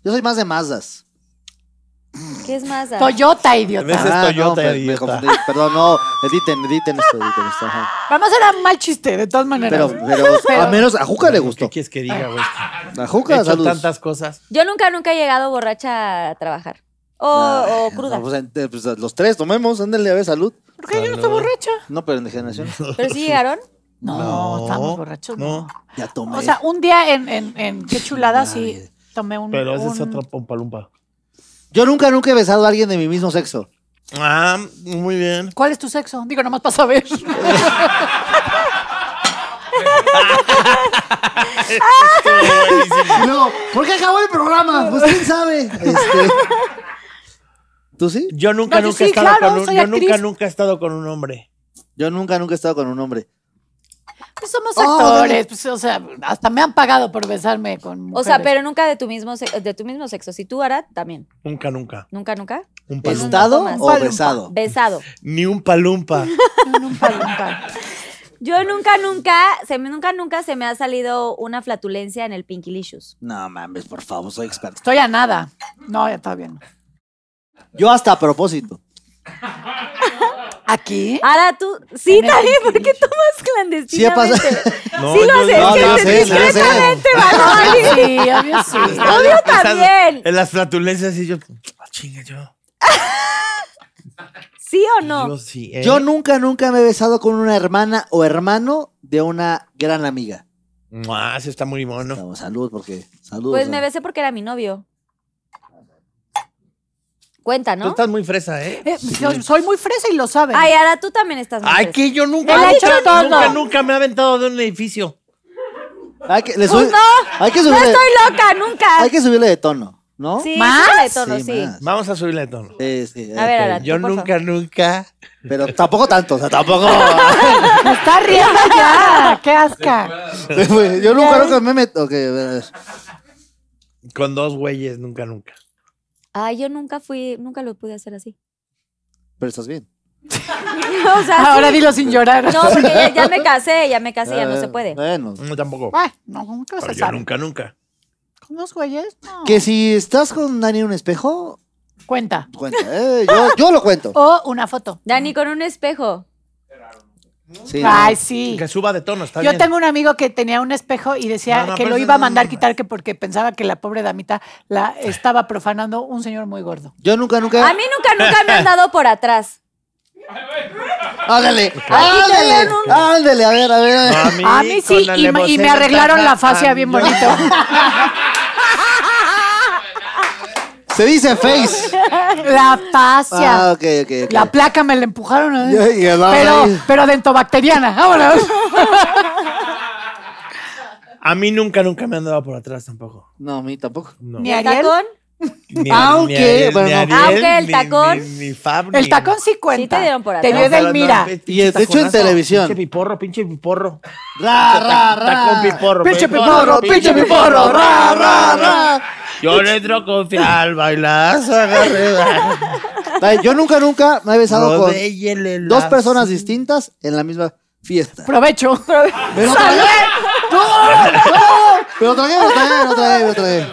Yo soy más de mazdas. ¿Qué es más? Toyota, idiota. es ah, Toyota, pues, Perdón, no, editen, editen esto, editen esto. Ajá. era mal chiste, de todas maneras. Pero, pero, pero a menos a Juca le gustó. ¿Qué quieres que diga, güey? A Juca, le hecho tantas cosas. Yo nunca, nunca he llegado borracha a trabajar. O, o cruda. Pues, eh, pues, los tres tomemos, ándale a ver, salud. ¿Por qué yo no estoy borracha? No, pero en degeneración. ¿Pero sí llegaron? No, no estamos borrachos. No. ya tomé. O sea, un día en, Qué Chulada sí tomé un... Pero ese es otro pompalumpa. Yo nunca, nunca he besado a alguien de mi mismo sexo. Ah, muy bien. ¿Cuál es tu sexo? Digo, nomás para saber. no, qué acabó el programa. Pues quién sabe. Este, ¿Tú sí? Yo nunca, nunca, he estado con un, yo nunca, nunca he estado con un hombre. Yo nunca, nunca he estado con un hombre. Pues somos oh, actores, pues, o sea, hasta me han pagado por besarme con O sea, pero nunca de tu mismo sexo, de tu mismo sexo. Si tú, Arat, también. Nunca, nunca. ¿Nunca, nunca? ¿Un o besado? Besado. Ni un palumpa. Ni un palumpa. Yo nunca, nunca, se me, nunca, nunca se me ha salido una flatulencia en el Pinkilicious. No mames, por favor, soy experto. Estoy a nada. No, ya está bien. Yo hasta a propósito. ¿Aquí? Ahora tú, sí, también, ¿por qué tomas clandestino? Sí, pasa. No, sí lo haces, sí, discretamente, Manoli. Sí, obvio sí. Obvio también. En las flatulencias y yo, ah, chinga yo. ¿Sí o no? Yo sí. Eh. Yo nunca, nunca me he besado con una hermana o hermano de una gran amiga. Ah, se está muy mono. salud, porque. pues me besé porque era mi novio cuenta, ¿no? Tú estás muy fresa, ¿eh? eh yo Soy muy fresa y lo sabes. Ay, ahora tú también estás muy Ay, fresa. que yo nunca, nunca, nunca, nunca me he aventado de un edificio. Hay pues no, no estoy loca, nunca. Hay que subirle de tono, ¿no? Sí, ¿Más? de tono, sí, Vamos a subirle de tono. Sí, sí. A ver, Yo nunca, nunca. Pero tampoco tanto, o sea, tampoco. Me está riendo ya, qué asca. Pues, yo nunca, nunca me meto. Okay. Con dos güeyes, nunca, nunca. Ay, yo nunca fui, nunca lo pude hacer así. Pero estás bien. Ahora dilo sin llorar. No, porque ya, me casé, ya me casé, ya no ah, se puede. Bueno. No, tampoco. Ay, no, nunca nunca, nunca. ¿Con los güeyes? Que si estás con Dani en un espejo, Cuenta. cuenta. eh, yo lo cuento. O una foto. Dani, con un espejo. Ay, sí. Que suba de tono, está Yo tengo un amigo que tenía un espejo y decía que lo iba a mandar quitar que porque pensaba que la pobre damita la estaba profanando un señor muy gordo. Yo nunca, nunca. A mí nunca, nunca me han dado por atrás. Ándale, ándale, ándale, a ver, a ver. A mí, sí, y, me arreglaron la fascia bien bonito. Se dice face. La fascia. Ah, La placa me la empujaron. a ¿eh? ver. pero, pero dentobacteriana. Vámonos. A mí nunca, nunca me han dado por atrás tampoco. No, a mí tampoco. No. a Ariel? aunque, aunque el tacón. el tacón sí cuenta. te dieron por dio del mira. y de hecho en televisión. Pinche porro pinche piporro. Ra, ra, ra. Tacón piporro. Pinche piporro, pinche piporro. Ra, ra, ra. Yo le entro con al bailar. Yo nunca, nunca me he besado con dos personas distintas en la misma fiesta. Provecho. Pero Pero otra vez, otra vez, otra vez.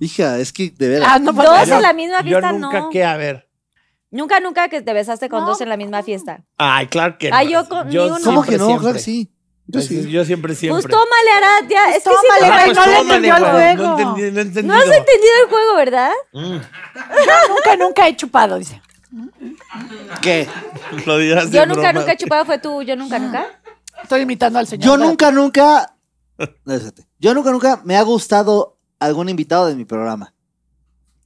Hija, es que de verdad. Ah, pues, dos en la misma fiesta, yo nunca ¿qué? a ver. Nunca, nunca que te besaste con dos en la misma fiesta. Ay, claro que Ay, no. yo con yo ¿Cómo que no? Claro que sí. Yo, siempre, pues, siempre. Pues tómale, hará? ya. es que tómale, sí, no le entendió el juego. No, entendí, no, no has entendido el juego, ¿verdad? Yo mm. nunca, nunca he chupado, dice. ¿Qué? Lo dirás yo nunca, nunca he chupado. Fue tú, yo nunca, nunca. Estoy imitando al señor. Yo nunca, nunca. Yo nunca, nunca me ha gustado algún invitado de mi programa.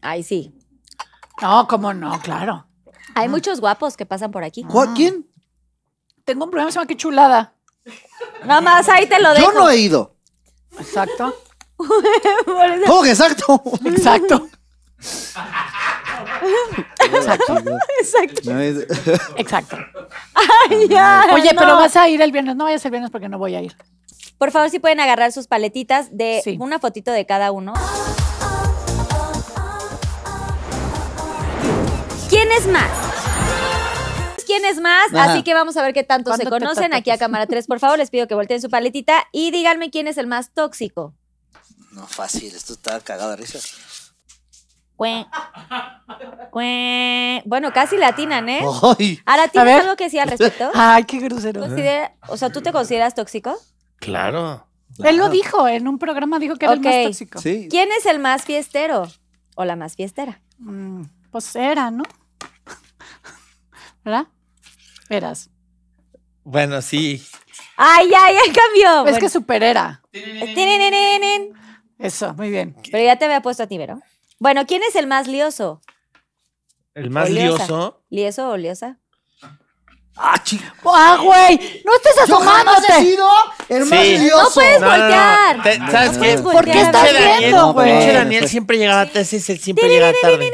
Ay, sí. No, cómo no, claro. Hay mm. muchos guapos que pasan por aquí. ¿Joaquín? Mm. Tengo un programa se llama Qué Chulada. Nada más, ahí te lo dejo. Yo no he ido. Exacto. ¿Cómo que exacto? Exacto. Exacto. Exacto. Exacto. Oye, pero vas a ir el viernes. No vayas el viernes porque no voy a ir. Por favor, si pueden agarrar sus paletitas de una fotito de cada uno. ¿Quién es más? ¿Quién es más? Así que vamos a ver qué tanto se conocen. Aquí a cámara 3, por favor, les pido que volteen su paletita y díganme quién es el más tóxico. No, fácil, esto está cagado de risa. Bueno, casi latinan, ¿eh? Ahora, ¿tienes algo que decir al respecto? Ay, qué grosero. o sea, ¿tú te consideras tóxico? Claro. Él lo dijo, en un programa dijo que era el más tóxico. ¿Quién es el más fiestero o la más fiestera? Mm, pues era, ¿no? ¿Verdad? Eras. Bueno, sí. Ay, ay, ay, cambió. Es que superera. Eso, muy bien. Pero ya te había puesto a ti, ¿verdad? Bueno, ¿quién es el más lioso? ¿El más lioso. lioso? ¿Lieso o liosa? Ah, chica. Ah, güey. No estés asomándote. el Sí. No puedes voltear. ¿Sabes qué? ¿Por qué está estás Pinche Daniel, viendo, güey? pinche Daniel siempre llegaba tarde. Sí, él siempre llegaba tarde.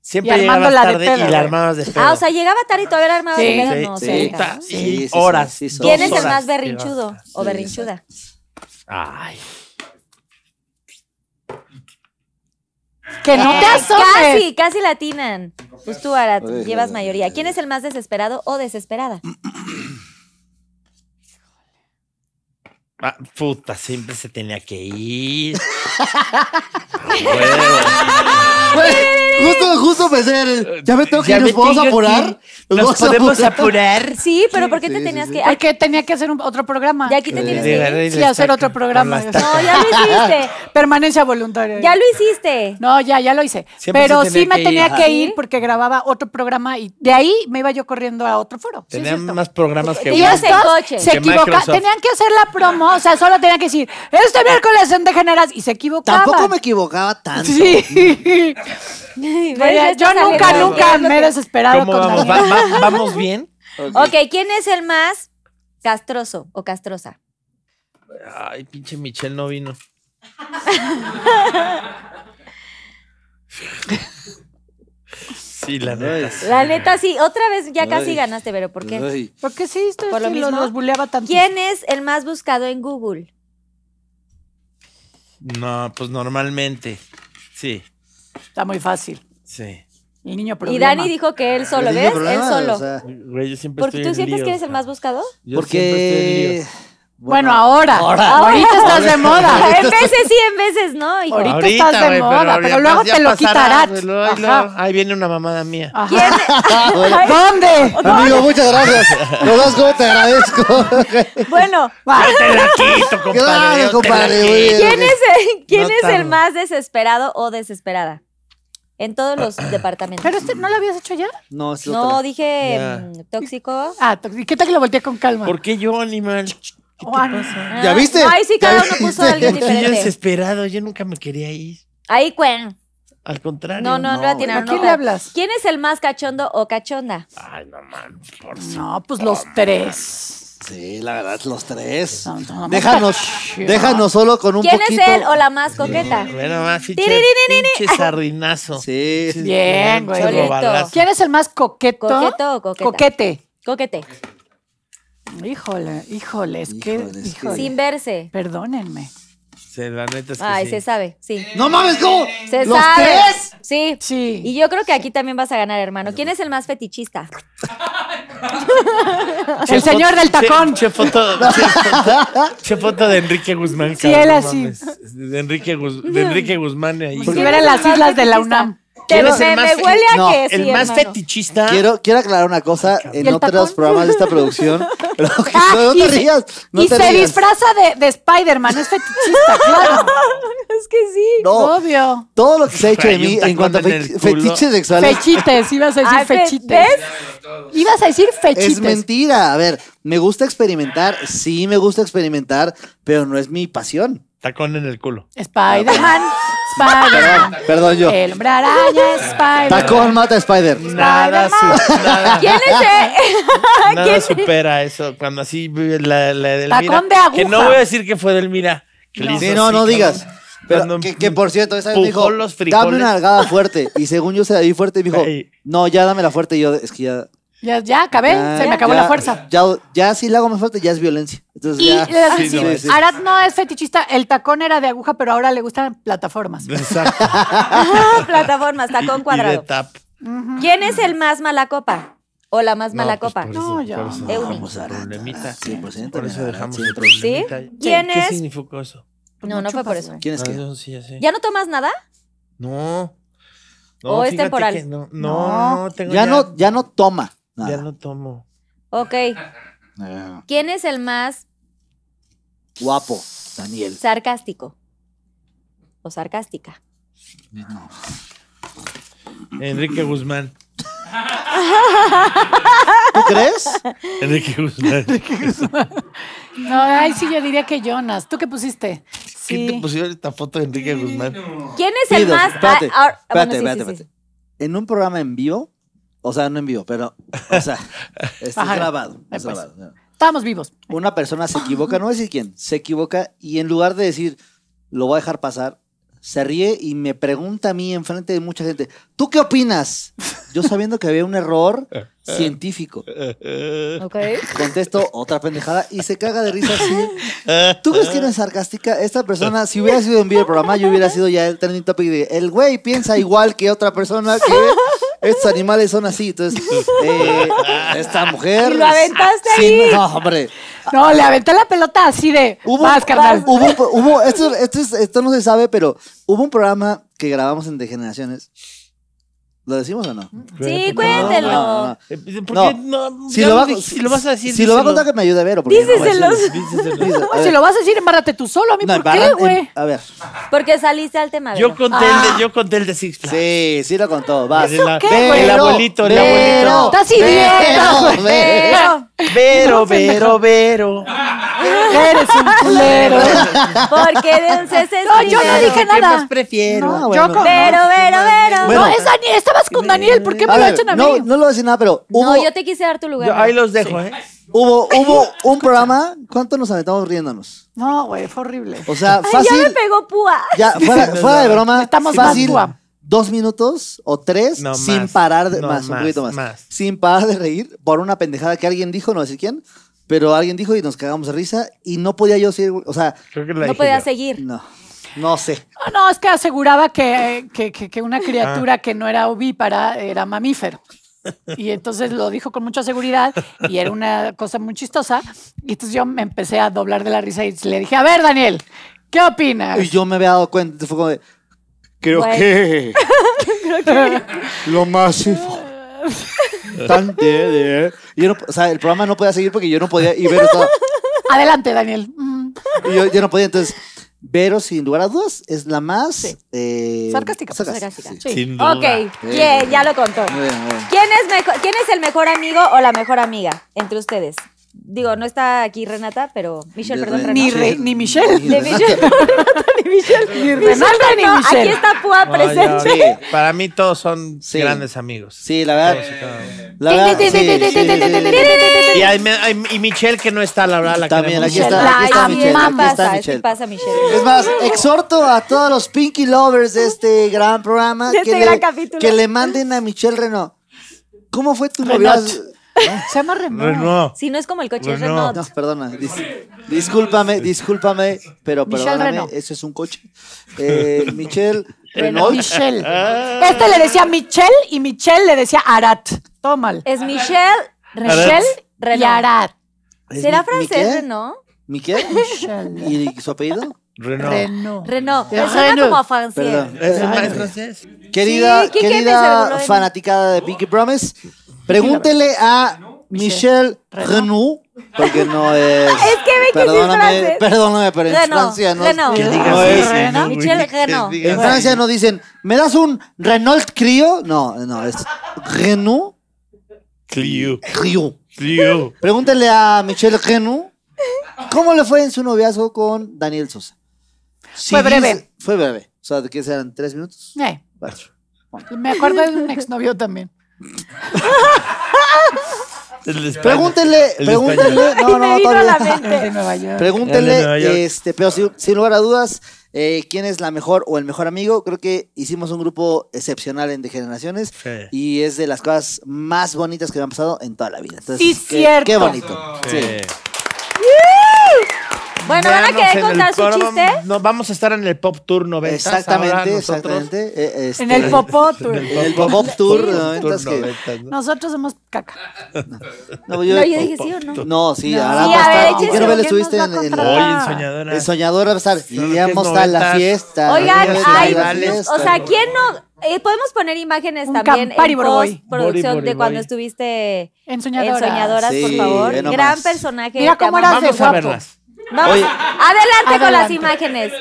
Siempre Y llegaba tarde y la armabas de ah, pedo. Ah, o sea, llegaba tarde y todavía la armabas Sí. de pedo. Sí, no, sí. sí. Sí, sí, y horas. sí, ¿Quién es el más berrinchudo o berrinchuda? Ay, que no te Casi, casi latinan. Pues tú, llevas mayoría. ¿Quién es el más desesperado o desesperada? Ah, puta, siempre se tenía que ir. justo, justo pensé, ya me tengo que ir, nos podemos apurar. Nos, podemos apurar? Sí, pero ¿por qué te tenías que ir? Porque tenía que hacer otro programa. Y aquí te tienes que ir. Sí, hacer otro programa. No, ya lo hiciste. Permanencia voluntaria. Ya lo hiciste. No, ya, ya lo hice. pero sí me tenía que ir porque grababa otro programa y de ahí me iba yo corriendo a otro foro. Tenían más programas que Y coche. se equivocaba. Tenían que hacer la promo o sea, solo tenía que decir, este miércoles en Degeneras, y se equivocaba. Tampoco me equivocaba tanto. Sí. yo nunca, nunca me he desesperado con vamos? ¿Va, bien? Okay. ok, ¿quién es el más castroso o castrosa? Ay, pinche Michelle no vino. Sí, la neta. La neta, sí. Otra vez ya casi ganaste, pero ¿por qué? Porque sí, esto Por lo nos buleaba tanto. ¿Quién es el más buscado en Google? No, pues normalmente. Sí, Está muy fácil. sí. El niño problema. Y Dani dijo que él solo, ¿ves? Él solo. o siempre ¿Por tú sientes que eres el más buscado? Yo siempre estoy bueno, ahora, ahora, ahorita estás de moda. en veces sí, en veces no. Ahorita, estás de moda, pero, luego te lo quitarás. Ahí viene una mamada mía. ¿Quién? ¿Dónde? Amigo, muchas gracias. Los dos como te agradezco. bueno, te la quito, compadre. ¿Quién es, el, más desesperado o desesperada? En todos los departamentos. ¿Pero este no lo habías hecho ya? No, sí. No, dije mm, tóxico. Ah, ¿qué tal que lo volteé con calma? ¿Por qué yo, animal? ¿Qué ah, ¿Ya viste? Ay, sí, cada uno puso alguien diferente. Yo desesperado, yo nunca me quería ir. Ahí, cuen. Al contrario. No, no, no, no. tiene. ¿A quién le hablas? ¿Quién es el más cachondo o cachonda? Ay, no mames, por No, pues los tres. Sí, la verdad, los tres. Déjanos, déjanos solo con un ¿Quién poquito. ¿Quién es él o la más coqueta? Bueno, más pinche, pinche sardinazo. Sí. Bien, güey. ¿Quién es el más coqueto? ¿Coqueto o coqueta? Coquete. Coquete. Híjole, híjoles, que, híjole. Sin verse. Perdónenme. la neta es que Ay, se sabe, sí. Eh, ¡No mames, cómo! Se ¿Los sabe. tres? Sí. Sí. Y yo creo que aquí también vas a ganar, hermano. ¿Quién es el más fetichista? El señor del tacón. Che foto, de Enrique Guzmán. Sí, él así. De Enrique, Guzmán. Enrique Guzmán ahí. Si eran las islas de la UNAM. Quiero, me, me huele a que sí, El más fetichista. Quiero, quiero aclarar una cosa. En otros programas de esta producción. Ah, no, no, te rías. y se disfraza de, de Spider-Man. Es fetichista, claro. es que sí. obvio. Todo lo que se ha hecho de mí en cuanto a fetiches sexuales. Fechites. Ibas a decir ah, Ibas a decir fechites. Es mentira. A ver, me gusta experimentar. Sí, me gusta experimentar. Pero no es mi pasión. Tacón en el culo. Spider-Man. Spider-Man. Perdón, yo. El hombre araña, Spider-Man. Tacón mata a Spider. Nada, su, nada. ¿Quién es él? Nada ¿Quién supera eso. Cuando así la, la del Tacón de aguja. Que no voy a decir que fue del Mira. no. sí, no, no digas. que, por cierto, esa vez me dijo, dame una nalgada fuerte. Y según yo se la di fuerte, y dijo, no, ya dame la fuerte. Y yo, es que ya ya, ya acabé, se me acabó la fuerza. Ya, ya si le hago más fuerte, ya es violencia. y ya, no, Arad no es fetichista, el tacón era de aguja, pero ahora le gustan plataformas. Exacto. plataformas, tacón cuadrado. ¿Quién es el más mala copa? O la más mala pues, copa. no, yo. vamos problemita. Sí, por por eso dejamos el ¿Quién es? significó eso? No, no fue por eso. ¿Quién es ah, ¿Ya no tomas nada? No. o es temporal. no, no, tengo ya, no, ya no toma. Ya no tomo. Ok. Ah. ¿Quién es el más guapo? Daniel. Sarcástico. O sarcástica. Enrique Guzmán. ¿Tú crees? Enrique Guzmán. Enrique Guzmán. No, ay, sí, yo diría que Jonas. ¿Tú qué pusiste? ¿Quién te pusieron esta foto de Enrique Guzmán? ¿Quién es el más... Espérate, ah, espérate, espérate. En un programa en vivo o sea, no en vivo, pero, o sea, está grabado. Pues, estamos vivos. Una persona se equivoca, no voy a decir quién, se equivoca y en lugar de decir, lo voy a dejar pasar, se ríe y me pregunta a mí enfrente de mucha gente, ¿tú qué opinas? Yo sabiendo que había un error científico. Contesto otra pendejada y se caga de risa así. ¿Tú crees que sarcástica? Esta persona, si hubiera sido en vivo el programa, yo hubiera sido ya el trending topic de, el güey piensa igual que otra persona que estos animales son así. Entonces, eh, esta mujer. ¿Y lo aventaste ahí? No, hombre. No, le aventó la pelota así de. Hubo, más, carnal. Hubo, esto, esto no se sabe, pero hubo un programa que grabamos en Degeneraciones ¿Lo decimos o no? Sí, cuéntelo. No, no, no. Si, lo vas a decir. Si lo vas a contar, que me ayude a ver. Díselo. si lo vas a decir, embárrate tú solo. A mí, ¿por qué, güey? A ver. Porque saliste al tema. Yo conté, el de, yo conté el de Six Flags. Sí, sí lo contó. vas ¿Eso qué, el abuelito, el abuelito. Estás idiota, Vero, Vero, Vero. Eres un culero. Porque de un No, yo no dije nada. Yo prefiero. Vero, Vero, Vero. No, esa ni estaba con Daniel, ¿por qué me lo echan a mí? No, no lo voy decir nada, pero hubo, No, yo te quise dar tu lugar. ahí los dejo, ¿eh? hubo, hubo un programa. ¿Cuánto nos aventamos riéndonos? No, güey, fue horrible. O sea, fácil. ya me pegó púa. Ya, fuera, de broma. Estamos más Dos minutos o tres sin parar de más, un poquito más, Sin parar de reír por una pendejada que alguien dijo, no sé decir quién, pero alguien dijo y nos cagamos de risa y no podía yo seguir, o sea, No podía seguir. no. No sé. No, es que aseguraba que, que, una ah. criatura que no era ovípara era mamífero. Y entonces lo dijo con mucha seguridad y era una cosa muy chistosa. Y entonces yo me empecé a doblar de la risa y le dije, a ver, Daniel, ¿qué opinas? Y yo me había dado cuenta, fue como de, creo, que... creo que... Lo más... importante de, o sea, el programa no podía seguir porque yo no podía ir ver Adelante, Daniel. Mm. Y yo no podía, entonces pero sin lugar a dudas, es la más sarcástica. Ok, ya lo contó. ¿Quién, es el mejor amigo o la mejor amiga entre ustedes? Digo, no está aquí Renata, pero Michelle, perdón, Renata. Ni, ni Michelle. Michelle. Ni Aquí está Púa presente. para mí todos son grandes amigos. Sí, la verdad. y, Michelle que no está, la verdad. La También, aquí está, aquí Michelle, aquí pasa, Michelle. Es más, exhorto a todos los Pinky Lovers de este gran programa que, este le, que, le, manden a Michelle Renault. ¿Cómo fue tu noviazgo? Se llama Renault. Si no es como el coche, es Renault. No, perdona. discúlpame, discúlpame, pero perdóname, eso es un coche. Eh, Michelle Renault. Michelle. Ah. Este le decía Michelle y Michelle le decía Arat. Todo mal. Es Michelle, Renault y Arat. ¿Será francés Renault? ¿Miquel? Michelle. ¿Y su apellido? Renault. Renault. Renault. Es suena como a francés. Querida, querida fanaticada de Pinky Promise, Pregúntele a Michelle Renault, porque no es. Es que ve que es perdóname, perdóname, pero en Francia no, Renault. no es. Michelle En Francia no dicen, ¿me das un Renault Clio? No, no, es Renault Clio. Clio. Clio. Pregúntele a Michelle Renault cómo le fue en su noviazgo con Daniel Sosa. Fue breve. fue breve. O sea, ¿de qué serán? ¿Tres minutos? Eh, me acuerdo de un exnovio también. Pregúntenle Pregúntenle no, no, todavía. este, pero sin, lugar a dudas, eh, quién es la mejor o el mejor amigo. Creo que hicimos un grupo excepcional en Degeneraciones Generaciones y es de las cosas más bonitas que me han pasado en toda la vida. sí, qué, cierto. Qué bonito. sí. Bueno, van a querer contar su chiste. No, vamos a estar en el Pop Tour 90. Exactamente, exactamente. Eh, este, en el eh, Popó Tour. En el Popó Tour 90. Nosotros somos caca. No, yo, dije sí o no. No, sí, ahora sí, va a estar. ¿En qué novela estuviste? En, en la... Hoy en Soñadora. En Soñadora va a la fiesta. Oigan, hay, o sea, ¿quién no...? Eh, podemos poner imágenes Un también en postproducción de cuando estuviste en Soñadoras, en soñadoras sí, por favor. Gran personaje. Mira cómo eras de Vamos a verlas. Vamos, adelante, con las imágenes.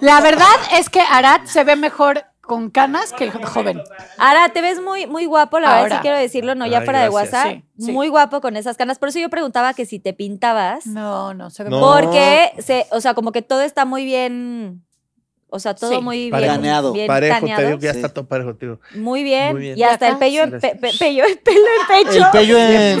La verdad es que Arat se ve mejor con canas que el joven. Arat, te ves muy, muy guapo, la verdad, sí quiero decirlo, no ya para de WhatsApp. Muy guapo con esas canas. Por eso yo preguntaba que si te pintabas. No, no se ve Porque, o sea, como que todo está muy bien o sea, todo muy bien. Planeado. parejo, te digo que ya está todo parejo, tío. Muy bien. Y hasta el pelo en, el pelo en pecho. El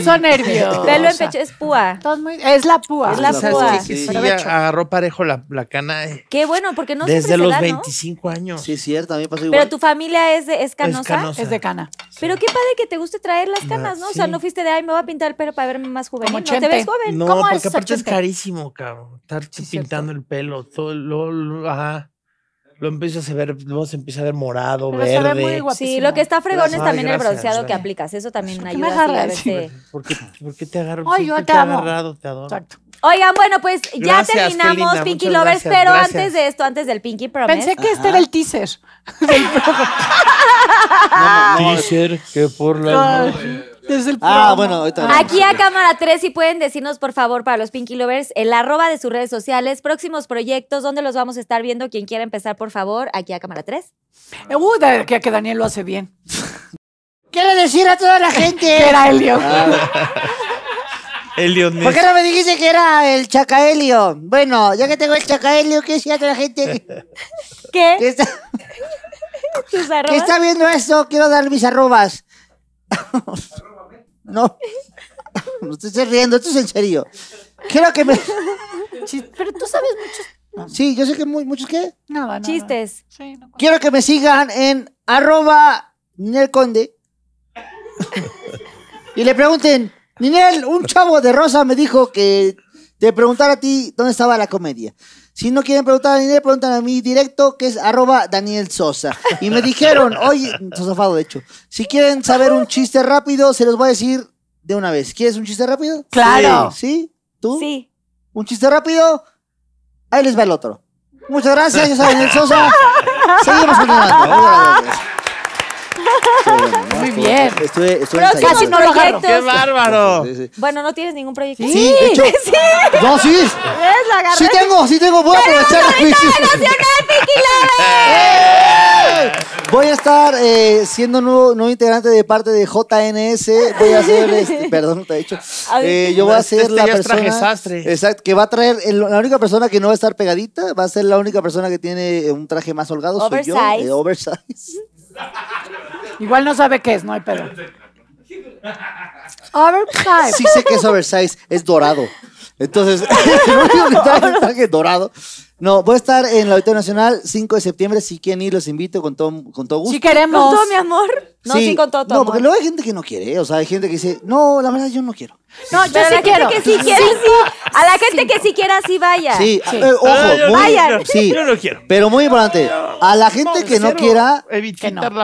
Pelo en pecho es púa. Es la púa. Es la púa. Sí, sí agarró parejo la, cana. Eh. Qué bueno, porque no Desde los 25 años. Sí, cierto, a mí pasó igual. Pero tu familia es, es, canosa? es de cana. Pero qué padre que te guste traer las canas, ¿no? O sea, no fuiste de, ay, me voy a pintar el pelo para verme más joven. no te ves joven. No, porque aparte es carísimo, cabrón. Estar pintando el pelo. Todo, ajá lo empiezas a ver, luego se empieza a ver morado, verde. sí, lo que está fregón es también el bronceado que aplicas. Eso también ¿Por ayuda. Me ¿Por, qué, te agarro? Ay, yo te, te Exacto. Oigan, bueno, pues ya terminamos Pinky Lovers, pero antes de esto, antes del Pinky Promise. Pensé que este era el teaser. no, teaser que por la ah, bueno, Aquí a cámara 3, si pueden decirnos, por favor, para los Pinky Lovers, el arroba de sus redes sociales, próximos proyectos, ¿dónde los vamos a estar viendo? Quien quiera empezar, por favor, aquí a cámara 3. Uh, que, Daniel lo hace bien. Quiero decir a toda la gente. que era Elio Helio ah. ¿Por qué no me dijiste que era el Chacaelio? Bueno, ya que tengo el Chacaelio, ¿qué decía a toda la gente? ¿Qué? ¿Qué? está, está viendo esto? Quiero dar mis arrobas. No. No te riendo, esto es en serio. Quiero que me. Pero tú sabes muchos. Ah, sí, yo sé que muchos qué. Nada, Chistes. Quiero que me sigan en arroba Ninel Conde. y le pregunten, Ninel, un chavo de rosa me dijo que te preguntara a ti dónde estaba la comedia. Si no quieren preguntar a Daniel, preguntan a mí directo, que es arroba Daniel Sosa. Y me dijeron, oye, Sosafado, de hecho, si quieren saber un chiste rápido, se los voy a decir de una vez. ¿Quieres un chiste rápido? Claro. ¿Sí? ¿Tú? Sí. ¿Un chiste rápido? Ahí les va el otro. Muchas gracias, yo soy Daniel Sosa. Seguimos continuando. Muy bien. Estuve, estuve Pero casi ¡Qué bárbaro! Bueno, ¿no tienes ningún proyecto? Sí, de hecho. Sí. No, sí. La Sí tengo, sí tengo. Voy a aprovechar la Voy a estar eh, siendo nuevo, nuevo integrante de parte de JNS. Voy a ser este, perdón, te he dicho. Eh, yo voy a este ser la persona. Exacto, que va a traer. la única persona que no va a estar pegadita va a ser la única persona que tiene un traje más holgado. Oversize. Soy yo, eh, oversize. Igual no sabe qué es, no hay pedo. Oversize. Sí sé que es oversize, es dorado. Entonces, el único que traje, dorado. No, voy a estar en la Auditorio Nacional 5 de septiembre. Si quieren ir, los invito con todo, con todo gusto. Si queremos. Con todo mi amor. No, sí, con todo No, porque luego hay gente que no quiere. ¿eh? O sea, hay gente que dice, no, la verdad yo no quiero. No, yo sí quiero. que si quiere, A la gente que sí quiera, sí vaya. Sí, eh, ojo, ah, vayan. sí, yo no quiero. Pero muy importante, a la gente que no quiera,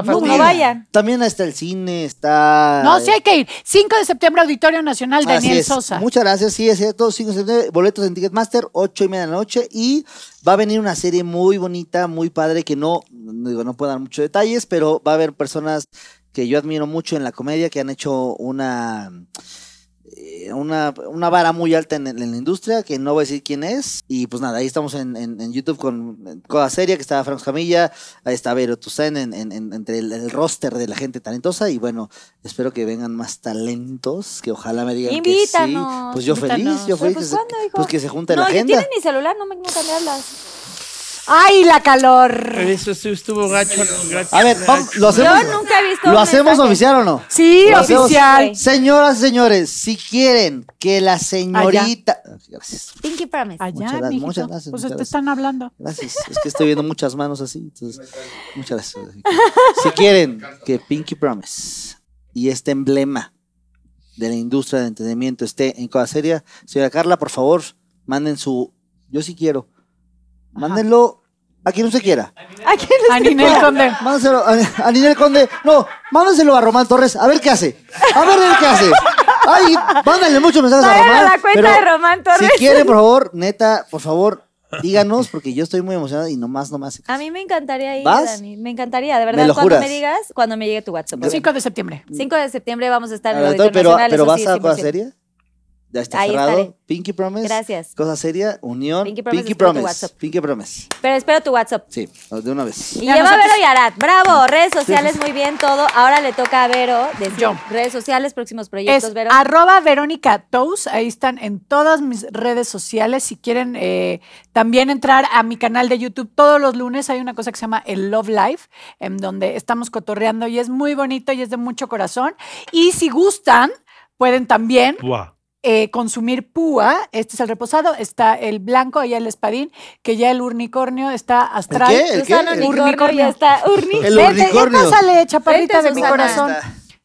no, vayan. También está el cine, está. No, sí hay que ir. 5 de septiembre, Auditorio Nacional, Daniel Sosa. Muchas gracias, sí, es cierto. 5 de septiembre, boletos en Ticketmaster, 8 y media de la noche. Y Va a venir una serie muy bonita, muy padre, que no, digo, no puedo dar muchos detalles, pero va a haber personas que yo admiro mucho en la comedia, que han hecho una eh, una, vara muy alta en, la industria, que no voy a decir quién es. Y pues nada, ahí estamos en, YouTube con Coda Seria, que estaba Franz Camilla, ahí está Vero en entre el, roster de la gente talentosa. Y bueno, espero que vengan más talentos, que ojalá me digan que sí. Pues yo feliz, yo feliz. Pues, pues, pues, que, se, pues junte la gente. No, mi celular, no me, no ¡Ay, la calor! Eso sí estuvo gacho. A ver, lo hacemos. Yo nunca he visto. ¿Lo hacemos oficial o no? Sí, oficial. Señoras y señores, si quieren que la señorita. Ah, gracias. Pinky Promise. Allá, Muchas gracias, Pues te están hablando. Gracias. Es que estoy viendo muchas manos así. muchas gracias. Si quieren que Pinky Promise y este emblema de la industria de entretenimiento esté en cosa seria, señora Carla, por favor, manden su. Yo sí quiero. Mándenlo a quien usted quiera. ¿A quién A Ninel Conde. Mándenselo a, Ninel Conde. No, mándenselo a Román Torres. A ver qué hace. A ver qué hace. Ay, mándenle muchos mensajes a Román a la cuenta de Román Torres. Si quiere, por favor, neta, por favor, díganos, porque yo estoy muy emocionada y nomás, nomás A mí me encantaría ir, ¿Vas? Dani. Me encantaría, de verdad. lo cuando me digas, cuando me llegue tu WhatsApp. 5 de septiembre. 5 mm. de septiembre vamos a estar en el Pero, ¿vas a serie. Ya está cerrado. Pinky Promise. Gracias. Cosa seria, unión. Pinky Promise. Pinky Promise. Pero espero tu WhatsApp. Sí, de una vez. Y lleva a Vero y Arat. Bravo. Mm. Redes sociales, muy bien todo. Ahora le toca a Vero decir redes sociales, próximos proyectos, Vero. Arroba Verónica Toast. Ahí están en todas mis redes sociales. Si quieren eh, también entrar a mi canal de YouTube todos los lunes, hay una cosa que se llama el Love Life, en donde estamos cotorreando y es muy bonito y es de mucho corazón. Y si gustan, pueden también. Eh, consumir púa, este es el reposado, está el blanco, y el espadín, que ya el unicornio está astral. ¿El qué? ¿El Susana, Ya está. el unicornio. Vete, sale chaparrita de mi corazón.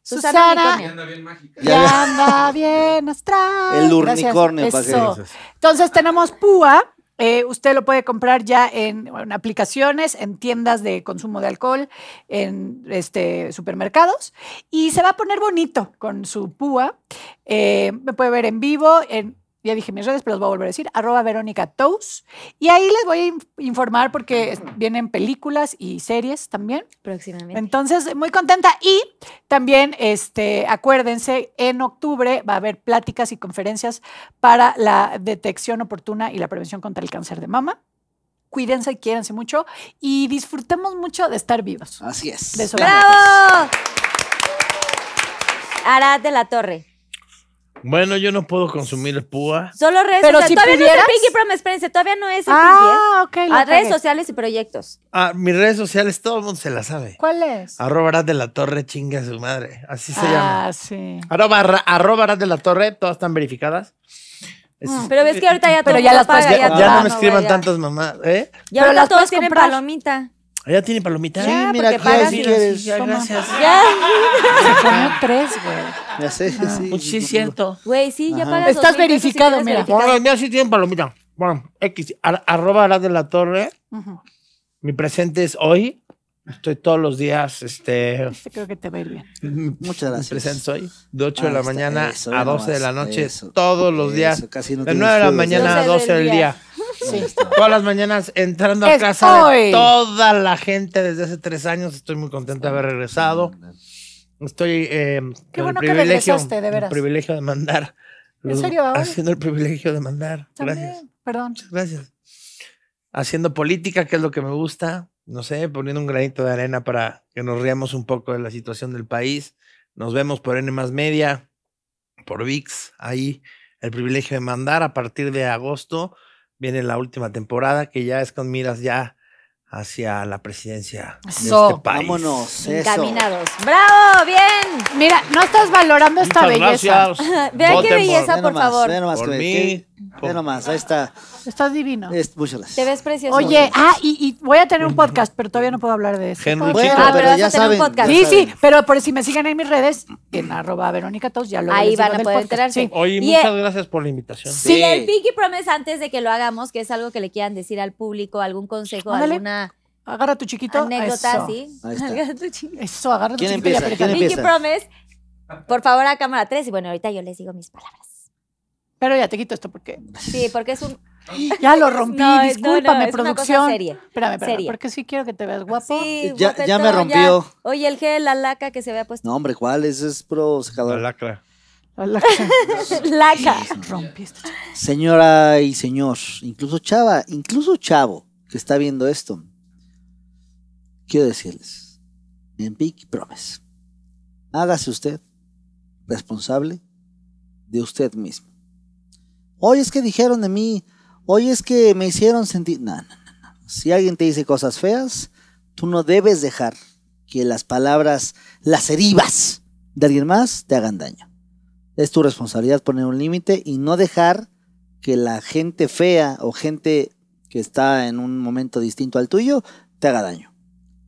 Susana, Susana anda bien mágica. Ya anda bien astral. El unicornio. Eso. Entonces tenemos púa, eh, usted lo puede comprar ya en, aplicaciones, en tiendas de consumo de alcohol, en este, supermercados y se va a poner bonito con su púa. Eh, me puede ver en vivo en ya dije mis redes, pero los voy a volver a decir, arroba Verónica Tous. Y ahí les voy a informar porque vienen películas y series también. Próximamente. Entonces, muy contenta. Y también, este, acuérdense, en octubre va a haber pláticas y conferencias para la detección oportuna y la prevención contra el cáncer de mama cuídense, y mucho y disfrutemos mucho de estar vivos. Así es. De ¡Bravo! Arad de la Torre. Bueno, yo no puedo consumir púa. Solo redes Pero Si todavía no es el Pinky Promise, espérense, todavía no es el ah, Pinky. Ah, ok. A redes sociales y proyectos. Ah, mis redes sociales todo el mundo se las sabe. ¿Cuál es? Arroba Arad de la Torre, chinga a su madre. Así se ah, llama. Ah, sí. Arroba, arroba de la Torre, todas están verificadas. Mm, pero ves que ahorita ya Pero ya las paga, ya, no me escriban tantas mamás, ¿eh? Ya ahora todos tienen palomita. Allá tiene palomitas. Sí, mira, aquí hay, si Ya, gracias. Ya, Se comió tres, güey. Ya sé, sí. Pues sí, siento. cierto. güey, sí, ya pagas. Estás verificado, mira. verificar. Bueno, mira, sí tienen palomita. Bueno, X, arroba Arad de la Torre. Mi presente es hoy. Estoy todos los días, este. Este creo que te va a ir bien. Muchas gracias. Mi presente es hoy. De 8 de la ah, mañana a 12 de la noche. todos los días. eso, casi no De 9 de la mañana a 12 del día. Todas las mañanas entrando a casa toda la gente desde hace tres años. Estoy muy contento de haber regresado. Estoy eh, el, privilegio, de privilegio de mandar. Haciendo el privilegio de mandar. Gracias. Perdón. gracias. Haciendo política, que es lo que me gusta. No sé, poniendo un granito de arena para que nos riamos un poco de la situación del país. Nos vemos por N más media, por VIX, ahí el privilegio de mandar a partir de agosto viene la última temporada que ya es con miras ya hacia la presidencia este Vámonos, Encaminados. ¡Bravo! ¡Bien! Mira, no estás valorando esta belleza. Vean qué belleza, por, favor. Ve más, ahí está. Estás divino. Te ves precioso. Oye, ah, y, voy a tener un podcast, pero todavía no puedo hablar de eso. Henry Bueno, ah, pero, ya a tener un podcast. Sí, sí, pero por si me siguen en mis redes, en arroba Verónica Tos, ya lo Ahí van a poder Sí. Oye, muchas gracias por la invitación. Sí. el Pinky Promise antes de que lo hagamos, que es algo que le quieran decir al público, algún consejo, alguna Agarra tu chiquito. anécdota, eso. ¿sí? Eso, agarra tu chiquito Pinky por favor, a cámara 3. Y bueno, ahorita yo les digo mis palabras. Pero ya te quito esto porque. Sí, porque es un. Ya lo rompí, discúlpame, producción. porque sí quiero que te veas guapo. Pues, ya, me rompió. Oye, el gel, la laca que se había puesto. No, hombre, ¿cuál? Ese es pro secador. La lacra. La laca. laca. esto, Señora y señor, incluso chava, incluso chavo que está viendo esto, quiero decirles, en Big promes, hágase usted responsable de usted mismo. Hoy es que dijeron de mí, hoy es que me hicieron sentir... No, no, no, Si alguien te dice cosas feas, tú no debes dejar que las palabras, las heridas de alguien más te hagan daño. Es tu responsabilidad poner un límite y no dejar que la gente fea o gente que está en un momento distinto al tuyo te haga daño.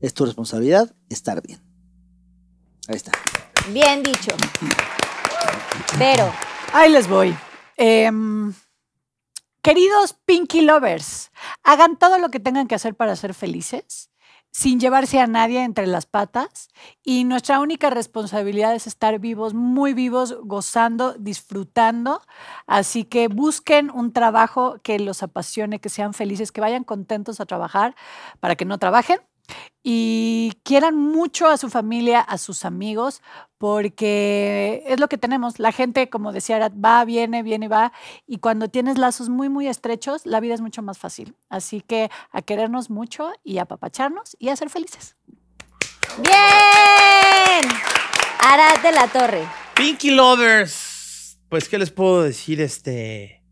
Es tu responsabilidad estar bien. Ahí está. Bien dicho. Pero. Ahí les voy. Em, queridos Pinky Lovers, hagan todo lo que tengan que hacer para ser felices sin llevarse a nadie entre las patas y nuestra única responsabilidad es estar vivos, muy vivos, gozando, disfrutando. Así que busquen un trabajo que los apasione, que sean felices, que vayan contentos a trabajar para que no trabajen, y quieran mucho a su familia, a sus amigos, porque es lo que tenemos. La gente, como decía va, viene, viene va. Y cuando tienes lazos muy, muy estrechos, la vida es mucho más fácil. Así que a querernos mucho y a apapacharnos y a ser felices. ¡Bien! Arad de la Torre. Pinky Lovers. Pues, ¿qué les puedo decir? Este.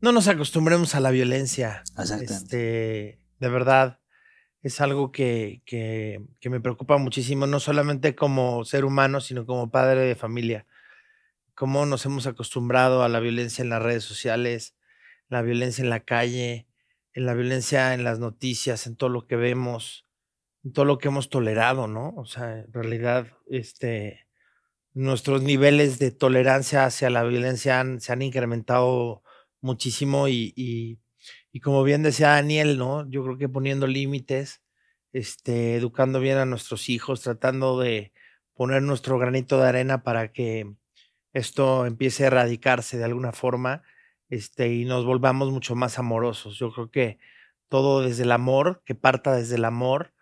No nos acostumbremos a la violencia. Este, de verdad es algo que, me preocupa muchísimo, no solamente como ser humano, sino como padre de familia. Cómo nos hemos acostumbrado a la violencia en las redes sociales, la violencia en la calle, en la violencia en las noticias, en todo lo que vemos, en todo lo que hemos tolerado, ¿no? O sea, en realidad, este, nuestros niveles de tolerancia hacia la violencia se han incrementado muchísimo y y como bien decía Daniel, ¿no? Yo creo que poniendo límites, este, educando bien a nuestros hijos, tratando de poner nuestro granito de arena para que esto empiece a erradicarse de alguna forma este, y nos volvamos mucho más amorosos. Yo creo que todo desde el amor, que parta desde el amor,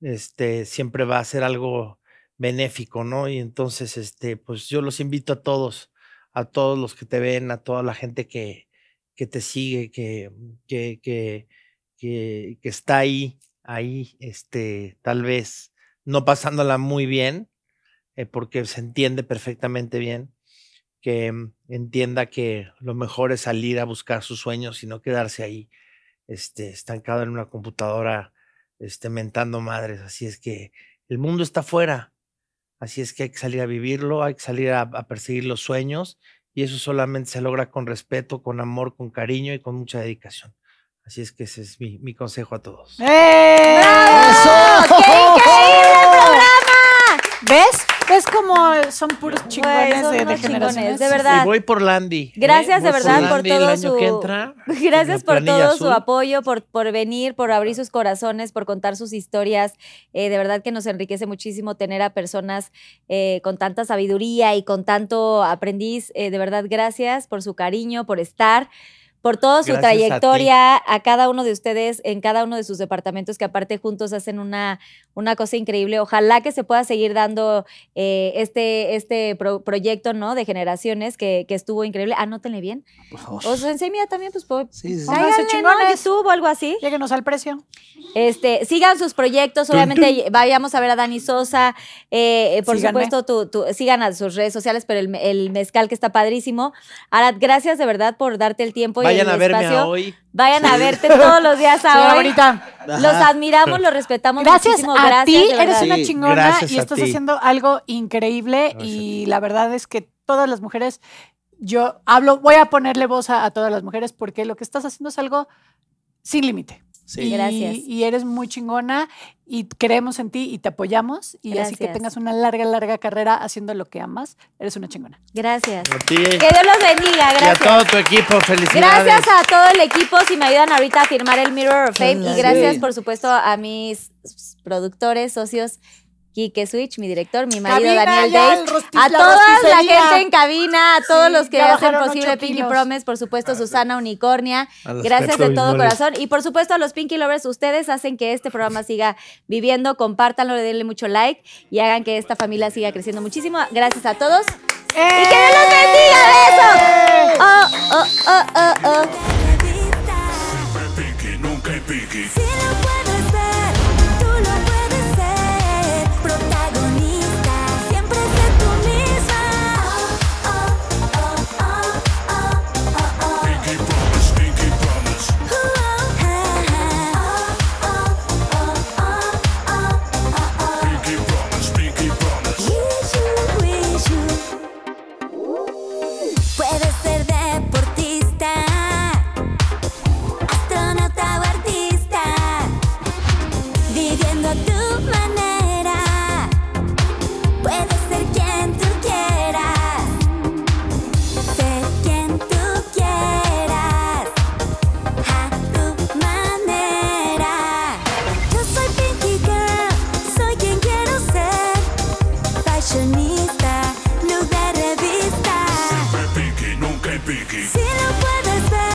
este, siempre va a ser algo benéfico, ¿no? Y entonces, este, pues yo los invito a todos, a todos los que te ven, a toda la gente que, que te sigue, que, que, que, que, está ahí, ahí, este, tal vez no pasándola muy bien, eh, porque se entiende perfectamente bien, que mm, entienda que lo mejor es salir a buscar sus sueños y no quedarse ahí, este, estancado en una computadora, este, mentando madres. Así es que el mundo está afuera, así es que hay que salir a vivirlo, hay que salir a perseguir los sueños y eso solamente se logra con respeto, con amor, con cariño y con mucha dedicación. Así es que ese es mi, consejo a todos. ¡Eh! ¡Bravo! increíble programa! ¿Ves? Es como son puros chingones de, de verdad. voy por Landy. Gracias de verdad por todo su Gracias por todo su apoyo, por, por venir, por abrir sus corazones, por contar sus historias. Eh, de verdad que nos enriquece muchísimo tener a personas eh, con tanta sabiduría y con tanto aprendiz. Eh, de verdad, gracias por su cariño, por estar por toda su trayectoria, a, cada uno de ustedes en cada uno de sus departamentos, que aparte juntos hacen una, una cosa increíble. Ojalá que se pueda seguir dando eh, este, este proyecto ¿no? de generaciones que, que estuvo increíble. Anótenle bien. Ah, o Os enseña también, pues, pues sí, sí. sí. o algo así. Lléguenos al precio. Este, sigan sus proyectos, obviamente vayamos a ver a Dani Sosa, eh, por supuesto, tú tú sigan a sus redes sociales, pero el, el mezcal que está padrísimo. Arad, gracias de verdad por darte el tiempo Vayan a verme hoy. Vayan a verte todos los días a Ahorita. Los admiramos, los respetamos. Gracias a ti, eres una chingona y estás haciendo algo increíble y la verdad es que todas las mujeres, yo hablo, voy a ponerle voz a todas las mujeres porque lo que estás haciendo es algo sin límite. Sí. Y, eres muy chingona y creemos en ti y te apoyamos. Y así que tengas una larga, larga carrera haciendo lo que amas. Eres una chingona. Gracias. Que Dios los bendiga. Gracias. Y a todo tu equipo. Felicidades. Gracias a todo el equipo. Si me ayudan ahorita a firmar el Mirror of Fame. Y gracias, por supuesto, a mis productores, socios Quique Switch, mi director, mi marido Daniel Day, a toda la, gente en cabina, a todos los que hacen posible Pinky Promise, por supuesto Susana Unicornia, gracias de todo corazón y por supuesto a los Pinky Lovers, ustedes hacen que este programa siga viviendo, compártanlo, denle mucho like y hagan que esta familia siga creciendo muchísimo. Gracias a todos y que no los ¡Eh! bendiga, besos. ¡Eh! Oh, oh, oh, oh, oh. Siempre nunca Pinky.